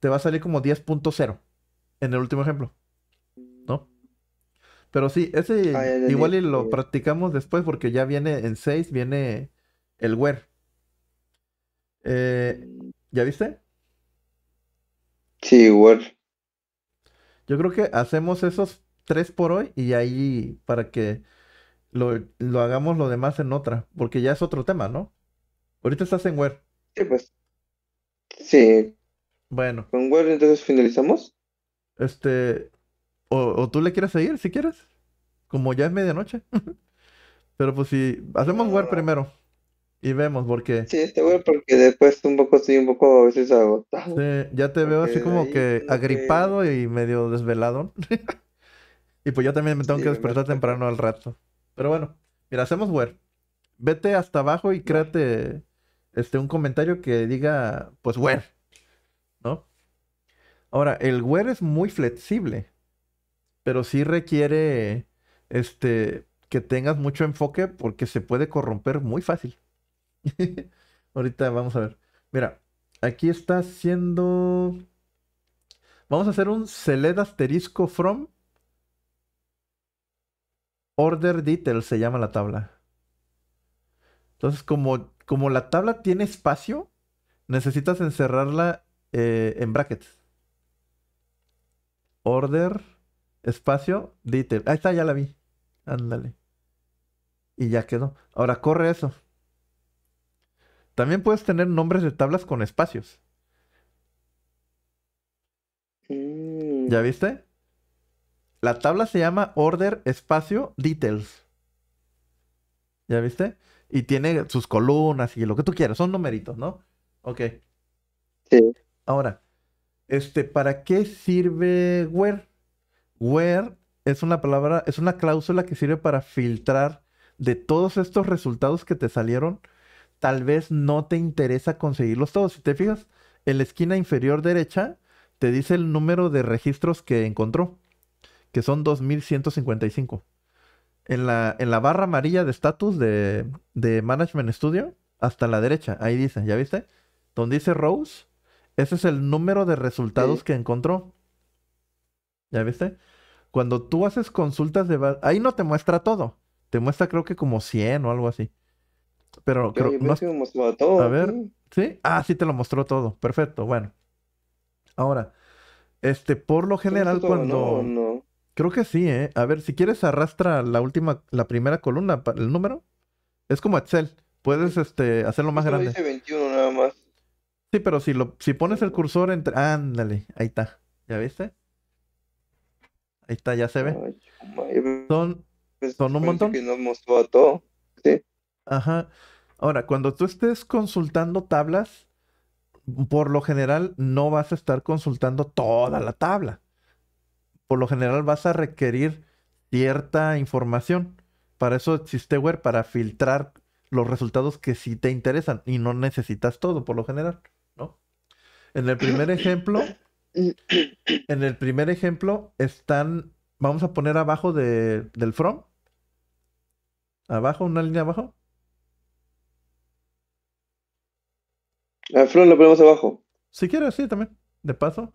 te va a salir como 10.0 en el último ejemplo. ¿No? Pero sí, ese ah, igual y lo practicamos después porque ya viene en 6, viene el where. Eh, ¿Ya viste? Sí, where. Yo creo que hacemos esos tres por hoy y ahí para que lo hagamos lo demás en otra, porque ya es otro tema, ¿no? Ahorita estás en Word. Sí, pues. Sí. Bueno. ¿Con Word entonces finalizamos? Este. O, tú le quieres seguir si quieres. Como ya es medianoche. Pero pues Sí, hacemos web primero. Y vemos porque. Sí, este Word porque después un poco estoy un poco a veces agotado. Sí, ya te veo así como que agripado y medio desvelado. y pues yo también me tengo que despertar temprano al rato. Pero bueno, mira, hacemos Word. Vete hasta abajo y créate este, un comentario que diga, pues, where, ¿no? Ahora, el where es muy flexible, pero sí requiere, este, que tengas mucho enfoque porque se puede corromper muy fácil. Ahorita vamos a ver. Mira, aquí está haciendo... Vamos a hacer un select asterisco from order detail se llama la tabla. Entonces, como como la tabla tiene espacio, necesitas encerrarla eh, en brackets. Order, espacio, detail. Ahí está, ya la vi. Ándale. Y ya quedó. Ahora corre eso. También puedes tener nombres de tablas con espacios. Mm. ¿Ya viste? La tabla se llama order espacio details. ¿Ya viste? y tiene sus columnas y lo que tú quieras, son numeritos, ¿no? Ok. Sí. Ahora, este, ¿para qué sirve where? Where es una palabra, es una cláusula que sirve para filtrar de todos estos resultados que te salieron, tal vez no te interesa conseguirlos todos. Si te fijas, en la esquina inferior derecha te dice el número de registros que encontró, que son 2155 en la, en la barra amarilla de estatus de, Management Studio, hasta la derecha, ahí dice, ¿ya viste? Donde dice Rose, ese es el número de resultados que encontró. ¿Ya viste? Cuando tú haces consultas de... Ahí no te muestra todo. Te muestra creo que como 100 o algo así. Pero Yo creo... No... Me mostró todo. A ver. ¿Sí? Ah, sí te lo mostró todo. Perfecto, bueno. Ahora, este, por lo general cuando... no. Creo que sí, ¿eh? A ver, si quieres arrastra la última, la primera columna, el número. Es como Excel. Puedes este, hacerlo más grande. Dice 21 nada más. Sí, pero si, lo, si pones el cursor entre... Ándale, ahí está. ¿Ya viste? Ahí está, ya se ve. Pues, son, un montón. Que nos mostró todo. ¿sí? Ajá. Ahora, cuando tú estés consultando tablas, por lo general no vas a estar consultando toda la tabla por lo general vas a requerir cierta información. Para eso existe web, para filtrar los resultados que sí te interesan y no necesitas todo por lo general, ¿no? En el primer ejemplo, en el primer ejemplo están, vamos a poner abajo de, del from, abajo, una línea abajo. El from lo ponemos abajo. Si quieres, sí, también, de paso.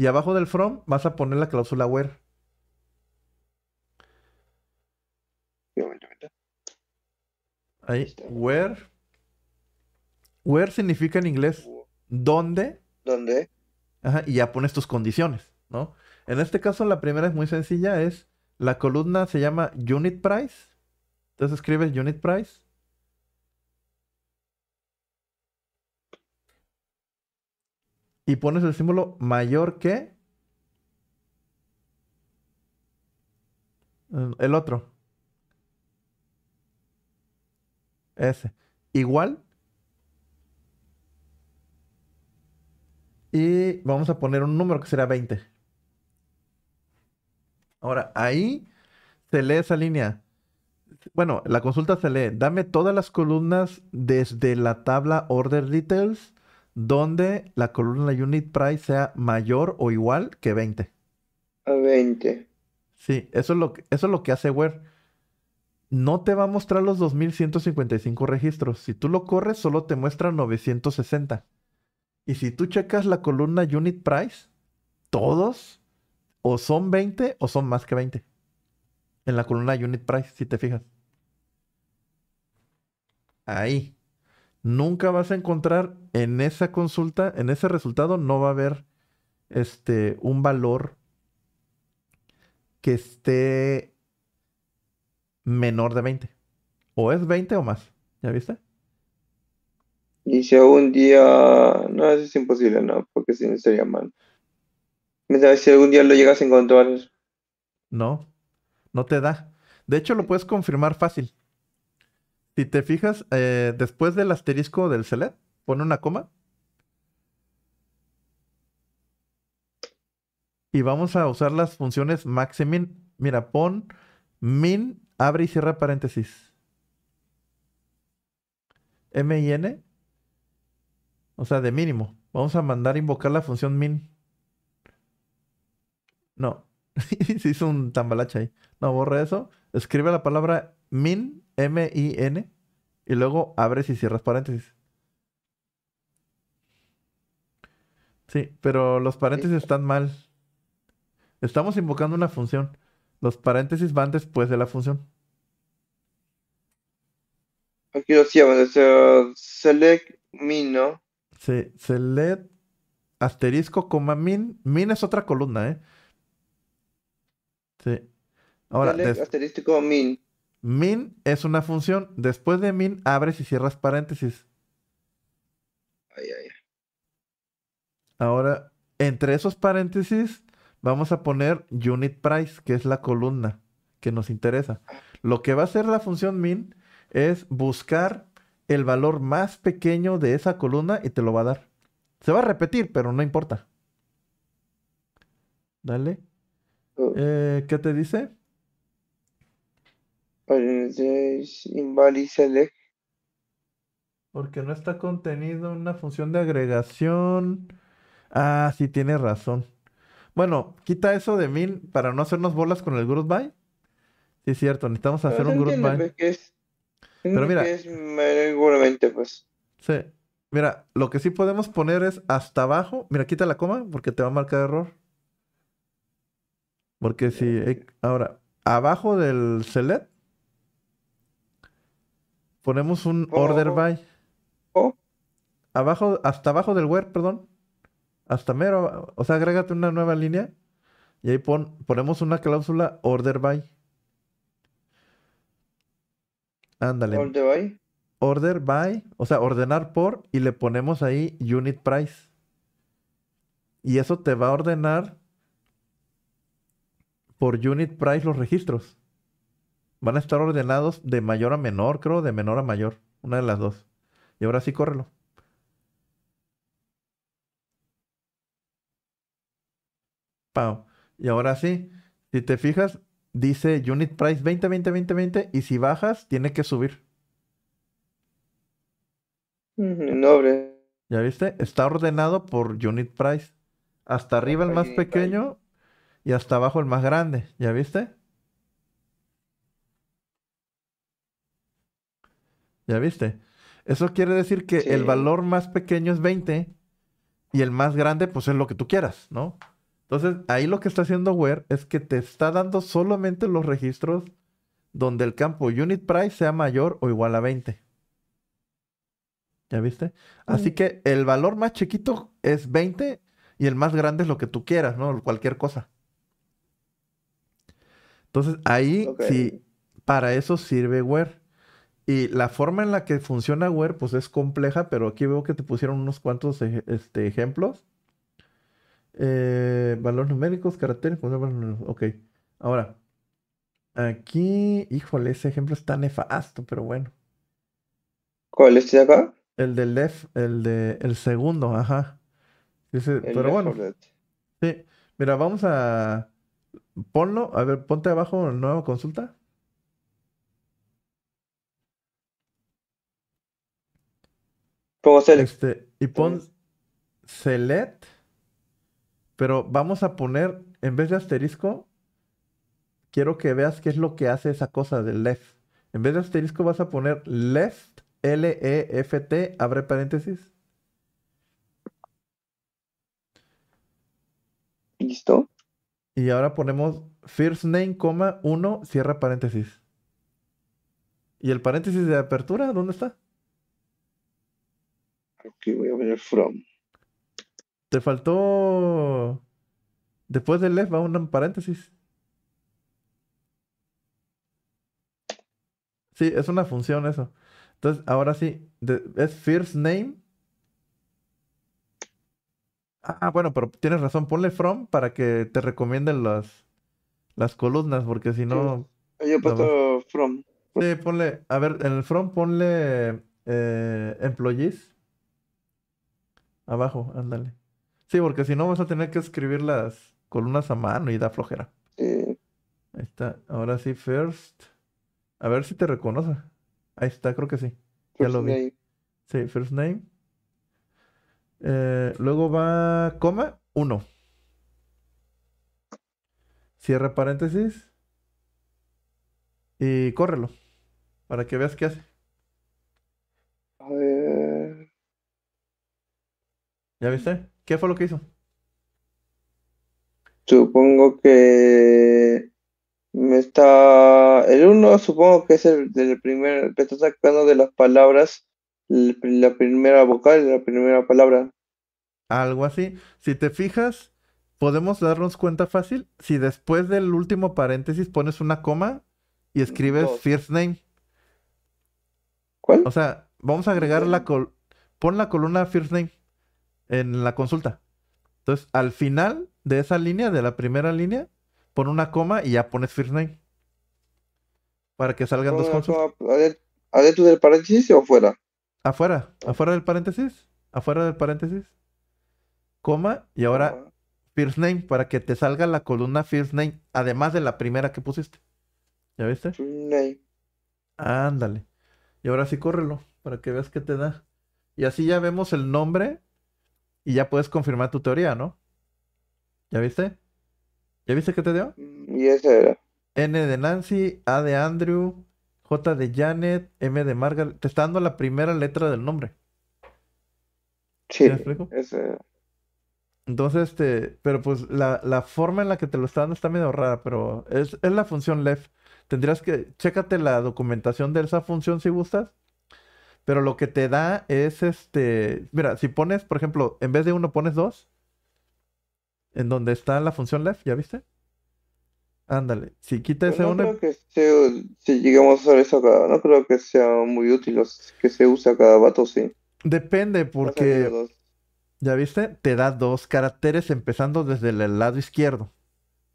Y abajo del from vas a poner la cláusula where. Ahí, where. Where significa en inglés dónde. ¿Dónde? Ajá, y ya pones tus condiciones, ¿no? En este caso, la primera es muy sencilla, es la columna se llama unit price. Entonces escribes unit price. y pones el símbolo mayor que el otro. Ese. Igual. Y vamos a poner un número que será 20. Ahora, ahí se lee esa línea. Bueno, la consulta se lee. Dame todas las columnas desde la tabla Order Details donde la columna unit price sea mayor o igual que 20. A 20. Sí, eso es lo que, eso es lo que hace Word. No te va a mostrar los 2155 registros. Si tú lo corres, solo te muestra 960. Y si tú checas la columna unit price, todos o son 20 o son más que 20. En la columna unit price, si te fijas. Ahí nunca vas a encontrar en esa consulta, en ese resultado, no va a haber este, un valor que esté menor de 20. O es 20 o más. ¿Ya viste? Y si algún día... No, eso es imposible, no, porque si no sería mal. Si algún día lo llegas a encontrar... No, no te da. De hecho, lo puedes confirmar fácil. Si te fijas, eh, después del asterisco del select, pone una coma. Y vamos a usar las funciones max y min. Mira, pon min, abre y cierra paréntesis. min y N. O sea, de mínimo. Vamos a mandar invocar la función min. No. Se hizo un tambalache ahí. No, borra eso. Escribe la palabra min, M-I-N, y luego abres y cierras paréntesis. Sí, pero los paréntesis están mal. Estamos invocando una función. Los paréntesis van después de la función. Aquí lo hacíamos, select min, ¿no? Sí, select asterisco, coma min. Min es otra columna, ¿eh? Sí. Ahora, select asterisco min. Min es una función. Después de min abres y cierras paréntesis. Ahora, entre esos paréntesis, vamos a poner unit price, que es la columna que nos interesa. Lo que va a hacer la función min es buscar el valor más pequeño de esa columna y te lo va a dar. Se va a repetir, pero no importa. Dale. Oh. Eh, ¿Qué te dice? Porque no está contenido una función de agregación. Ah, sí, tiene razón. Bueno, quita eso de min para no hacernos bolas con el group by. Sí, es cierto, necesitamos hacer un group by. Pero mira. Que pues. Sí. Mira, lo que sí podemos poner es hasta abajo. Mira, quita la coma porque te va a marcar error. Porque si. Eh, e, ahora, abajo del select Ponemos un oh, order oh. by. Oh. Abajo, hasta abajo del where, perdón. Hasta mero. O sea, agrégate una nueva línea. Y ahí ponemos una cláusula order by. Ándale. Order by. Order by. O sea, ordenar por. Y le ponemos ahí unit price. Y eso te va a ordenar por unit price los registros. Van a estar ordenados de mayor a menor, creo, de menor a mayor. Una de las dos. Y ahora sí, córrelo. Pau. Y ahora sí, si te fijas, dice unit price 20, 20, 20, 20. Y si bajas, tiene que subir. Noble. ¿Ya viste? Está ordenado por unit price. Hasta arriba el más pequeño y hasta abajo el más grande. ¿Ya viste? ¿Ya viste? Eso quiere decir que el valor más pequeño es 20 y el más grande, pues es lo que tú quieras, ¿no? Entonces, ahí lo que está haciendo Where es que te está dando solamente los registros donde el campo unit price sea mayor o igual a 20. ¿Ya viste? Así mm. que el valor más chiquito es 20 y el más grande es lo que tú quieras, ¿no? Cualquier cosa. Entonces, ahí sí, para eso sirve Where. Y la forma en la que funciona Word, pues es compleja, pero aquí veo que te pusieron unos cuantos este, ejemplos. Eh, valores numéricos, caracteres, ok. Ahora, aquí, híjole, ese ejemplo está nefasto, pero bueno. ¿Cuál es este de acá? El del left, el de el segundo, ajá. pero bueno. Sí, mira, vamos a ponlo, a ver, ponte abajo nueva consulta. Este, y pon Select, pero vamos a poner, en vez de asterisco, quiero que veas qué es lo que hace esa cosa del left. En vez de asterisco vas a poner left, L-E-F-T, abre paréntesis. Listo. Y ahora ponemos first name, coma, uno cierra paréntesis. ¿Y el paréntesis de apertura? ¿Dónde está? que voy a poner from. Te faltó. Después del left va un paréntesis. Sí, es una función eso. Entonces, ahora sí, es first name. Ah, bueno, pero tienes razón, ponle from para que te recomienden las, las columnas, porque si no... yo from. Sí, ponle, a ver, en el from ponle eh, employees. Abajo, ándale. Sí, porque si no vas a tener que escribir las columnas a mano y da flojera. Ahí está. Ahora sí, first. A ver si te reconoce. Ahí está, creo que sí. ya lo vi. Sí, first name. Eh, luego va coma uno Cierra paréntesis. Y córrelo. Para que veas qué hace. A ver. ¿Ya viste? ¿Qué fue lo que hizo? Supongo que me está el uno supongo que es el del primer que está sacando de las palabras la primera vocal de la primera palabra. Algo así. Si te fijas, podemos darnos cuenta fácil si después del último paréntesis pones una coma y escribes first name. ¿Cuál? O sea, vamos a agregar la col pon la columna first name en la consulta. Entonces, al final de esa línea, de la primera línea, pon una coma y ya pones first name. Para que salgan dos consultas. ¿Adentro del paréntesis o afuera? Afuera, afuera del paréntesis, afuera del paréntesis. Coma y ahora ah. first name para que te salga la columna first name, además de la primera que pusiste. ¿Ya viste? First name. Ándale. Y ahora sí córrelo para que veas qué te da. Y así ya vemos el nombre y ya puedes confirmar tu teoría, ¿no? ¿Ya viste? ¿Ya viste qué te dio? Y ese era. N de Nancy, A de Andrew, J de Janet, M de Margaret. Te está dando la primera letra del nombre. Sí, explico? Ese Entonces, este, pero pues la, forma en la que te lo está dando está medio rara, pero es, es la función left. Tendrías que, chécate la documentación de esa función si gustas, pero lo que te da es este. Mira, si pones, por ejemplo, en vez de uno pones dos. En donde está la función left, ¿ya viste? Ándale, si quita pues ese uno. No creo que sea, si llegamos a usar eso acá, no creo que sea muy útil que se use a cada vato, sí. Depende, porque. ¿Ya viste? Te da dos caracteres empezando desde el lado izquierdo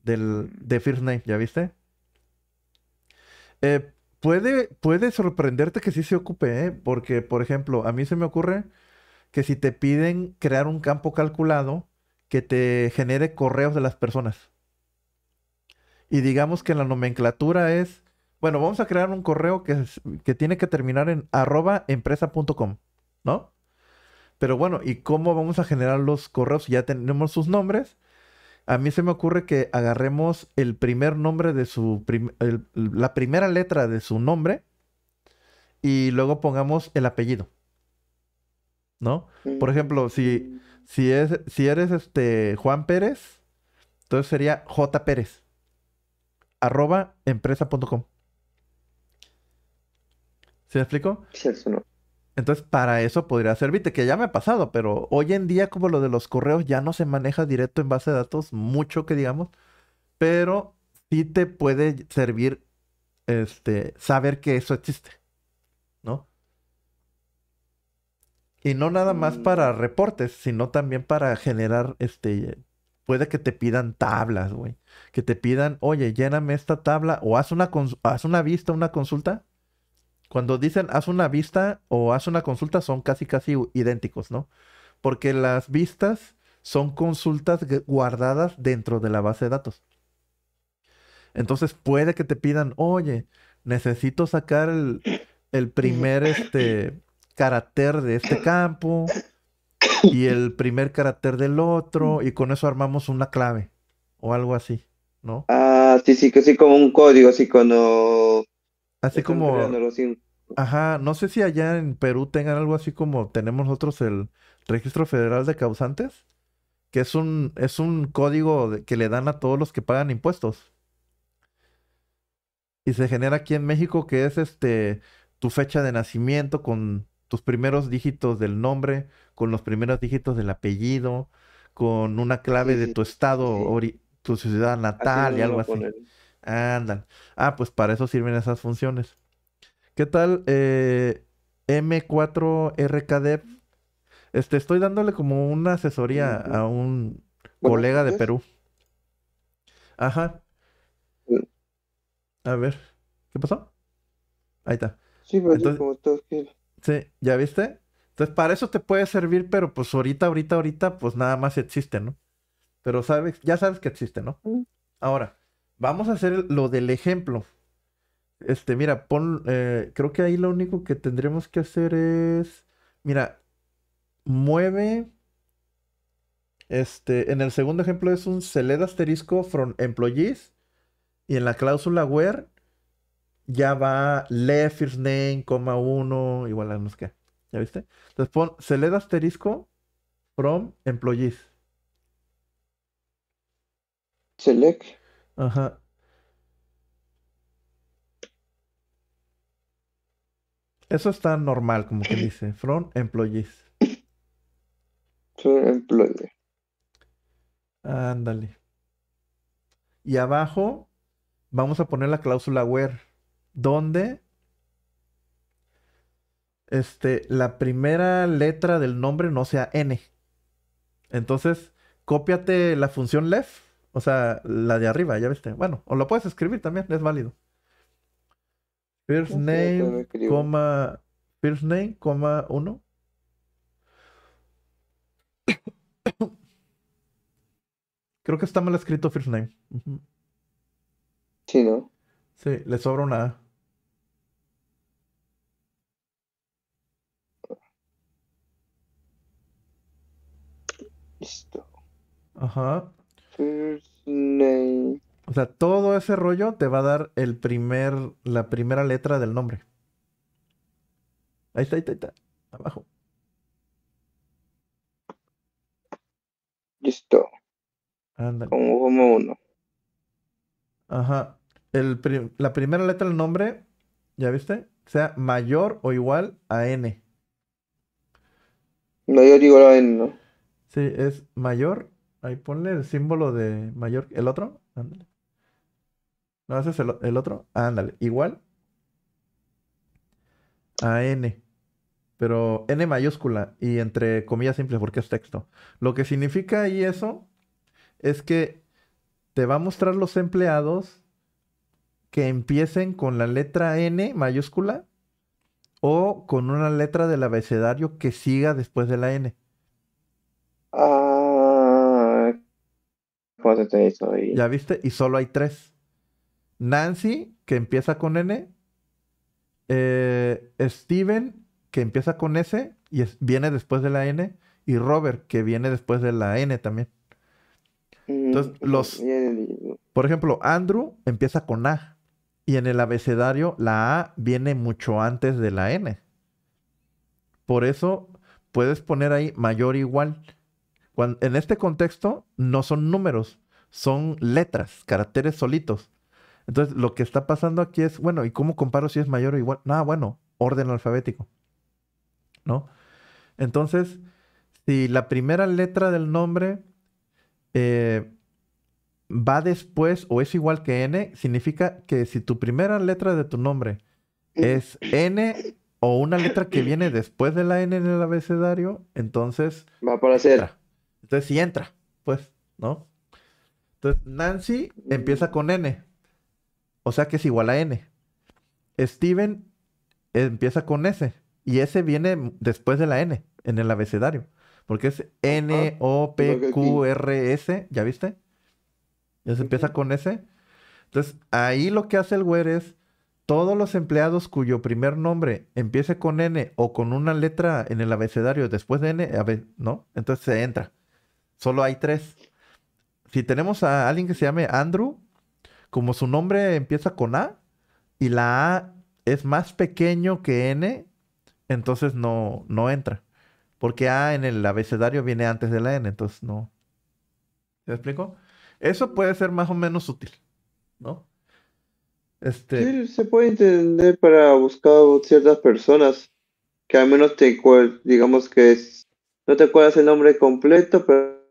del, mm. de First Name, ¿ya viste? Eh, puede, sorprenderte que sí se ocupe, ¿eh? porque, por ejemplo, a mí se me ocurre que si te piden crear un campo calculado que te genere correos de las personas. Y digamos que la nomenclatura es, bueno, vamos a crear un correo que, que tiene que terminar en arroba empresa.com, ¿no? Pero bueno, ¿y cómo vamos a generar los correos? Ya tenemos sus nombres a mí se me ocurre que agarremos el primer nombre de su... la primera letra de su nombre y luego pongamos el apellido. ¿No? Por mm. ejemplo, si, si, eres este Juan Pérez, entonces sería J Pérez. Arroba empresa.com. ¿Se ¿Sí me explico? Sí, eso entonces, para eso podría servirte, que ya me ha pasado, pero hoy en día, como lo de los correos, ya no se maneja directo en base de datos, mucho que digamos, pero sí te puede servir este, saber que eso existe, ¿no? Y no nada más mm. para reportes, sino también para generar, este, puede que te pidan tablas, güey, que te pidan, oye, lléname esta tabla o haz una, haz una vista, una consulta cuando dicen haz una vista o haz una consulta son casi casi idénticos, ¿no? Porque las vistas son consultas guardadas dentro de la base de datos. Entonces puede que te pidan, oye, necesito sacar el, primer este, carácter de este campo y el primer carácter del otro y con eso armamos una clave o algo así, ¿no? Ah, sí, sí, que sí, como un código, así cuando Así como... Ajá, no sé si allá en Perú tengan algo así como tenemos nosotros el Registro Federal de Causantes, que es un, es un código que le dan a todos los que pagan impuestos. Y se genera aquí en México que es este tu fecha de nacimiento con tus primeros dígitos del nombre, con los primeros dígitos del apellido, con una clave de tu estado, tu ciudad natal y algo así. Andan. Ah, pues para eso sirven esas funciones. ¿Qué tal eh, m 4 rkd Este, estoy dándole como una asesoría a un colega de Perú. Ajá. Mm. A ver, ¿qué pasó? Ahí está. Sí, pero pues, Entonces, como Sí, ¿ya viste? Entonces, para eso te puede servir, pero pues ahorita, ahorita, ahorita, pues nada más existe, ¿no? Pero sabes, ya sabes que existe, ¿no? Mm. Ahora, Vamos a hacer lo del ejemplo. Este, mira, pon, eh, creo que ahí lo único que tendremos que hacer es, mira, mueve, este, en el segundo ejemplo es un select asterisco from employees y en la cláusula where ya va left first name, coma uno, igual a no sé ¿ya viste? Entonces pon select asterisco from employees. Select. Ajá. Eso está normal, como que dice. From employees. From employee. Ándale. Y abajo vamos a poner la cláusula where, donde este, la primera letra del nombre no sea N. Entonces, cópiate la función left o sea, la de arriba, ya viste. Bueno, o lo puedes escribir también, es válido. First name, coma. First name, coma uno. Creo que está mal escrito first name. Sí, ¿no? Sí, le sobra una A. Listo. Ajá. O sea, todo ese rollo te va a dar el primer, la primera letra del nombre. Ahí está, ahí está, ahí está. Abajo. Listo. Como uno. Ajá. la primera letra del nombre, ¿ya viste? Sea mayor o igual a N. Mayor o igual a N, ¿no? Sí, es mayor Ahí ponle el símbolo de mayor... ¿El otro? Ándale. ¿No haces el, otro? Ándale. Igual. A N. Pero N mayúscula y entre comillas simples porque es texto. Lo que significa ahí eso es que te va a mostrar los empleados que empiecen con la letra N mayúscula o con una letra del abecedario que siga después de la N. Ya viste, y solo hay tres. Nancy, que empieza con N. Eh, Steven, que empieza con S y viene después de la N. Y Robert, que viene después de la N también. Mm, Entonces, los... Por ejemplo, Andrew empieza con A. Y en el abecedario, la A viene mucho antes de la N. Por eso puedes poner ahí mayor igual en este contexto no son números, son letras, caracteres solitos. Entonces, lo que está pasando aquí es, bueno, ¿y cómo comparo si es mayor o igual? Ah, bueno, orden alfabético. ¿No? Entonces, si la primera letra del nombre eh, va después o es igual que n, significa que si tu primera letra de tu nombre es n o una letra que viene después de la n en el abecedario, entonces... Va para aparecer. Entonces si entra, pues, ¿no? Entonces Nancy mm. empieza con N. O sea que es igual a N. Steven empieza con S. Y S viene después de la N en el abecedario. Porque es ah, N, O, P, Q, R, S. ¿Ya viste? Entonces, empieza con S. Entonces, ahí lo que hace el güer es todos los empleados cuyo primer nombre empiece con N o con una letra en el abecedario después de N, ¿no? Entonces se entra. Solo hay tres. Si tenemos a alguien que se llame Andrew, como su nombre empieza con A y la A es más pequeño que N, entonces no, no entra. Porque A en el abecedario viene antes de la N, entonces no. ¿Te explico? Eso puede ser más o menos útil, ¿no? Este... Sí, se puede entender para buscar ciertas personas que al menos te digamos que es, no te acuerdas el nombre completo, pero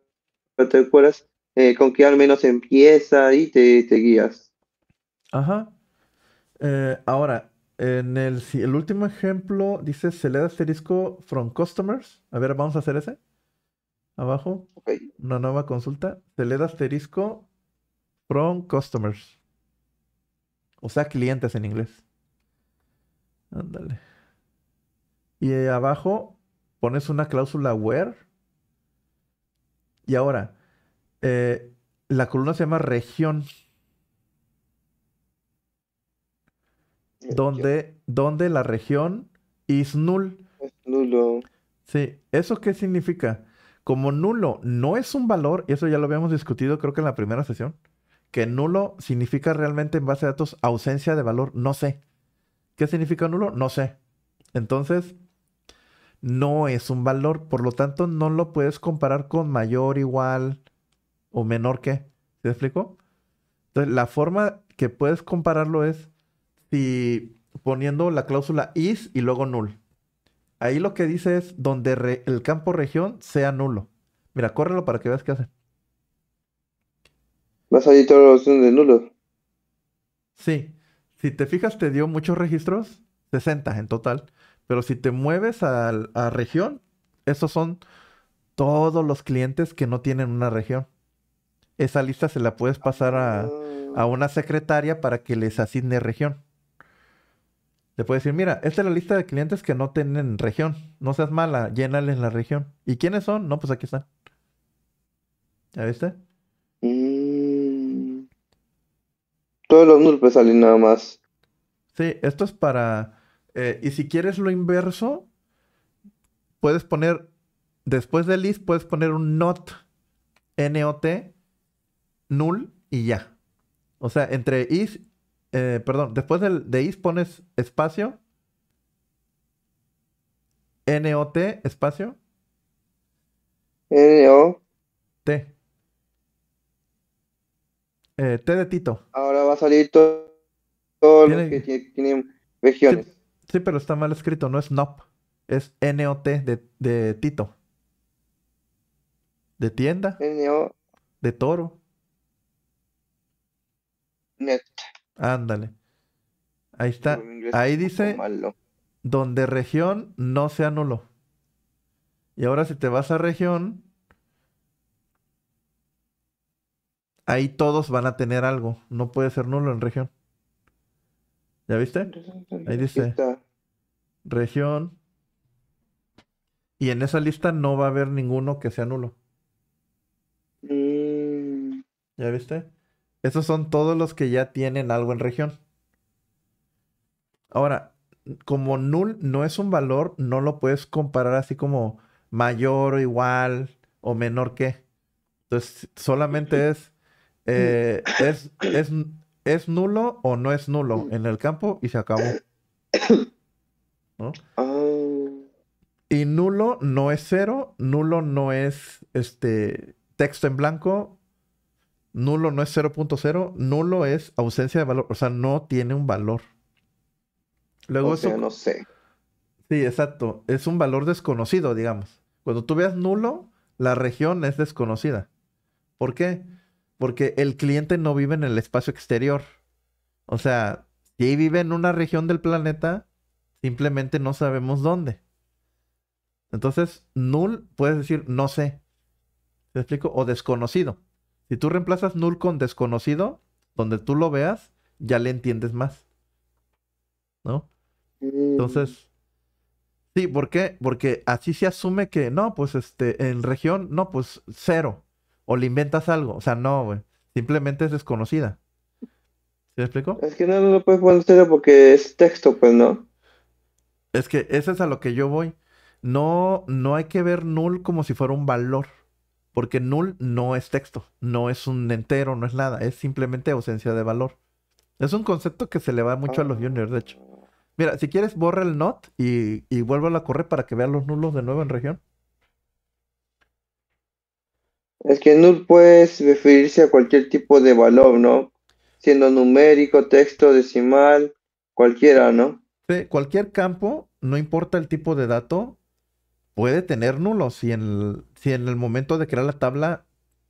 te acuerdas, eh, con que al menos empieza y te, guías. Ajá. Eh, ahora, en el, el último ejemplo dice da asterisco from customers. A ver, vamos a hacer ese. Abajo. Okay. Una nueva consulta. da asterisco from customers. O sea, clientes en inglés. Ándale. Y abajo pones una cláusula where y ahora, eh, la columna se llama región. Donde, donde la región es null. Es nulo. Sí, ¿eso qué significa? Como nulo no es un valor, y eso ya lo habíamos discutido creo que en la primera sesión, que nulo significa realmente en base de datos ausencia de valor, no sé. ¿Qué significa nulo? No sé. Entonces, no es un valor, por lo tanto no lo puedes comparar con mayor, igual o menor que. ¿Se explico? Entonces, la forma que puedes compararlo es si poniendo la cláusula is y luego null. Ahí lo que dice es donde el campo región sea nulo. Mira, córrelo para que veas qué hace. ¿Vas a todos los de nulo? Sí. Si te fijas, te dio muchos registros, 60 en total. Pero si te mueves a, región, esos son todos los clientes que no tienen una región. Esa lista se la puedes pasar ah. a, una secretaria para que les asigne región. Le puedes decir, mira, esta es la lista de clientes que no tienen región. No seas mala, en la región. ¿Y quiénes son? No, pues aquí están. ¿Ya viste? Mm. Todos los nulpes salen nada más. Sí, esto es para eh, y si quieres lo inverso, puedes poner, después del is, puedes poner un not, N-O-T, null y ya. O sea, entre is, eh, perdón, después del, de is pones espacio, N-O-T, espacio. N-O-T. Eh, T de Tito. Ahora va a salir todo, lo que tiene, regiones. Sí, pero está mal escrito, no es NOP. Es N-O-T de, Tito. De tienda. De toro. Net. Ándale. Ahí está. Ahí dice donde región no sea nulo. Y ahora si te vas a región, ahí todos van a tener algo. No puede ser nulo en región. ¿Ya viste? Pues, Ahí dice. Región. Y en esa lista no va a haber ninguno que sea nulo. Mm. ¿Ya viste? Esos son todos los que ya tienen algo en región. Ahora, como null no es un valor, no lo puedes comparar así como mayor o igual o menor que. Entonces, solamente eh, es, es ¿Es nulo o no es nulo mm. en el campo? Y se acabó. Ah. Y nulo no es cero, nulo no es este texto en blanco, nulo no es 0.0, nulo es ausencia de valor, o sea, no tiene un valor. Luego eso, no sé. Sí, exacto, es un valor desconocido, digamos. Cuando tú veas nulo, la región es desconocida. ¿Por qué? porque el cliente no vive en el espacio exterior. O sea, si vive en una región del planeta, simplemente no sabemos dónde. Entonces, null puedes decir no sé. ¿Te explico? O desconocido. Si tú reemplazas null con desconocido, donde tú lo veas, ya le entiendes más. ¿No? Entonces, mm. sí, ¿por qué? Porque así se asume que, no, pues este, en región, no, pues cero o le inventas algo. O sea, no, güey. Simplemente es desconocida. ¿Sí me explico? Es que no, lo puedes poner en porque es texto, pues no. Es que eso es a lo que yo voy. No, no hay que ver null como si fuera un valor. Porque null no es texto, no es un entero, no es nada, es simplemente ausencia de valor. Es un concepto que se le va mucho a los juniors, de hecho. Mira, si quieres, borra el not y, y vuelvo a correr para que vean los nulos de nuevo en región. Es que null puede referirse a cualquier tipo de valor, ¿no? Siendo numérico, texto, decimal, cualquiera, ¿no? Sí, cualquier campo, no importa el tipo de dato, puede tener nulo. Si en, el, si en el momento de crear la tabla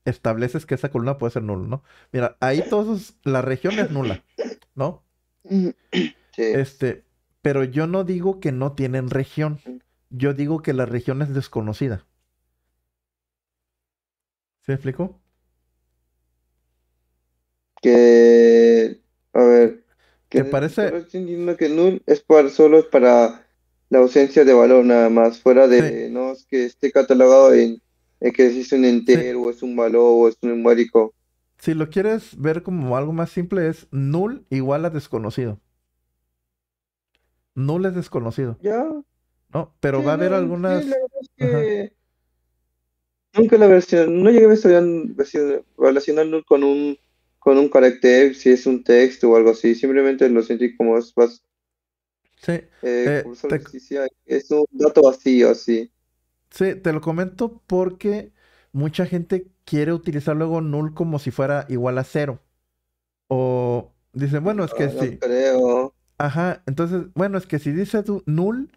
estableces que esa columna puede ser nulo, ¿no? Mira, ahí todos, la región es nula, ¿no? Sí. Este, pero yo no digo que no tienen región. Yo digo que la región es desconocida. ¿Se explicó? Que, a ver, que parece? que null es para, solo es para la ausencia de valor nada más, fuera de, no es que esté catalogado en, que es un entero, o es un valor, o es un numérico. Si lo quieres ver como algo más simple, es null igual a desconocido. Null es desconocido. Ya. No, pero va a haber algunas... que Nunca la versión, no llegué a relacionarlo con un, con un carácter, si es un texto o algo así, simplemente lo sentí como es más... Sí, eh, eh, es un dato vacío, así. Sí, te lo comento porque mucha gente quiere utilizar luego null como si fuera igual a cero. O dicen, bueno, es que ah, sí. Creo. Ajá, entonces, bueno, es que si dice null,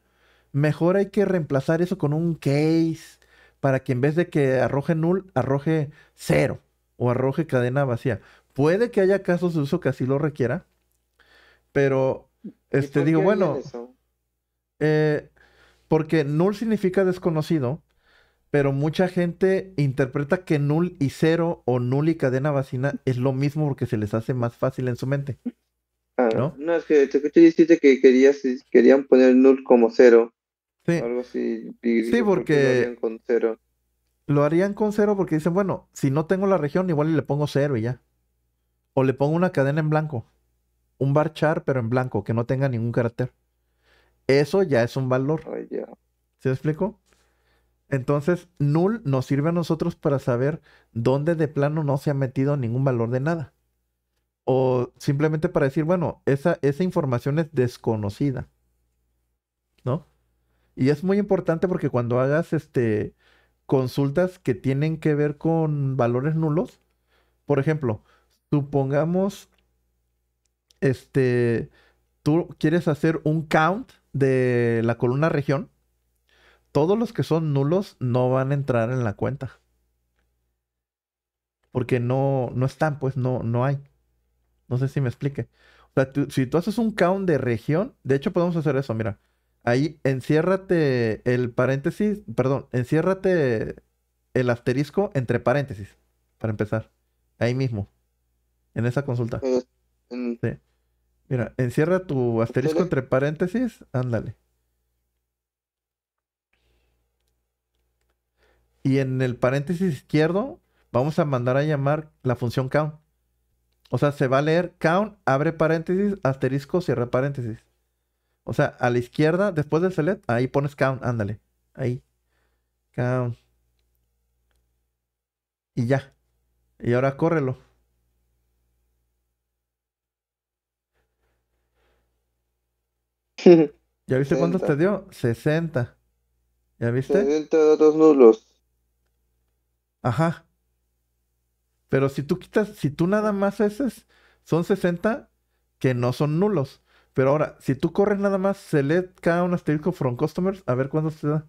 mejor hay que reemplazar eso con un case para que en vez de que arroje null, arroje cero o arroje cadena vacía. Puede que haya casos de uso que así lo requiera, pero este digo, bueno, eh, porque null significa desconocido, pero mucha gente interpreta que null y cero o null y cadena vacía es lo mismo porque se les hace más fácil en su mente. Ah, ¿no? es que te escuché que querías, querían poner null como cero algo así. sí, porque... Con cero. Lo harían con cero porque dicen, bueno, si no tengo la región, igual le pongo cero y ya. O le pongo una cadena en blanco. Un bar char, pero en blanco, que no tenga ningún carácter. Eso ya es un valor. ¿Se explicó? explico? Entonces, null nos sirve a nosotros para saber dónde de plano no se ha metido ningún valor de nada. O simplemente para decir, bueno, esa, esa información es desconocida. ¿No? Y es muy importante porque cuando hagas este, consultas que tienen que ver con valores nulos, por ejemplo, supongamos, este, tú quieres hacer un count de la columna región, todos los que son nulos no van a entrar en la cuenta. Porque no, no están, pues no, no hay. No sé si me explique. O sea, si tú haces un count de región, de hecho podemos hacer eso, mira ahí enciérrate el paréntesis, perdón, enciérrate el asterisco entre paréntesis, para empezar, ahí mismo, en esa consulta. Eh, Mira, encierra tu asterisco entre paréntesis, ándale. Y en el paréntesis izquierdo vamos a mandar a llamar la función count. O sea, se va a leer count, abre paréntesis, asterisco, cierra paréntesis. O sea, a la izquierda, después del select, ahí pones count, ándale. Ahí. Count. Y ya. Y ahora córrelo. ¿Ya viste cuántos te dio? 60. ¿Ya viste? 60 datos nulos. Ajá. Pero si tú quitas, si tú nada más haces, son 60 que no son nulos. Pero ahora, si tú corres nada más select cada un asterisco from customers, a ver cuándo se da.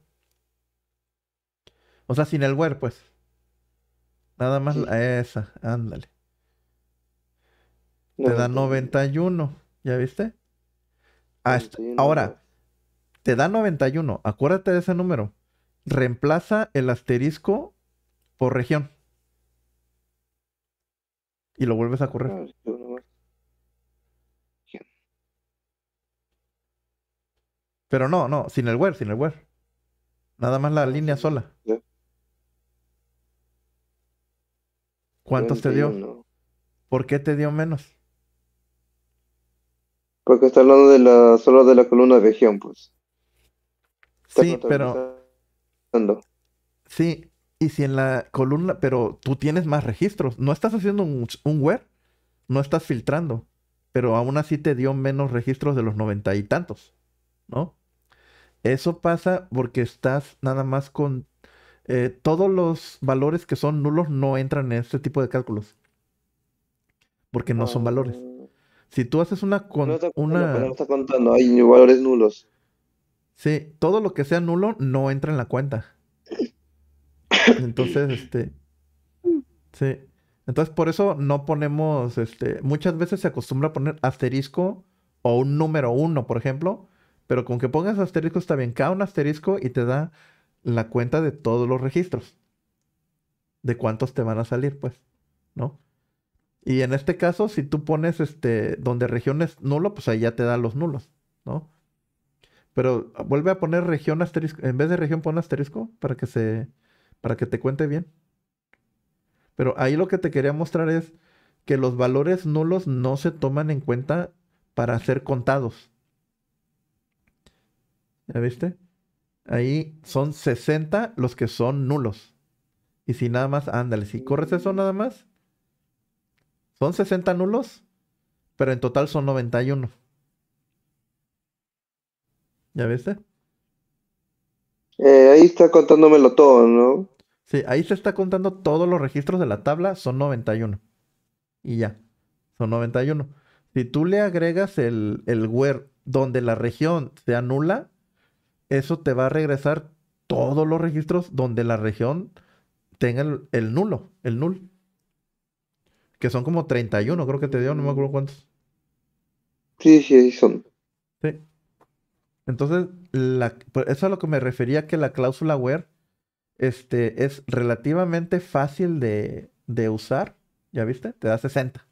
O sea, sin el where, pues. Nada más esa, ándale. te da 91, ¿ya viste? Ah, ahora, te da 91, acuérdate de ese número. Reemplaza el asterisco por región. Y lo vuelves a correr. Ah, Pero no, no, sin el where, sin el where. Nada más la ah, línea sola. ¿Cuántos te dio? ¿Por qué te dio menos? Porque está hablando de la, solo de la columna de región, pues. sí, pero... Sí, y si en la columna, pero tú tienes más registros, no estás haciendo un, un where, no estás filtrando, pero aún así te dio menos registros de los noventa y tantos, ¿no? Eso pasa porque estás nada más con... Eh, todos los valores que son nulos no entran en este tipo de cálculos. Porque no son valores. Ah. Si tú haces una... no una... contando, hay valores nulos. Sí, todo lo que sea nulo no entra en la cuenta. Entonces, este... Sí. Entonces, por eso no ponemos, este... Muchas veces se acostumbra a poner asterisco o un número uno, por ejemplo pero con que pongas asterisco está bien. Cada un asterisco y te da la cuenta de todos los registros. De cuántos te van a salir, pues. ¿No? Y en este caso, si tú pones este, donde región es nulo, pues ahí ya te da los nulos, ¿no? Pero vuelve a poner región asterisco. En vez de región, pon asterisco para que se. para que te cuente bien. Pero ahí lo que te quería mostrar es que los valores nulos no se toman en cuenta para ser contados. ¿Ya viste? Ahí son 60 los que son nulos. Y si nada más, ándale, si corres eso nada más, son 60 nulos, pero en total son 91. ¿Ya viste? Eh, ahí está contándomelo todo, ¿no? Sí, ahí se está contando todos los registros de la tabla, son 91. Y ya, son 91. Si tú le agregas el, el where donde la región sea nula eso te va a regresar todos los registros donde la región tenga el, nulo, el null. Que son como 31, creo que te dio, no me acuerdo cuántos. Sí, sí, son. Sí. Entonces, la, pues, eso a lo que me refería que la cláusula where este, es relativamente fácil de, usar. ¿Ya viste? Te da 60,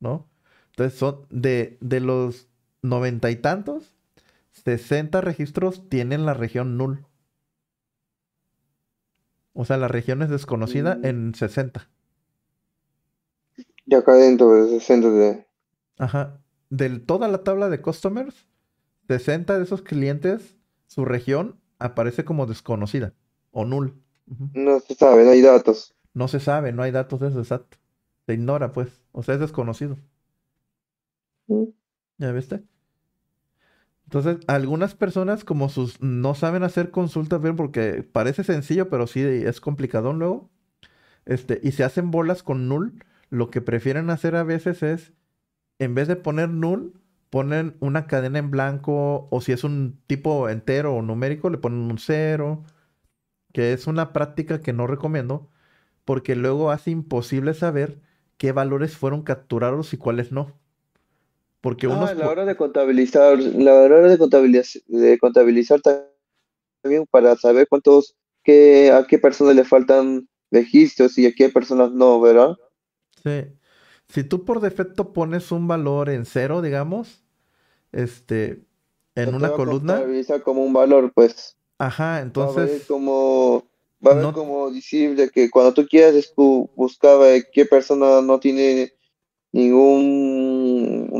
¿no? Entonces, son de, de los noventa y tantos, 60 registros tienen la región null. O sea, la región es desconocida mm. en 60. Y acá dentro de 60 de... Ajá. De toda la tabla de customers, 60 de esos clientes, su región aparece como desconocida o null. No se sabe, no hay datos. No se sabe, no hay datos de eso, exacto. Se ignora, pues. O sea, es desconocido. Mm. ¿Ya viste? Entonces, algunas personas como sus no saben hacer consultas bien porque parece sencillo, pero sí es complicado luego. Este, y se hacen bolas con null. Lo que prefieren hacer a veces es, en vez de poner null, ponen una cadena en blanco o si es un tipo entero o numérico, le ponen un cero, que es una práctica que no recomiendo porque luego hace imposible saber qué valores fueron capturados y cuáles no. Porque uno... Ah, la hora de contabilizar, la hora de contabilizar, de contabilizar también para saber cuántos, qué, a qué personas le faltan registros y a qué personas no, ¿verdad? Sí. Si tú por defecto pones un valor en cero, digamos, este, en una columna. como un valor, pues. Ajá, entonces. Va a como, va a como que cuando tú quieras buscaba qué persona no tiene ningún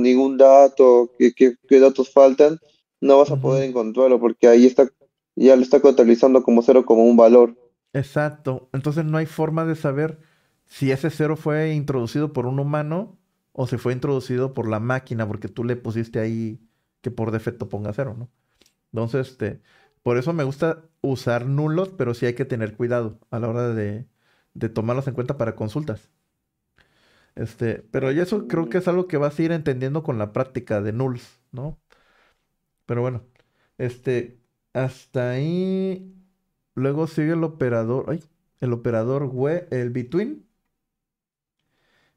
ningún dato, qué, datos faltan, no vas a poder encontrarlo porque ahí está, ya lo está contabilizando como cero como un valor. Exacto. Entonces no hay forma de saber si ese cero fue introducido por un humano o si fue introducido por la máquina, porque tú le pusiste ahí que por defecto ponga cero, ¿no? Entonces, este, por eso me gusta usar nulos, pero sí hay que tener cuidado a la hora de, de tomarlos en cuenta para consultas. Este, pero eso creo que es algo que vas a ir entendiendo con la práctica de nulls, ¿no? Pero bueno, este, hasta ahí. Luego sigue el operador, ay, el operador we, el between.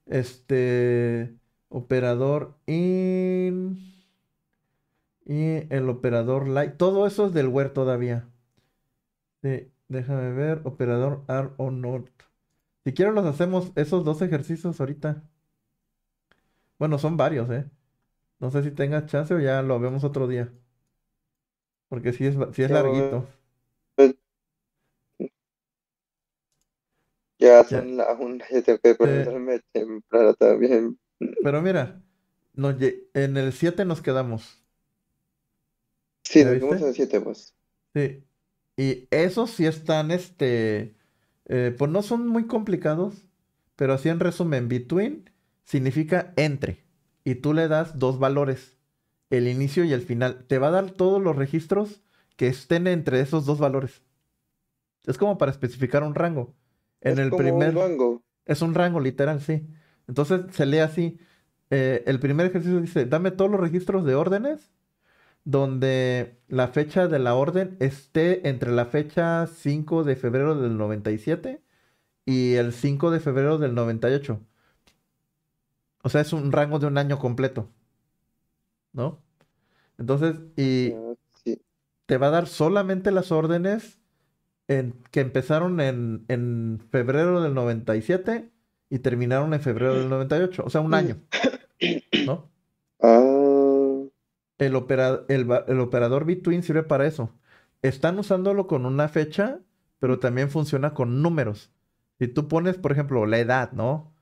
Este, operador in. Y el operador like. Todo eso es del where todavía. déjame ver, operador are or not. Si quiero los hacemos esos dos ejercicios ahorita. Bueno, son varios, ¿eh? No sé si tengas chance o ya lo vemos otro día. Porque sí es, es larguito. ya son la una, ya tengo que eh. temprano también. Pero mira, en el 7 nos quedamos. Sí, nos quedamos en el 7, pues. Sí. Y esos sí están, este, eh, pues no son muy complicados, pero así en resumen, between significa entre y tú le das dos valores, el inicio y el final. Te va a dar todos los registros que estén entre esos dos valores. Es como para especificar un rango. En el primer un rango. Es un rango literal, sí. Entonces se lee así. Eh, el primer ejercicio dice, dame todos los registros de órdenes donde la fecha de la orden esté entre la fecha 5 de febrero del 97 y el 5 de febrero del 98. O sea, es un rango de un año completo. ¿No? Entonces, y te va a dar solamente las órdenes en, que empezaron en, en, febrero del 97 y terminaron en febrero del 98. O sea, un mm. año. ¿No? Ah, el, el, operador between sirve para eso. Están usándolo con una fecha, pero también funciona con números. Si tú pones, por ejemplo, la edad, ¿no?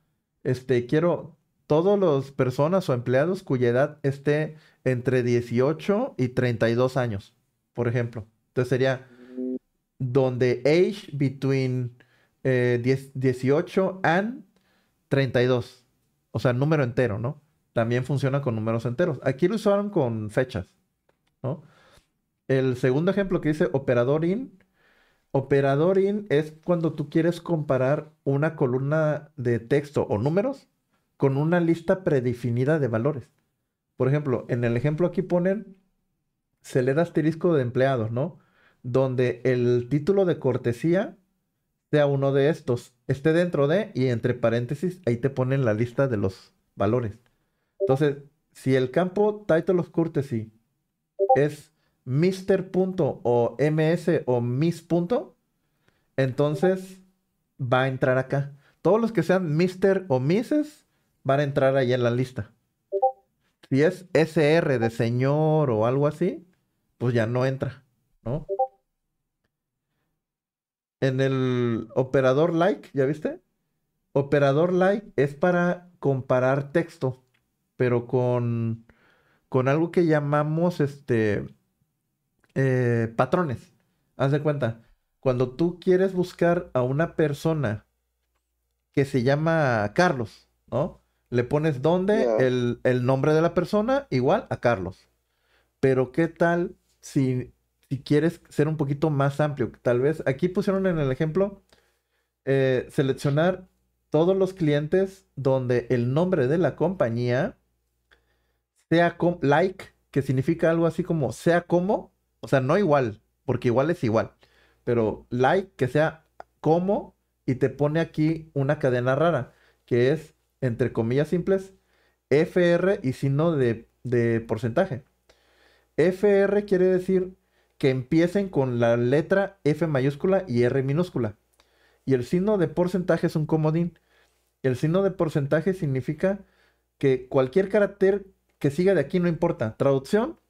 Este, quiero todas las personas o empleados cuya edad esté entre 18 y 32 años, por ejemplo. Entonces sería donde age between 18 eh, and 32. O sea, número entero, ¿no? también funciona con números enteros. Aquí lo usaron con fechas, El segundo ejemplo que dice operador in, operador in es cuando tú quieres comparar una columna de texto o números con una lista predefinida de valores. Por ejemplo, en el ejemplo aquí ponen se le da asterisco de empleados, ¿no? Donde el título de cortesía sea uno de estos, esté dentro de y entre paréntesis, ahí te ponen la lista de los valores. Entonces, si el campo title of courtesy es Mr. Punto o MS o Miss Punto, entonces va a entrar acá. Todos los que sean Mr. o Mrs. van a entrar ahí en la lista. Si es SR de señor o algo así, pues ya no entra, En el operador like, ¿ya viste? Operador like es para comparar texto pero con, con algo que llamamos este, eh, patrones. Haz de cuenta, cuando tú quieres buscar a una persona que se llama Carlos, ¿no? Le pones donde el, nombre de la persona igual a Carlos. Pero qué tal si, quieres ser un poquito más amplio. Tal vez aquí pusieron en el ejemplo eh, seleccionar todos los clientes donde el nombre de la compañía sea como, like, que significa algo así como sea como, o sea, no igual, porque igual es igual, pero like, que sea como, y te pone aquí una cadena rara, que es, entre comillas simples, FR y signo de, de porcentaje. FR quiere decir que empiecen con la letra F mayúscula y R minúscula. Y el signo de porcentaje es un comodín. El signo de porcentaje significa que cualquier carácter que siga de aquí no importa. Traducción,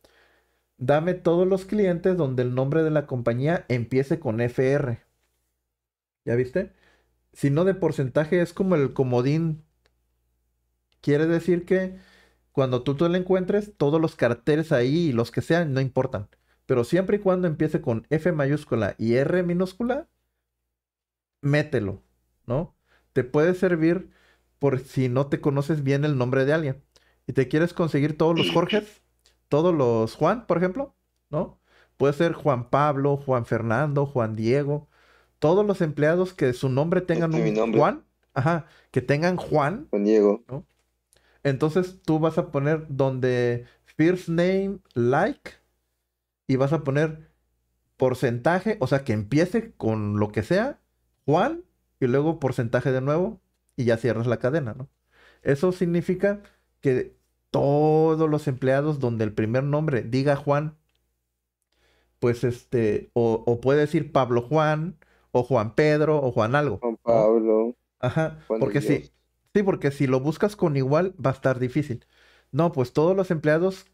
dame todos los clientes donde el nombre de la compañía empiece con FR. ¿Ya viste? Si no de porcentaje es como el comodín. Quiere decir que cuando tú te lo encuentres, todos los carteles ahí, los que sean, no importan. Pero siempre y cuando empiece con F mayúscula y R minúscula, mételo, ¿no? Te puede servir por si no te conoces bien el nombre de alguien y te quieres conseguir todos los Jorges, todos los Juan, por ejemplo, ¿no? Puede ser Juan Pablo, Juan Fernando, Juan Diego, todos los empleados que su nombre tengan un Juan, ajá, que tengan Juan. Juan Diego. ¿no? Entonces tú vas a poner donde first name like y vas a poner porcentaje, o sea, que empiece con lo que sea, Juan, y luego porcentaje de nuevo, y ya cierras la cadena, ¿no? Eso significa que todos los empleados donde el primer nombre diga Juan, pues este, o, puede decir Pablo Juan, o Juan Pedro, o Juan algo. Juan Pablo. Ajá, porque sí, sí, porque si lo buscas con igual va a estar difícil. No, pues todos los empleados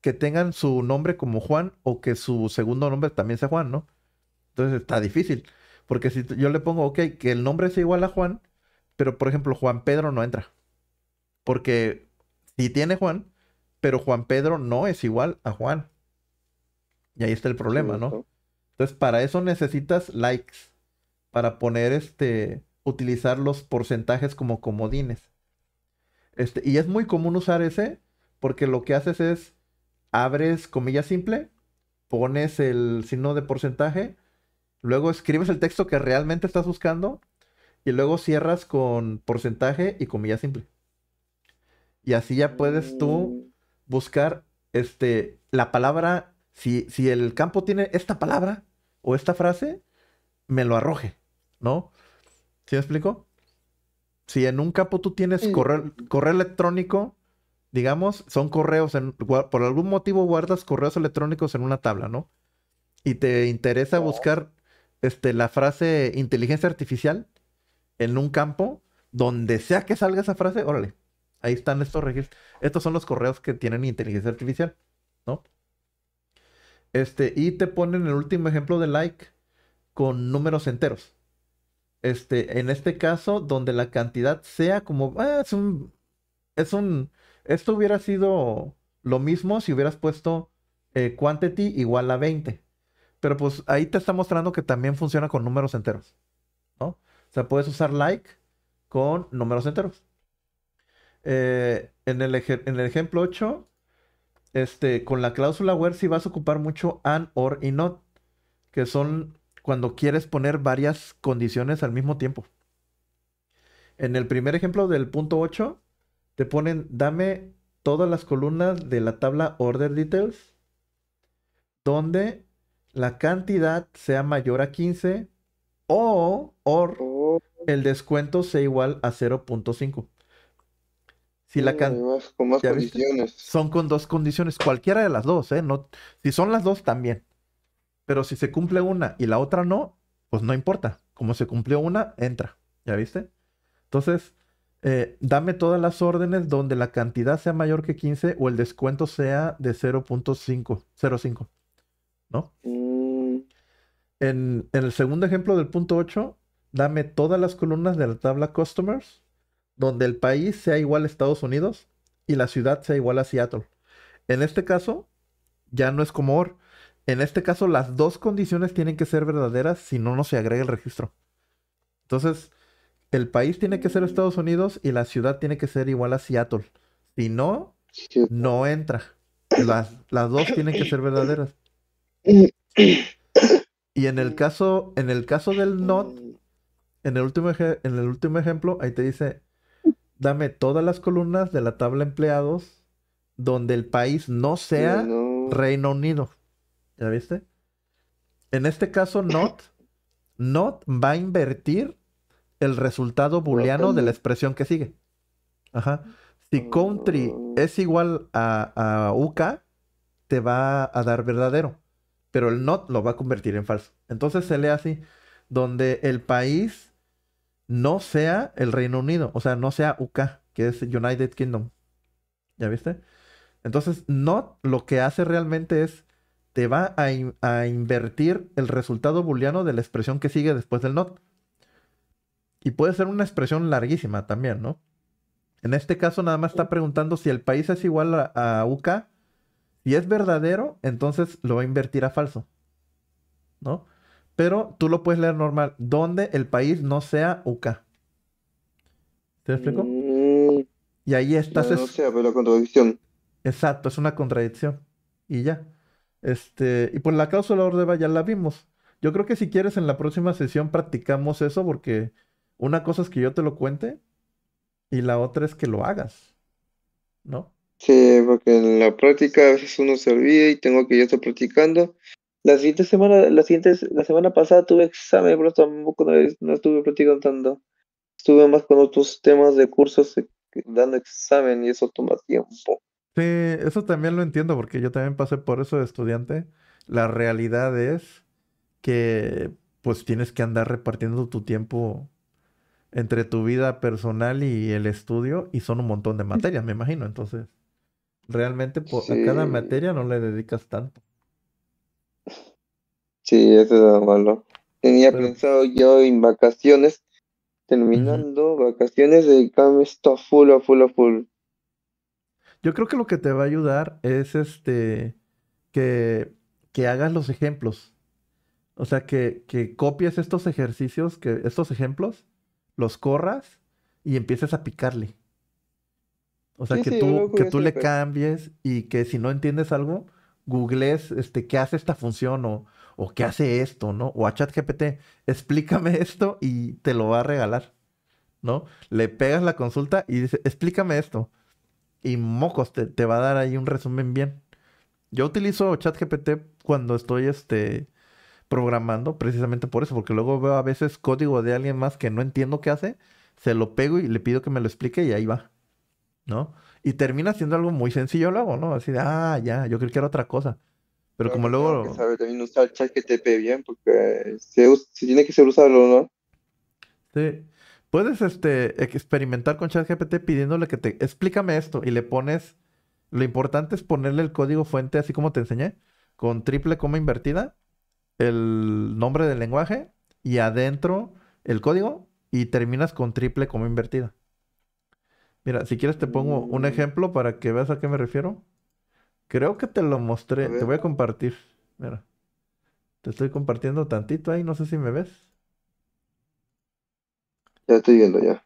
que tengan su nombre como Juan o que su segundo nombre también sea Juan, ¿no? Entonces está difícil. Porque si yo le pongo, ok, que el nombre sea igual a Juan, pero por ejemplo Juan Pedro no entra. Porque y tiene Juan, pero Juan Pedro no es igual a Juan. Y ahí está el problema, ¿no? Entonces, para eso necesitas likes, para poner este, utilizar los porcentajes como comodines. Este, y es muy común usar ese, porque lo que haces es, abres comillas simple, pones el signo de porcentaje, luego escribes el texto que realmente estás buscando y luego cierras con porcentaje y comillas simple. Y así ya puedes tú mm. buscar este, la palabra, si, si el campo tiene esta palabra o esta frase, me lo arroje, ¿no? ¿Sí me explico? Si en un campo tú tienes mm. correo, correo electrónico, digamos, son correos, en, por algún motivo guardas correos electrónicos en una tabla, ¿no? Y te interesa buscar este, la frase inteligencia artificial en un campo, donde sea que salga esa frase, órale, Ahí están estos registros. Estos son los correos que tienen inteligencia artificial, ¿no? Este, y te ponen el último ejemplo de like con números enteros. Este, en este caso, donde la cantidad sea como, ah, es un, es un, esto hubiera sido lo mismo si hubieras puesto eh, quantity igual a 20. Pero pues ahí te está mostrando que también funciona con números enteros, ¿no? O sea, puedes usar like con números enteros. Eh, en, el ejemplo 8, este, con la cláusula where sí vas a ocupar mucho and, or y not, que son cuando quieres poner varias condiciones al mismo tiempo. En el primer ejemplo del punto 8, te ponen dame todas las columnas de la tabla order details, donde la cantidad sea mayor a 15 o or, oh. el descuento sea igual a 0.5. Si la Son con dos condiciones, cualquiera de las dos, ¿eh? No... Si son las dos, también. Pero si se cumple una y la otra no, pues no importa. Como se cumplió una, entra. ¿Ya viste? Entonces, eh, dame todas las órdenes donde la cantidad sea mayor que 15 o el descuento sea de 0.5. ¿No? Mm. en el segundo ejemplo del punto 8, dame todas las columnas de la tabla Customers donde el país sea igual a Estados Unidos y la ciudad sea igual a Seattle. En este caso, ya no es como OR. En este caso, las dos condiciones tienen que ser verdaderas si no, no se agrega el registro. Entonces, el país tiene que ser Estados Unidos y la ciudad tiene que ser igual a Seattle. Si no, no entra. Las, las dos tienen que ser verdaderas. Y en el caso, en el caso del not, en el último, en el último ejemplo, ahí te dice, dame todas las columnas de la tabla empleados donde el país no sea Reino Unido. ¿Ya viste? En este caso, not, not va a invertir el resultado booleano de la expresión que sigue. Ajá. Si ah. country es igual a UK, te va a dar verdadero. Pero el not lo va a convertir en falso. Entonces se lee así, donde el país no sea el Reino Unido, o sea, no sea UK, que es United Kingdom. ¿Ya viste? Entonces, NOT lo que hace realmente es te va a, invertir el resultado booleano de la expresión que sigue después del not. Y puede ser una expresión larguísima también, ¿no? En este caso nada más está preguntando si el país es igual a, UK. y es verdadero, entonces lo va a invertir a falso, ¿no? pero tú lo puedes leer normal, donde el país no sea UK. ¿Te explico? Mm, y ahí estás. No, sea, pero contradicción. Exacto, es una contradicción. Y ya. Este, y pues la cláusula Ordeva ya la vimos. Yo creo que si quieres en la próxima sesión practicamos eso porque una cosa es que yo te lo cuente y la otra es que lo hagas. ¿No? Sí, porque en la práctica a veces uno se olvida y tengo que yo estar practicando la siguiente semana, la siguiente, la semana pasada tuve examen, pero tampoco no, estuve practicando tanto. Estuve más con otros temas de cursos eh, dando examen y eso toma tiempo. Sí, eso también lo entiendo porque yo también pasé por eso de estudiante. La realidad es que pues tienes que andar repartiendo tu tiempo entre tu vida personal y el estudio y son un montón de materias, me imagino. Entonces, realmente a cada materia no le dedicas tanto. Sí, eso es malo. Tenía pensado yo en vacaciones, terminando vacaciones, dedicarme esto a full, a full, a full. Yo creo que lo que te va a ayudar es este que, que hagas los ejemplos. O sea, que, que copies estos ejercicios, que, estos ejemplos, los corras y empieces a picarle. O sea, que, tú, que tú le cambies y que si no entiendes algo, googlees este, qué hace esta función o, o qué hace esto, ¿no? O a ChatGPT, explícame esto y te lo va a regalar, ¿no? Le pegas la consulta y dice, explícame esto. Y mocos, te, va a dar ahí un resumen bien. Yo utilizo ChatGPT cuando estoy este, programando precisamente por eso, porque luego veo a veces código de alguien más que no entiendo qué hace, se lo pego y le pido que me lo explique y ahí va, ¿no? Y termina siendo algo muy sencillo luego, ¿no? Así de, ah, ya, yo creo que era otra cosa. Pero como luego... Que también usar bien, porque se, tiene que ser usarlo, ¿no? Sí. Puedes este, experimentar con ChatGPT pidiéndole que te... Explícame esto y le pones... Lo importante es ponerle el código fuente, así como te enseñé, con triple coma invertida, el nombre del lenguaje y adentro el código y terminas con triple coma invertida. Mira, si quieres te pongo un mm. ejemplo para que veas a qué me refiero. Creo que te lo mostré. Te voy a compartir. Mira. Te estoy compartiendo tantito ahí. No sé si me ves. Ya estoy viendo ya.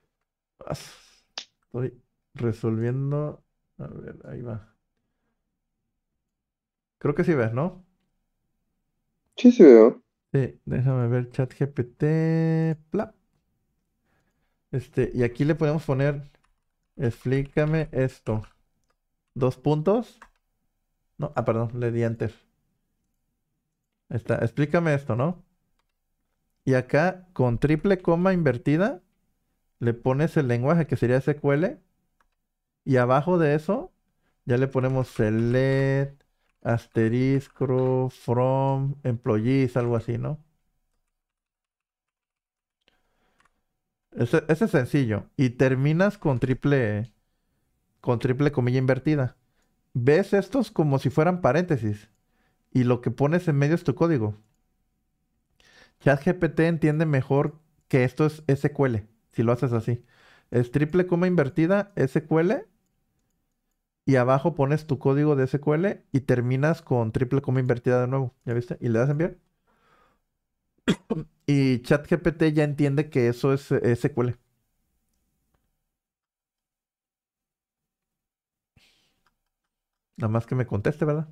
Estoy resolviendo. A ver, ahí va. Creo que sí ves, ¿no? Sí, sí veo. Sí, déjame ver chat GPT. Este, y aquí le podemos poner, explícame esto. Dos puntos. No, ah, perdón, le di enter. Está, explícame esto, ¿no? Y acá con triple coma invertida le pones el lenguaje que sería SQL y abajo de eso ya le ponemos select asterisco from employees, algo así, ¿no? Ese, es sencillo. Y terminas con triple con triple comilla invertida ves estos como si fueran paréntesis y lo que pones en medio es tu código. ChatGPT entiende mejor que esto es SQL, si lo haces así. Es triple coma invertida, SQL, y abajo pones tu código de SQL y terminas con triple coma invertida de nuevo, ¿ya viste? Y le das enviar. y ChatGPT ya entiende que eso es SQL. Nada más que me conteste, ¿verdad?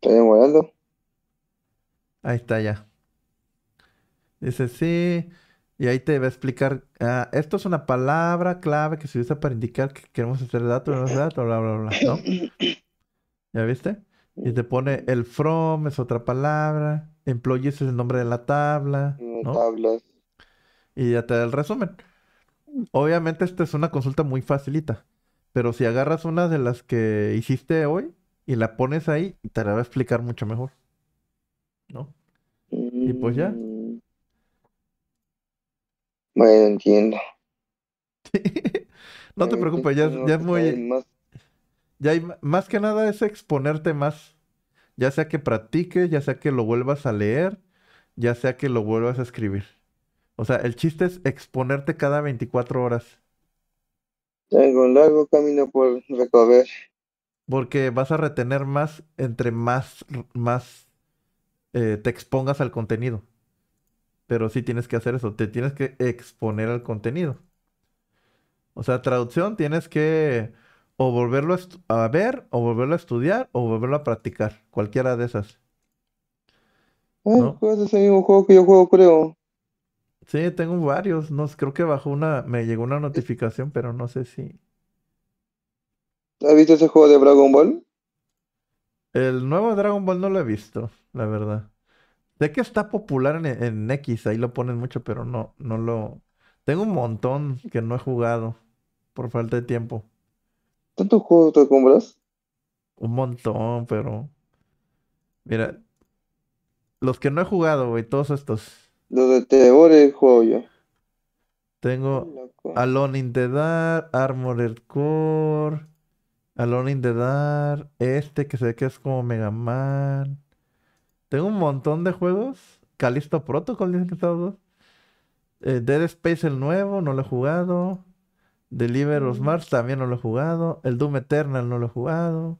Estoy guardando. Ahí está ya. Dice, sí. Y ahí te va a explicar. Ah, esto es una palabra clave que se usa para indicar que queremos hacer datos, no datos, bla, bla, bla, ¿no? ¿Ya viste? Y te pone el from, es otra palabra. Employees es el nombre de la tabla. Mm, ¿no? Tablas. Y ya te da el resumen. Obviamente, esta es una consulta muy facilita. Pero si agarras una de las que hiciste hoy y la pones ahí, te la va a explicar mucho mejor. ¿No? Y pues ya. Mm. Bueno, entiendo. no te eh, pues preocupes, ya, es pues muy... Ya hay, más que nada es exponerte más. Ya sea que practiques, ya sea que lo vuelvas a leer, ya sea que lo vuelvas a escribir. O sea, el chiste es exponerte cada 24 horas. Tengo un largo camino por recorrer. Porque vas a retener más entre más, más eh, te expongas al contenido. Pero sí tienes que hacer eso, te tienes que exponer al contenido. O sea, traducción tienes que o volverlo a ver, o volverlo a estudiar, o volverlo a practicar. Cualquiera de esas. Ah, pues, es juego que yo juego, creo. Sí, tengo varios. No, creo que bajó una, me llegó una notificación, pero no sé si. ¿Has visto ese juego de Dragon Ball? El nuevo Dragon Ball no lo he visto, la verdad. Sé que está popular en, X, ahí lo ponen mucho, pero no, no lo. Tengo un montón que no he jugado por falta de tiempo. ¿Cuántos juegos te compras? Un montón, pero. Mira. Los que no he jugado, güey, todos estos. Los de Teore juego yo. Tengo Alone in the Dark, Armored Core, Alone in the Dark, este que se ve que es como Mega Man. Tengo un montón de juegos. Calisto Protocol, dicen que todos. Eh, Dead Space el nuevo, no lo he jugado. Deliver Us mm. Mars también no lo he jugado. El Doom Eternal no lo he jugado.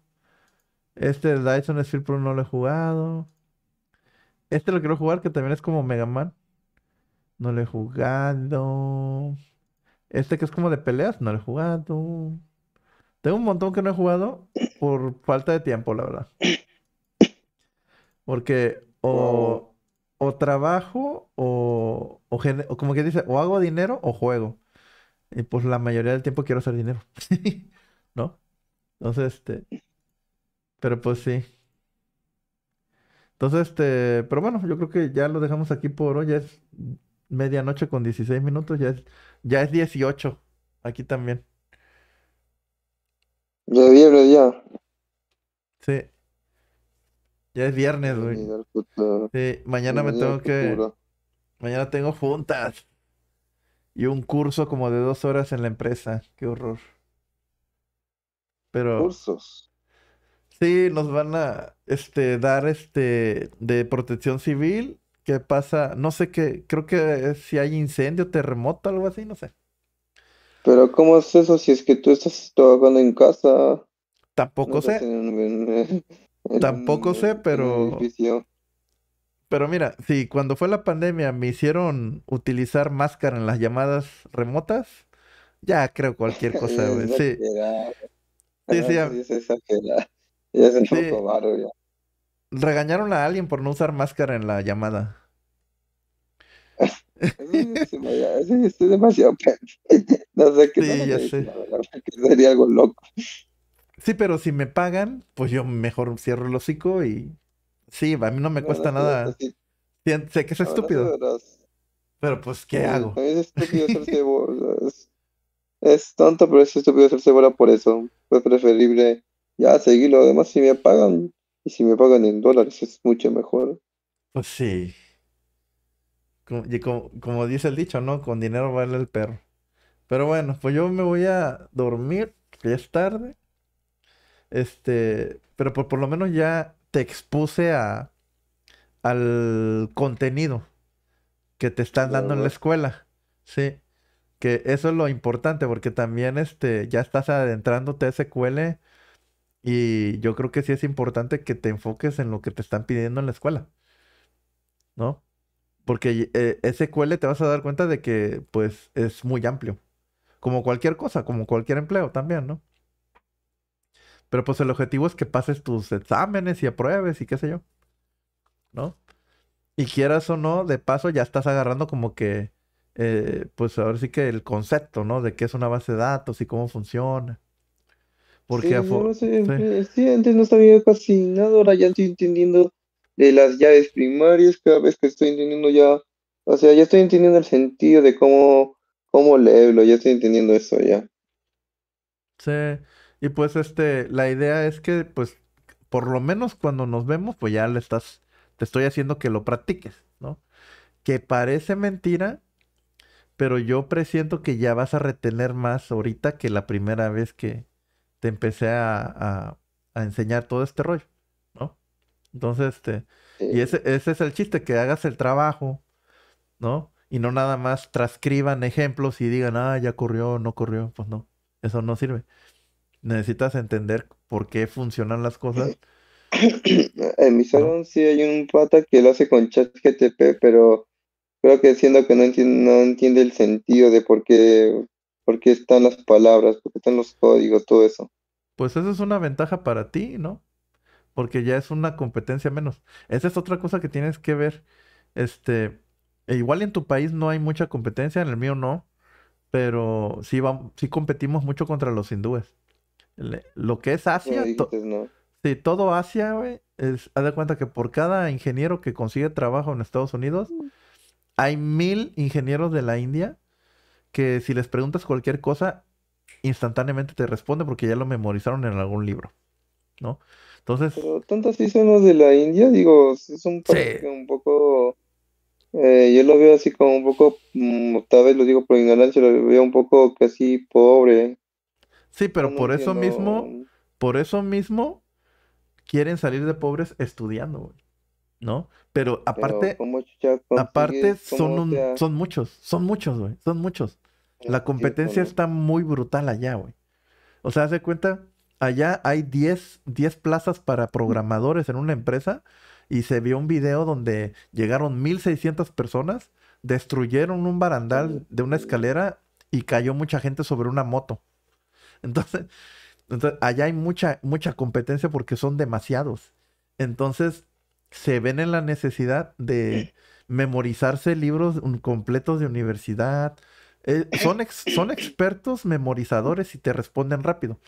Este el Dyson Sphere Pro no lo he jugado. Este lo quiero jugar, que también es como Mega Man. No lo he jugado. Este que es como de peleas, no lo he jugado. Tengo un montón que no he jugado por falta de tiempo, la verdad. Porque o, trabajo o, o, o, como que dice, o hago dinero o juego. Y pues la mayoría del tiempo quiero hacer dinero. ¿No? Entonces, este... Pero pues sí. Entonces, este, pero bueno, yo creo que ya lo dejamos aquí por hoy. Ya es medianoche con 16 minutos, ya es, ya es 18 aquí también. Ya viernes ya. Sí. Ya es viernes, güey. Sí, mañana me tengo que. Mañana tengo juntas. Y un curso como de dos horas en la empresa. Qué horror. Pero. Cursos. Sí, nos van a este, dar este de protección civil. ¿Qué pasa? No sé qué, creo que si hay incendio, terremoto, algo así, no sé. Pero ¿cómo es eso si es que tú estás trabajando en casa? Tampoco sé. Tampoco sé, pero... Pero mira, si cuando fue la pandemia me hicieron utilizar máscara en las llamadas remotas, ya creo cualquier cosa, Sí. Sí, sí, ya ya. Regañaron a alguien por no usar máscara en la llamada. estoy demasiado No sé qué sí, sería algo loco. Sí, pero si me pagan, pues yo mejor cierro el hocico y. Sí, a mí no me cuesta nada. Sé que es estúpido. pero pues, ¿qué hago? Es estúpido ser cebola Es, tonto, pero es estúpido ser cebola por eso. Fue preferible ya, seguí lo demás si me pagan. Y si me pagan en dólares es mucho mejor. Pues sí. Como, y como, dice el dicho, ¿no? Con dinero vale el perro. Pero bueno, pues yo me voy a dormir, ya es tarde. Este, pero por, lo menos ya te expuse a, al contenido que te están dando en la escuela. Sí. Que eso es lo importante, porque también este, ya estás adentrándote a SQL y yo creo que sí es importante que te enfoques en lo que te están pidiendo en la escuela, ¿no? Porque eh, ese QL te vas a dar cuenta de que, pues, es muy amplio. Como cualquier cosa, como cualquier empleo también, ¿no? Pero pues el objetivo es que pases tus exámenes y apruebes y qué sé yo, ¿no? Y quieras o no, de paso ya estás agarrando como que, eh, pues ahora sí que el concepto, ¿no? De qué es una base de datos y cómo funciona. Porque no estaba antes no casi nada, ahora ya estoy entendiendo de las llaves primarias, cada vez que estoy entendiendo ya, o sea, ya estoy entendiendo el sentido de cómo, cómo leerlo, ya estoy entendiendo eso ya. Sí, y pues este, la idea es que pues por lo menos cuando nos vemos, pues ya le estás, te estoy haciendo que lo practiques, ¿no? Que parece mentira, pero yo presiento que ya vas a retener más ahorita que la primera vez que, empecé a, enseñar todo este rollo, ¿no? Entonces, este, y ese, ese es el chiste, que hagas el trabajo, ¿no? Y no nada más transcriban ejemplos y digan, ah, ya corrió, no corrió, pues no, eso no sirve. Necesitas entender por qué funcionan las cosas. en mi salón sí hay un pata que lo hace con chat GTP, pero creo que siendo que no entiende, no entiende el sentido de por qué, por qué están las palabras, por qué están los códigos, todo eso pues eso es una ventaja para ti, ¿no? Porque ya es una competencia menos. Esa es otra cosa que tienes que ver. Este, e igual en tu país no hay mucha competencia, en el mío no, pero sí, va, sí competimos mucho contra los hindúes. lo que es Asia, sí, todo Asia, güey, es, haz de cuenta que por cada ingeniero que consigue trabajo en Estados Unidos, hay mil ingenieros de la India que si les preguntas cualquier cosa, instantáneamente te responde porque ya lo memorizaron en algún libro, ¿no? Entonces... tantos tantas los de la India, digo, es un, un poco... Eh, yo lo veo así como un poco, mm, tal vez lo digo por ignorancia, lo veo un poco casi pobre. Sí, pero por eso mismo, por eso mismo quieren salir de pobres estudiando, ¿no? Pero aparte, aparte son, son muchos, son muchos, güey, son muchos. La competencia está muy brutal allá, güey. O sea, hace cuenta, allá hay 10, plazas para programadores en una empresa y se vio un video donde llegaron 1600 personas, destruyeron un barandal de una escalera y cayó mucha gente sobre una moto. Entonces, entonces allá hay mucha, mucha competencia porque son demasiados. Entonces, se ven en la necesidad de memorizarse libros completos de universidad, eh, son, expertos memorizadores y te responden rápido.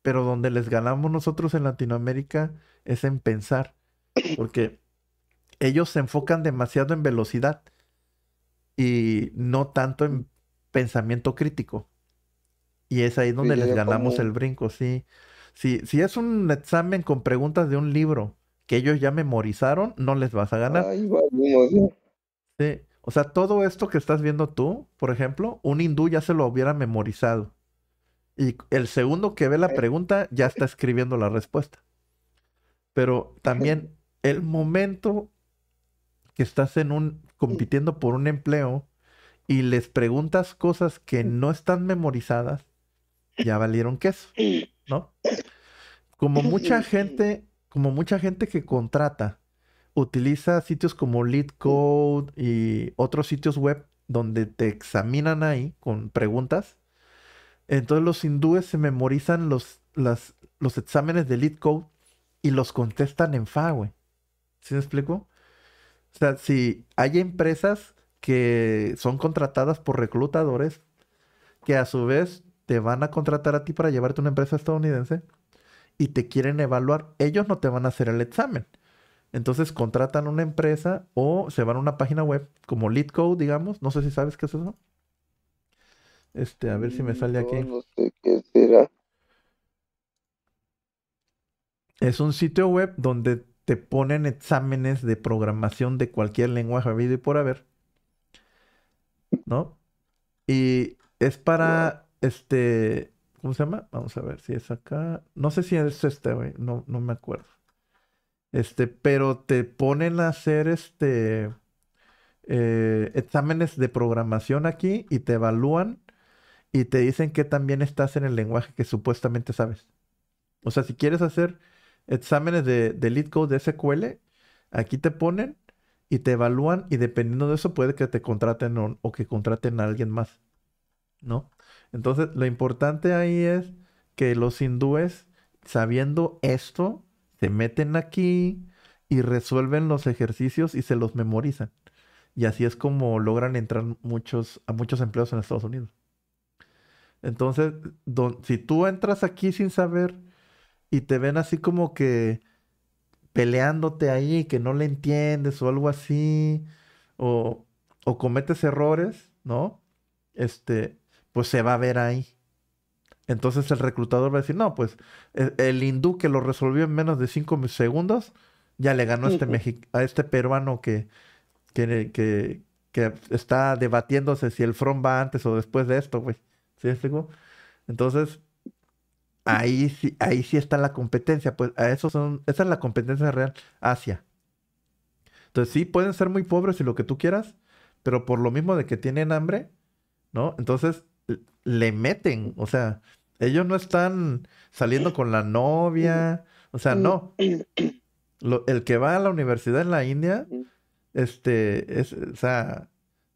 Pero donde les ganamos nosotros en Latinoamérica es en pensar. Porque ellos se enfocan demasiado en velocidad y no tanto en pensamiento crítico. Y es ahí donde les ganamos el brinco, sí. Si, es un examen con preguntas de un libro que ellos ya memorizaron, no les vas a ganar. Sí. O sea, todo esto que estás viendo tú, por ejemplo, un hindú ya se lo hubiera memorizado. Y el segundo que ve la eh. pregunta ya está escribiendo la respuesta. Pero también el momento que estás en un compitiendo por un empleo y les preguntas cosas que mm. no están memorizadas, ya valieron queso, ¿no? Como mucha gente, como mucha gente que contrata utiliza sitios como Code y otros sitios web donde te examinan ahí con preguntas. Entonces los hindúes se memorizan los, los exámenes de Code y los contestan en FA, güey. ¿Sí me explico? O sea, si hay empresas que son contratadas por reclutadores que a su vez te van a contratar a ti para llevarte a una empresa estadounidense y te quieren evaluar, ellos no te van a hacer el examen entonces contratan una empresa o se van a una página web como LeadCode, digamos. No sé si sabes qué es eso. Este, a ver si me sale aquí. No sé qué será. Es un sitio web donde te ponen exámenes de programación de cualquier lenguaje habido y por haber. ¿No? Y es para este. ¿Cómo se llama? Vamos a ver si es acá. No sé si es este, güey. No, no me acuerdo. Este, pero te ponen a hacer este eh, exámenes de programación aquí y te evalúan y te dicen que también estás en el lenguaje que supuestamente sabes. O sea, si quieres hacer exámenes de, de lead code de SQL, aquí te ponen y te evalúan y dependiendo de eso puede que te contraten o, o que contraten a alguien más, ¿no? Entonces, lo importante ahí es que los hindúes, sabiendo esto, se meten aquí y resuelven los ejercicios y se los memorizan. Y así es como logran entrar muchos, a muchos empleos en Estados Unidos. Entonces, si tú entras aquí sin saber y te ven así como que peleándote ahí, que no le entiendes o algo así, o, o cometes errores, ¿no? Este, pues se va a ver ahí. Entonces el reclutador va a decir, no, pues e-, el hindú que lo resolvió en menos de cinco segundos, ya le ganó a este, a este peruano que, que, está debatiéndose si el front va antes o después de esto, güey. ¿Sí Entonces, ahí sí, ahí sí está la competencia. Pues a eso son, esa es la competencia real, Asia. Entonces sí, pueden ser muy pobres y lo que tú quieras, pero por lo mismo de que tienen hambre, ¿no? Entonces le meten, o sea, ellos no están saliendo con la novia. O sea, no. el que va a la universidad en la India, este, es, o sea,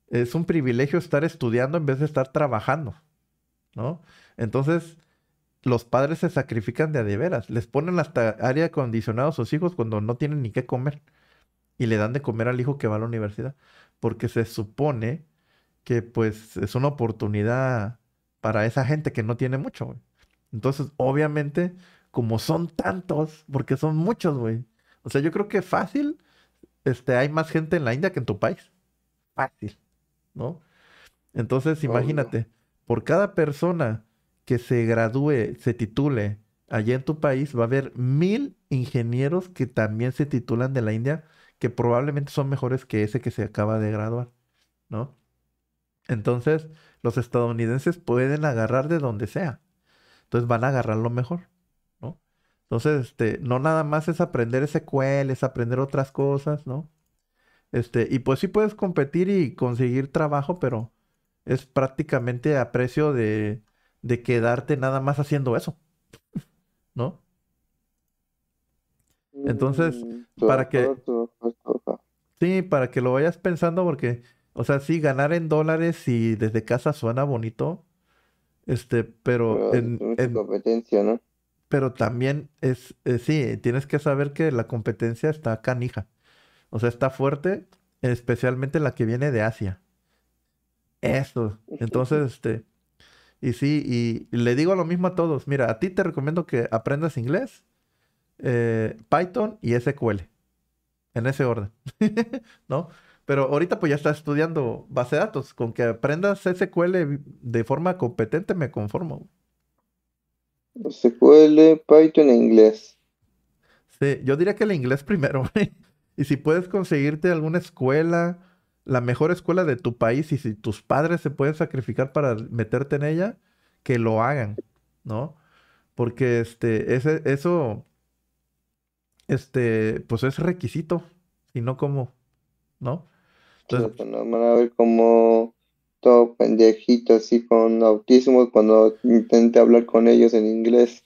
es un privilegio estar estudiando en vez de estar trabajando, ¿no? Entonces, los padres se sacrifican de adeveras. Les ponen hasta área acondicionada a sus hijos cuando no tienen ni qué comer. Y le dan de comer al hijo que va a la universidad. Porque se supone que, pues, es una oportunidad para esa gente que no tiene mucho, Entonces, obviamente, como son tantos, porque son muchos, güey. O sea, yo creo que fácil, este, hay más gente en la India que en tu país. Fácil, ¿no? Entonces, imagínate, por cada persona que se gradúe, se titule allá en tu país, va a haber mil ingenieros que también se titulan de la India, que probablemente son mejores que ese que se acaba de graduar, ¿no? Entonces, los estadounidenses pueden agarrar de donde sea. Entonces van a agarrar lo mejor. ¿no? Entonces, este, no nada más es aprender SQL, es aprender otras cosas, ¿no? Este, y pues sí puedes competir y conseguir trabajo, pero es prácticamente a precio de, de quedarte nada más haciendo eso, ¿no? Entonces, mm, para que... Sí, para que lo vayas pensando porque o sea, sí, ganar en dólares y desde casa suena bonito. Este, pero, en, competencia, ¿no? Pero también es, eh, sí, tienes que saber que la competencia está canija. O sea, está fuerte, especialmente la que viene de Asia. Eso. Entonces, este, y sí, y, le digo lo mismo a todos. Mira, a ti te recomiendo que aprendas inglés, eh, Python y SQL. En ese orden, ¿no? Pero ahorita pues ya está estudiando base de datos. Con que aprendas SQL de forma competente me conformo. SQL, Python e inglés. Sí, yo diría que el inglés primero. y si puedes conseguirte alguna escuela, la mejor escuela de tu país, y si tus padres se pueden sacrificar para meterte en ella, que lo hagan, ¿no? Porque este, ese, eso, este, pues es requisito. Y no como, ¿no? Entonces, pues, no van a ver como todo pendejito, así con autismo, cuando intente hablar con ellos en inglés.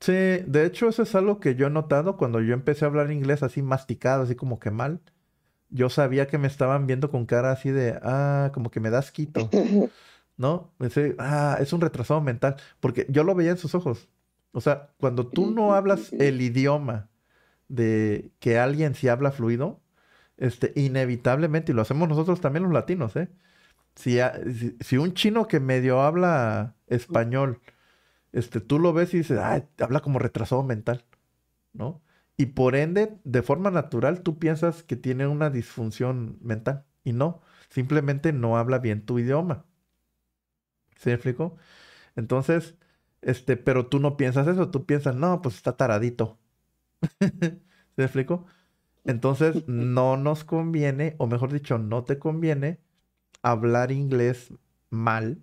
Sí, de hecho eso es algo que yo he notado cuando yo empecé a hablar inglés así masticado, así como que mal. Yo sabía que me estaban viendo con cara así de, ah, como que me das quito, ¿no? ah, es un retrasado mental, porque yo lo veía en sus ojos. O sea, cuando tú no hablas el idioma de que alguien sí habla fluido, este, inevitablemente, y lo hacemos nosotros también los latinos, ¿eh? Si, un chino que medio habla español, este, tú lo ves y dices, habla como retrasado mental, ¿no? Y por ende, de forma natural, tú piensas que tiene una disfunción mental. Y no, simplemente no habla bien tu idioma. ¿Se Entonces, este, pero tú no piensas eso, tú piensas, no, pues está taradito. ¿Se Entonces, no nos conviene, o mejor dicho, no te conviene hablar inglés mal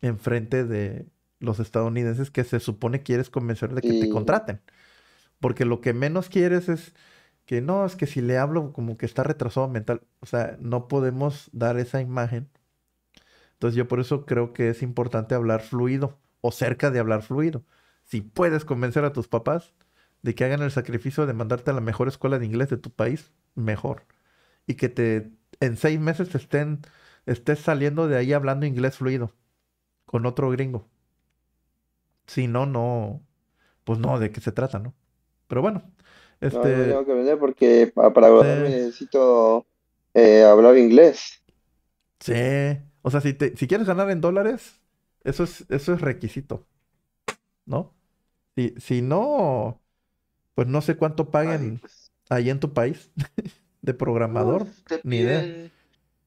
en frente de los estadounidenses que se supone quieres convencer de que te contraten. Porque lo que menos quieres es que no, es que si le hablo como que está retrasado mental. O sea, no podemos dar esa imagen. Entonces yo por eso creo que es importante hablar fluido o cerca de hablar fluido. Si puedes convencer a tus papás, de que hagan el sacrificio de mandarte a la mejor escuela de inglés de tu país, mejor. Y que te en seis meses estén, estés saliendo de ahí hablando inglés fluido con otro gringo. Si no, no, pues no, de qué se trata, ¿no? Pero bueno, este... No, tengo que vender porque para, para necesito eh, hablar inglés. Sí, o sea, si, si quieres ganar en dólares, eso es, eso es requisito, ¿no? y si no, pues no sé cuánto pagan pues. ahí en tu país de programador, pues, ni idea.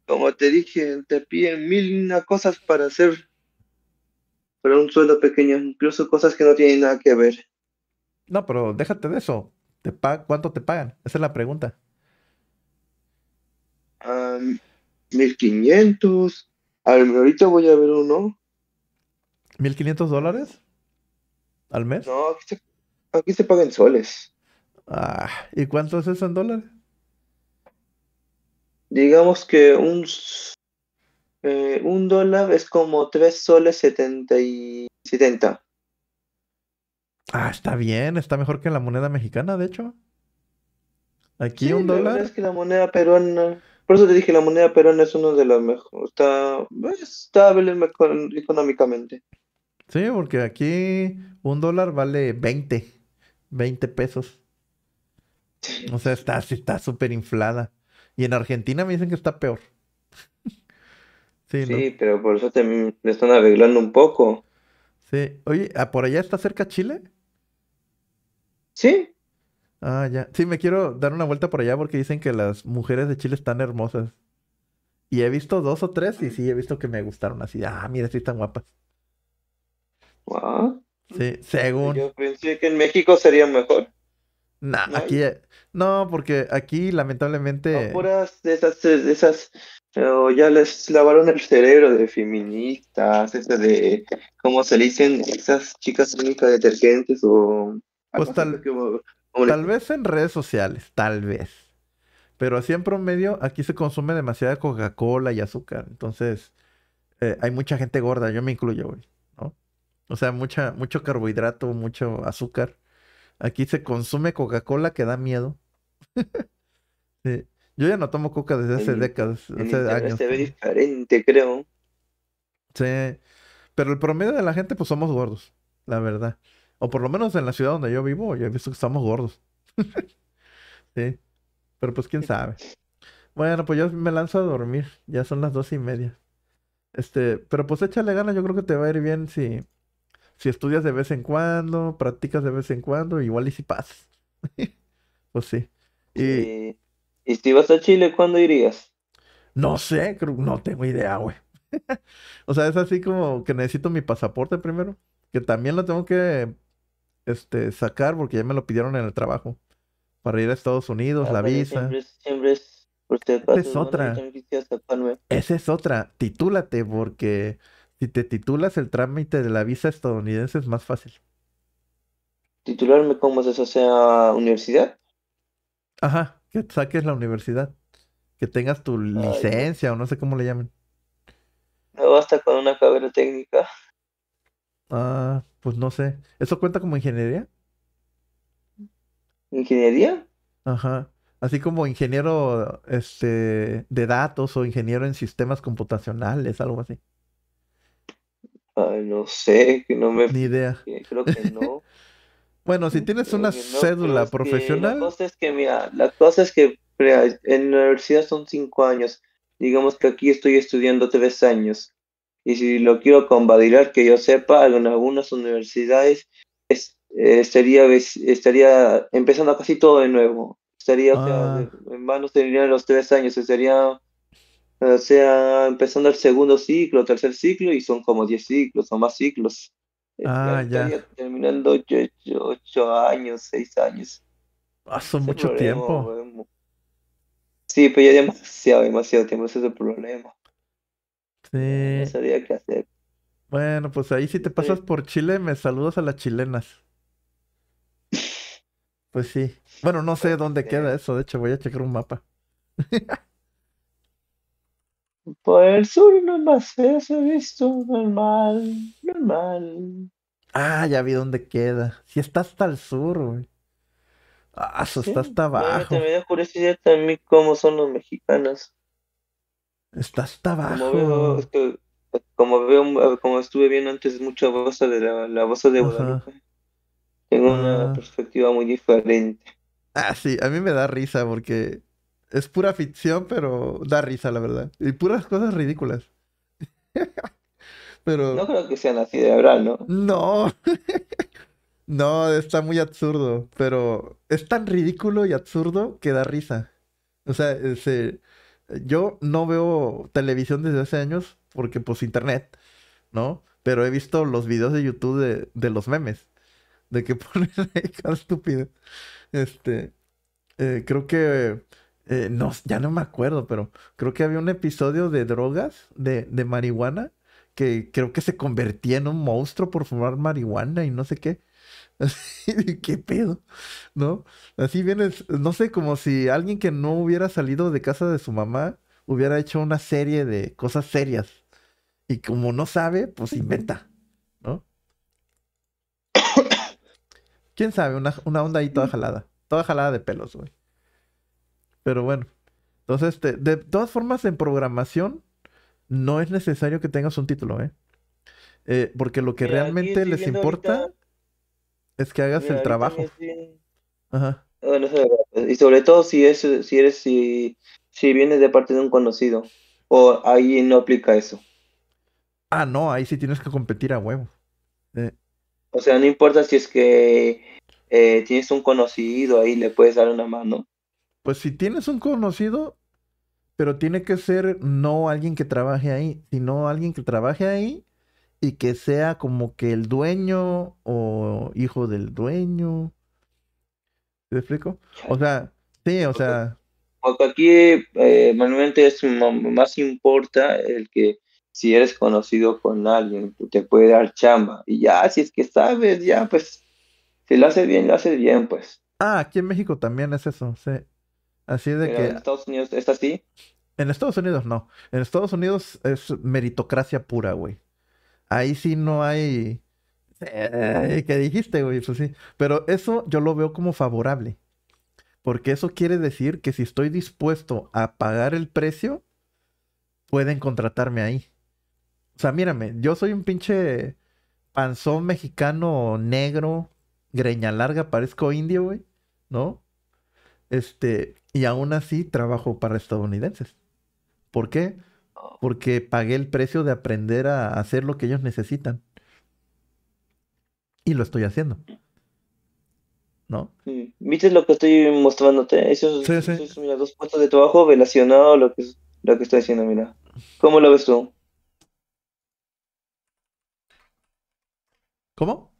Como te dije, te piden mil cosas para hacer pero un sueldo pequeño, incluso cosas que no tienen nada que ver. No, pero déjate de eso. ¿Te ¿Cuánto te pagan? Esa es la pregunta. Ah, mil quinientos. al ahorita voy a ver uno. ¿Mil quinientos dólares? ¿Al mes? No, Aquí se paga en soles. Ah, ¿y cuánto es eso en dólares? Digamos que un, eh, un dólar es como 3 soles 70 y 70. Ah, está bien, está mejor que la moneda mexicana, de hecho. Aquí un dólar. La que la moneda peruana. Por eso te dije, la moneda peruana es uno de los mejores. Está pues, estable económicamente. Sí, porque aquí un dólar vale 20. 20 pesos. O sea, está está súper inflada. Y en Argentina me dicen que está peor. sí, pero por eso te, me están arreglando un poco. Sí. Oye, ¿por allá está cerca Chile? Sí. Ah, ya. Sí, me quiero dar una vuelta por allá porque dicen que las mujeres de Chile están hermosas. Y he visto dos o tres y sí, he visto que me gustaron así. Ah, mira, sí están guapas. Ah. Sí, según. Yo pensé que en México sería mejor. ¿No? aquí. No, porque aquí lamentablemente. puras de esas. esas ya les lavaron el cerebro de feministas, de. ¿Cómo se le dicen? Esas chicas únicas detergentes o. Pues tal, tal vez en redes sociales, tal vez. Pero así en promedio, aquí se consume demasiada Coca-Cola y azúcar. Entonces, eh, hay mucha gente gorda, yo me incluyo, hoy. O sea, mucha, mucho carbohidrato, mucho azúcar. Aquí se consume Coca-Cola que da miedo. Yo ya no tomo coca desde hace décadas, hace años. Se ve diferente, creo. Sí. Pero el promedio de la gente, pues somos gordos, la verdad. O por lo menos en la ciudad donde yo vivo, yo he visto que estamos gordos. sí. Pero pues quién sabe. Bueno, pues yo me lanzo a dormir. Ya son las dos y media. Este, pero pues échale ganas, yo creo que te va a ir bien si, si estudias de vez en cuando, practicas de vez en cuando, igual y si pasas. pues sí. Y... ¿Y, si vas a Chile, cuándo irías? No sé, no tengo idea, güey. o sea, es así como que necesito mi pasaporte primero, que también lo tengo que este, sacar porque ya me lo pidieron en el trabajo para ir a Estados Unidos, ah, la visa. Siempre, es, Esa es otra. Esa es otra. Titúlate porque si te titulas, el trámite de la visa estadounidense es más fácil. ¿Titularme cómo es eso? ¿Sea universidad? Ajá, que saques la universidad. Que tengas tu licencia o no sé cómo le llamen. No basta con una carrera técnica. Ah, pues no sé. ¿Eso cuenta como ingeniería? ¿Ingeniería? Ajá. Así como ingeniero este, de datos o ingeniero en sistemas computacionales, algo así. Ay, no sé, que no me. Ni idea. Creo que no. bueno, si tienes una cédula profesional. la cosa es que, mira, la cosa es que en la universidad son cinco años. Digamos que aquí estoy estudiando tres años. Y si lo quiero combatir, que yo sepa, en algunas universidades es, eh, estaría, empezando casi todo de nuevo. Estaría, ah. en manos tendrían los tres años, estaría o sea, empezando el segundo ciclo, tercer ciclo, y son como 10 ciclos o más ciclos. Eh, ah, ya. Terminando 8, años, 6 años. pasó ah, mucho tiempo. Sí, pero ya demasiado, demasiado tiempo, ese es el problema. Sí. sabía qué hacer. Bueno, pues ahí si te este pasas por Chile, me saludas a las chilenas. Pues sí. Bueno, no sé dónde queda eso, de hecho voy a checar un mapa. Por el sur nomás se ha visto normal, normal. Ah, ya vi dónde queda. Si está hasta el sur, güey. Ah, eso está hasta abajo. Me da curiosidad también cómo son los mexicanos. Está hasta abajo. Como veo, como, estuve viendo antes mucha voz de la, la voz de Guadalupe. Tengo una ah. perspectiva muy diferente. Ah, sí, a mí me da risa porque es pura ficción, pero da risa, la verdad. Y puras cosas ridículas. pero... No creo que sean así de verdad, ¿no? No. no, está muy absurdo, pero es tan ridículo y absurdo que da risa. O sea, ese yo no veo televisión desde hace años porque pues internet, ¿no? Pero he visto los videos de YouTube de, los memes, de que ponen ahí estúpido. Este, eh, creo que eh, no, ya no me acuerdo, pero creo que había un episodio de drogas, de, marihuana, que creo que se convertía en un monstruo por fumar marihuana y no sé qué. ¿Qué pedo? ¿No? Así vienes, no sé, como si alguien que no hubiera salido de casa de su mamá hubiera hecho una serie de cosas serias. Y como no sabe, pues inventa, ¿no? ¿Quién sabe? Una, una onda ahí toda mm. jalada. Toda jalada de pelos, güey. Pero bueno. Entonces, este, de todas formas, en programación no es necesario que tengas un título, ¿eh? eh porque lo que realmente les importa es que hagas el trabajo. Ajá. Ah, y sobre todo si es, si eres, si, si vienes de parte de un conocido. O ahí no aplica eso. Ah, no, ahí sí tienes que competir a huevo. Eh. O sea, no importa si es que eh, tienes un conocido ahí, le puedes dar una mano pues si tienes un conocido, pero tiene que ser no alguien que trabaje ahí, sino alguien que trabaje ahí y que sea como que el dueño o hijo del dueño. ¿Te explico? O sea, sí, o sea... aquí eh, manualmente es más importa el que si eres conocido con alguien, te puede dar chamba. Y ya, si es que sabes, ya, pues, si lo hace bien, lo hace bien, pues. Ah, aquí en México también es eso, sí. Así de que. ¿En Estados Unidos es así? En Estados Unidos no. En Estados Unidos es meritocracia pura, güey. Ahí sí no hay. Eh, ¿Qué dijiste, güey? Eso pues sí. Pero eso yo lo veo como favorable. Porque eso quiere decir que si estoy dispuesto a pagar el precio, pueden contratarme ahí. O sea, mírame, yo soy un pinche panzón mexicano negro, greña larga, parezco indio, güey, ¿no? Este, y aún así trabajo para estadounidenses. ¿Por qué? Oh. Porque pagué el precio de aprender a hacer lo que ellos necesitan. Y lo estoy haciendo. ¿No? ¿Viste lo que estoy mostrándote? Esos dos puestos de trabajo relacionados lo que, lo que estoy haciendo, mira. ¿Cómo lo ves tú? ¿Cómo?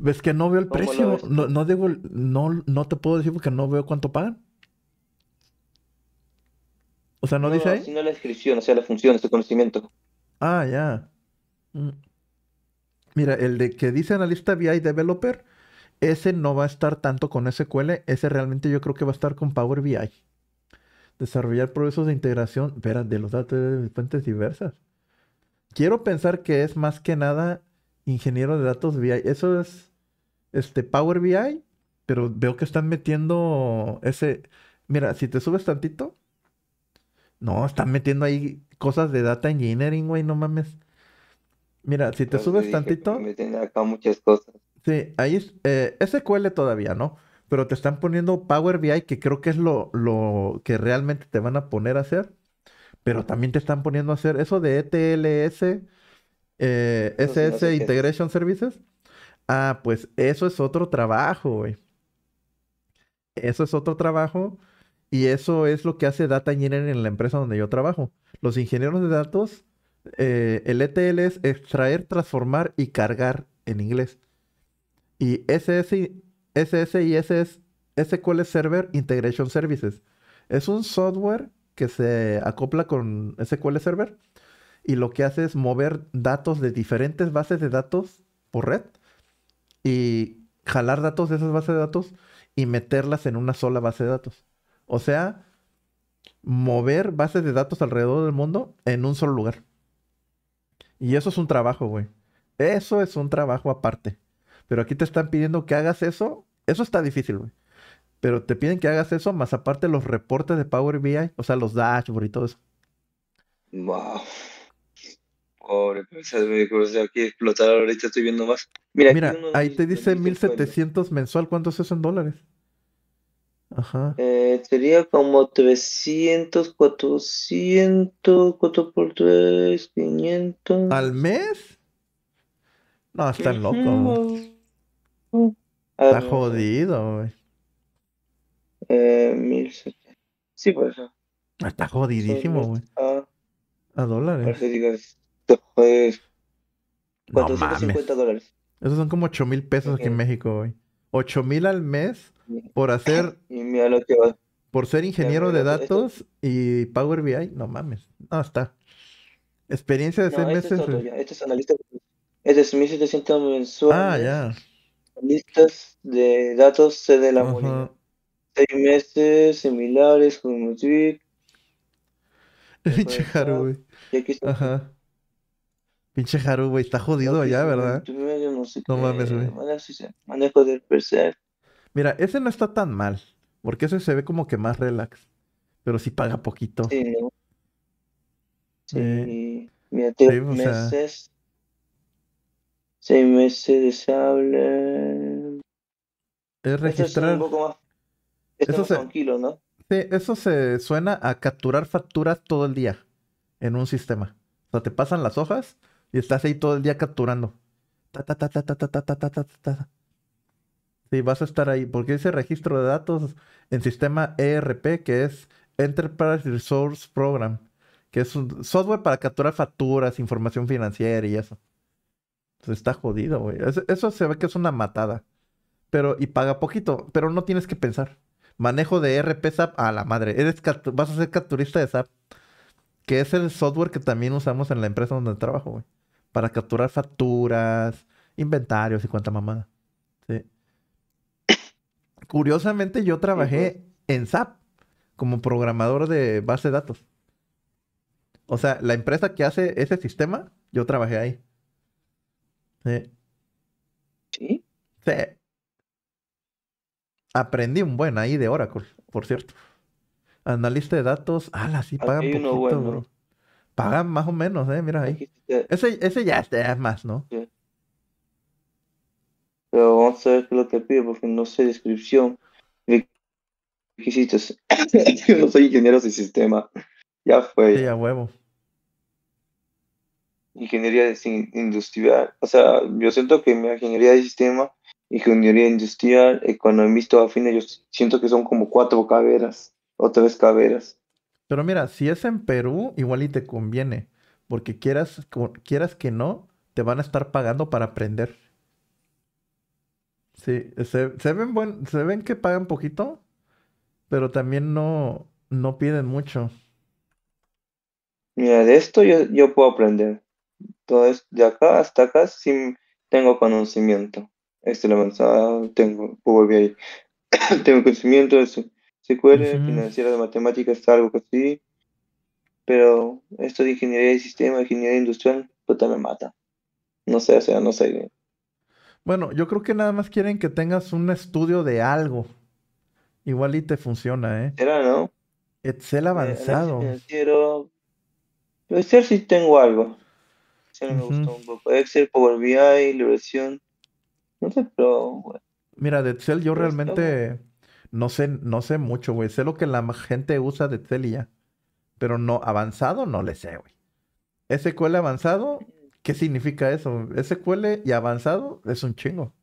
Ves que no veo el precio. No, no, no, no te puedo decir porque no veo cuánto pagan. O sea, no, dice ahí. Sino la descripción, o sea, la función, este conocimiento. Ah, ya. Mm. Mira, el de que dice analista BI developer, ese no va a estar tanto con SQL, ese realmente yo creo que va a estar con Power BI. Desarrollar procesos de integración, espera, de los datos de fuentes diversas. Quiero pensar que es más que nada ingeniero de datos BI. Eso es este Power BI, pero veo que están metiendo ese... Mira, si te subes tantito... No, están metiendo ahí cosas de data engineering, güey, no mames. Mira, si te subes tantito... acá muchas cosas. Sí, ahí eh, SQL todavía, ¿no? Pero te están poniendo Power BI, que creo que es lo, lo que realmente te van a poner a hacer. Pero también te están poniendo a hacer eso de ETLS, eh, SS Integration Services. Ah, pues eso es otro trabajo, güey. Eso es otro trabajo y eso es lo que hace data engineering en la empresa donde yo trabajo. Los ingenieros de datos, eh, el ETL es extraer, transformar y cargar en inglés. Y SS, es y SQL Server Integration Services. Es un software que se acopla con SQL Server y lo que hace es mover datos de diferentes bases de datos por red y jalar datos de esas bases de datos y meterlas en una sola base de datos. O sea, mover bases de datos alrededor del mundo en un solo lugar. Y eso es un trabajo, güey. Eso es un trabajo aparte. Pero aquí te están pidiendo que hagas eso. Eso está difícil, güey. Pero te piden que hagas eso, más aparte los reportes de Power BI, o sea, los dashboards y todo eso. Wow pobre, eso de aquí explotar ahorita estoy viendo más. Mira, Mira ahí te dice 1700 mensual. ¿Cuánto es eso en dólares? Ajá. Eh, sería como 300, 400, 4 por 3, 500. ¿Al mes? No, está loco. Está jodido, güey. 1700. Eh, sí, por eso. Está jodidísimo, güey. Ah. A dólares fue 450 dólares. Esos son como 8 mil pesos aquí en México hoy. 8 mil al mes por hacer. Por ser ingeniero de datos y Power BI. No mames. No, está. Experiencia de 6 este meses. Es este es analista. 1700 mensuales. Ah, ya. Listas de datos de la uh moneda. 6 meses similares con Multivit. Ah, güey. Ajá. Pinche Haru, güey, está jodido allá, ¿verdad? no mames, güey. Manejo del Mira, ese no está tan mal. Porque ese se ve como que más relax. Pero sí paga poquito. Sí, Sí. Eh, mira, tengo meses. Seis meses de sable. Es registrar. Eso es un poco más. Este eso es se... tranquilo, ¿no? Sí, eso se suena a capturar facturas todo el día en un sistema. O sea, te pasan las hojas y estás ahí todo el día capturando. Ta, Sí, vas a estar ahí. Porque dice registro de datos en sistema ERP, que es Enterprise Resource Program, que es un software para capturar facturas, información financiera y eso. Entonces está jodido, güey. Eso se ve que es una matada. Pero, y paga poquito, pero no tienes que pensar. Manejo de ERP SAP a la madre. Eres vas a ser capturista de SAP, que es el software que también usamos en la empresa donde trabajo, güey para capturar facturas, inventarios y cuánta mamada. Curiosamente, yo trabajé en SAP como programador de base de datos. O sea, la empresa que hace ese sistema, yo trabajé ahí. ¿Sí? ¿Sí? Aprendí un buen ahí de Oracle, por cierto. Analista de datos, ala, sí ah, pagan poquito, bro. Pagan más o menos, ¿eh? Mira ahí. Ese, ese ya es más, ¿no? Pero vamos a ver qué es lo que pide, porque no sé descripción. Requisitos. no soy ingeniero de sistema. Ya fue. Sí, a huevo. Ingeniería industrial. O sea, yo siento que mi ingeniería de sistema, ingeniería industrial, economista afines, yo siento que son como cuatro caveras o tres caveras pero mira, si es en Perú, igual y te conviene, porque quieras, quieras que no, te van a estar pagando para aprender. Sí, se, ven se ven que pagan poquito, pero también no, no piden mucho. Mira, de esto yo, puedo aprender. Todo es de acá hasta acá sí tengo conocimiento. Este lo avanzado tengo, puedo tengo conocimiento de eso. SQL, financiero de matemáticas, algo que sí Pero esto de ingeniería de sistema, ingeniería industrial, puta me mata. No sé, o sea, no sé. Bueno, yo creo que nada más quieren que tengas un estudio de algo. Igual y te funciona, ¿eh? Era, ¿no? Excel eh, avanzado. financiero. Excel sí tengo algo. Excel me gustó un poco. Excel, Power BI, liberación. No sé, pero. Mira, de Excel yo realmente. No sé, no sé mucho, güey. Sé lo que la gente usa de Excel ya. Pero no, avanzado no le sé, güey. SQL avanzado, ¿qué significa eso? SQL y avanzado es un chingo.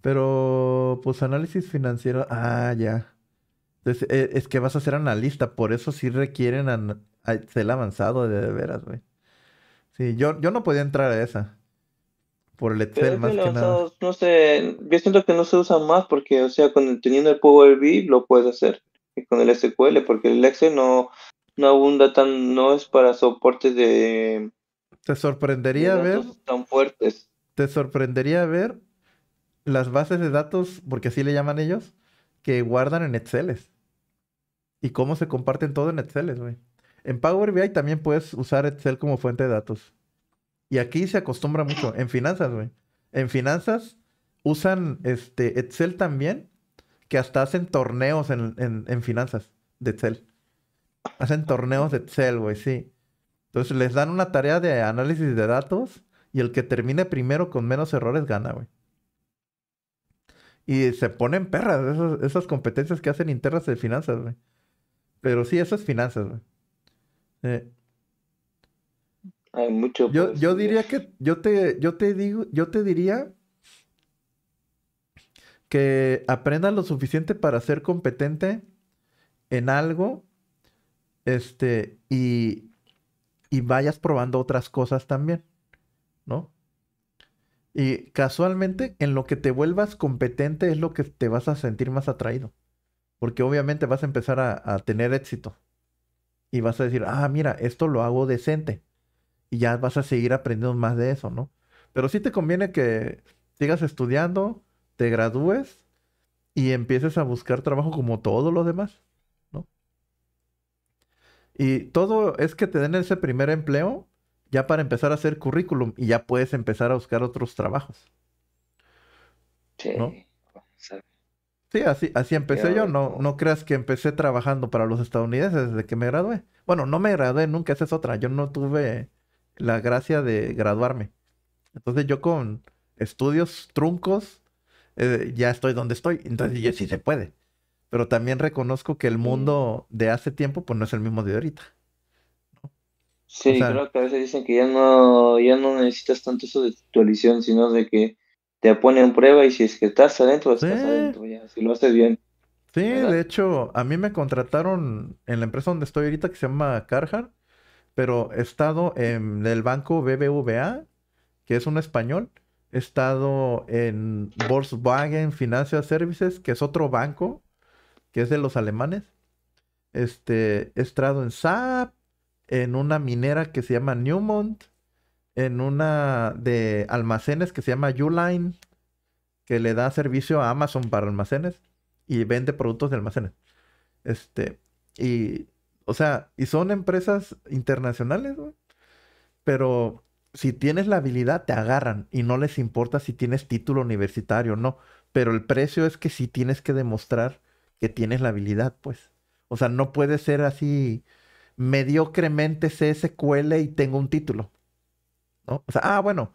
Pero, pues análisis financiero, ah, ya. Entonces, e, es que vas a ser analista, por eso sí requieren ser avanzado de, veras, güey. Sí, yo, yo no podía entrar a esa. Por el Excel más que nada. No sé, yo siento que no se usa más porque, o sea, con, teniendo el Power BI lo puedes hacer. Y con el SQL, porque el Excel no, no abunda tan, no es para soportes de... Te sorprendería ver... Tan fuertes. Te sorprendería ver las bases de datos, porque así le llaman ellos, que guardan en Excel. Y cómo se comparten todo en Excel, güey. En Power BI también puedes usar Excel como fuente de datos. Y aquí se acostumbra mucho. En finanzas, güey. En finanzas usan este Excel también, que hasta hacen torneos en, finanzas de Excel. Hacen torneos de Excel, güey, sí. Entonces les dan una tarea de análisis de datos y el que termine primero con menos errores gana, güey. Y se ponen perras esas, competencias que hacen internas de finanzas, güey. Pero sí, esas finanzas, güey. Eh. Yo, yo diría que, yo te, yo te digo, yo te diría que aprendas lo suficiente para ser competente en algo. Este, y, vayas probando otras cosas también, ¿no? Y casualmente, en lo que te vuelvas competente es lo que te vas a sentir más atraído. Porque obviamente vas a empezar a, tener éxito. Y vas a decir, ah, mira, esto lo hago decente y ya vas a seguir aprendiendo más de eso, ¿no? Pero sí te conviene que sigas estudiando, te gradúes y empieces a buscar trabajo como todos los demás, ¿no? Y todo es que te den ese primer empleo ya para empezar a hacer currículum y ya puedes empezar a buscar otros trabajos. Sí. Sí, así, así empecé yo. No, no creas que empecé trabajando para los estadounidenses desde que me gradué. Bueno, no me gradué nunca, esa es otra. Yo no tuve la gracia de graduarme. Entonces yo con estudios truncos eh, ya estoy donde estoy. Entonces yo sí se puede. Pero también reconozco que el mundo de hace tiempo pues no es el mismo de ahorita. Sí, creo que a veces dicen que ya no, ya no necesitas tanto eso de edición, sino de que te ponen prueba y si es que estás adentro, estás adentro ya, si lo haces bien. Sí, de hecho, a mí me contrataron en la empresa donde estoy ahorita que se llama Carhartt pero he estado en el banco BBVA, que es un español. He estado en Volkswagen Financial Services, que es otro banco, que es de los alemanes. Este, he estado en SAP, en una minera que se llama Newmont, en una de almacenes que se llama Uline, que le da servicio a Amazon para almacenes y vende productos de almacenes. Este, y o sea, y son empresas internacionales, güey. Pero si tienes la habilidad, te agarran y no les importa si tienes título universitario o no. Pero el precio es que sí tienes que demostrar que tienes la habilidad, pues. O sea, no puede ser así mediocremente CSQL y tengo un título. ¿No? O sea, ah, bueno,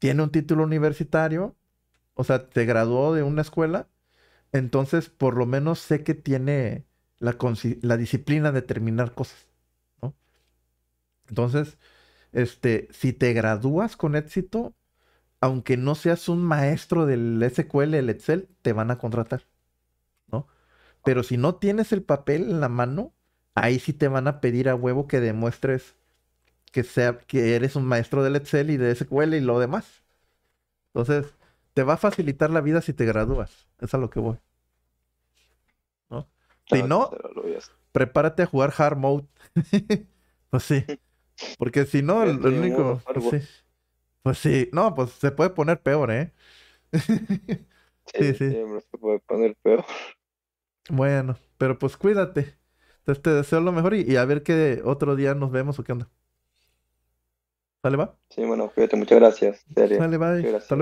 tiene un título universitario, o sea, te graduó de una escuela, entonces por lo menos sé que tiene la, disciplina de terminar cosas. ¿no? Entonces, este, si te gradúas con éxito, aunque no seas un maestro del SQL, el Excel, te van a contratar. ¿no? Pero si no tienes el papel en la mano, ahí sí te van a pedir a huevo que demuestres que, sea, que eres un maestro del Excel y de SQL y lo demás. Entonces, te va a facilitar la vida si te gradúas. Es a lo que voy si no, prepárate a jugar hard mode. pues sí. Porque si no, el, único. Pues, pues sí. No, pues se puede poner peor, ¿eh? sí, sí. Se puede poner peor. Bueno, pero pues cuídate. Entonces te deseo lo mejor y, a ver qué otro día nos vemos o qué onda. ¿Sale, va? Sí, bueno, cuídate. Muchas gracias. Dale, bye. gracias. Hasta luego.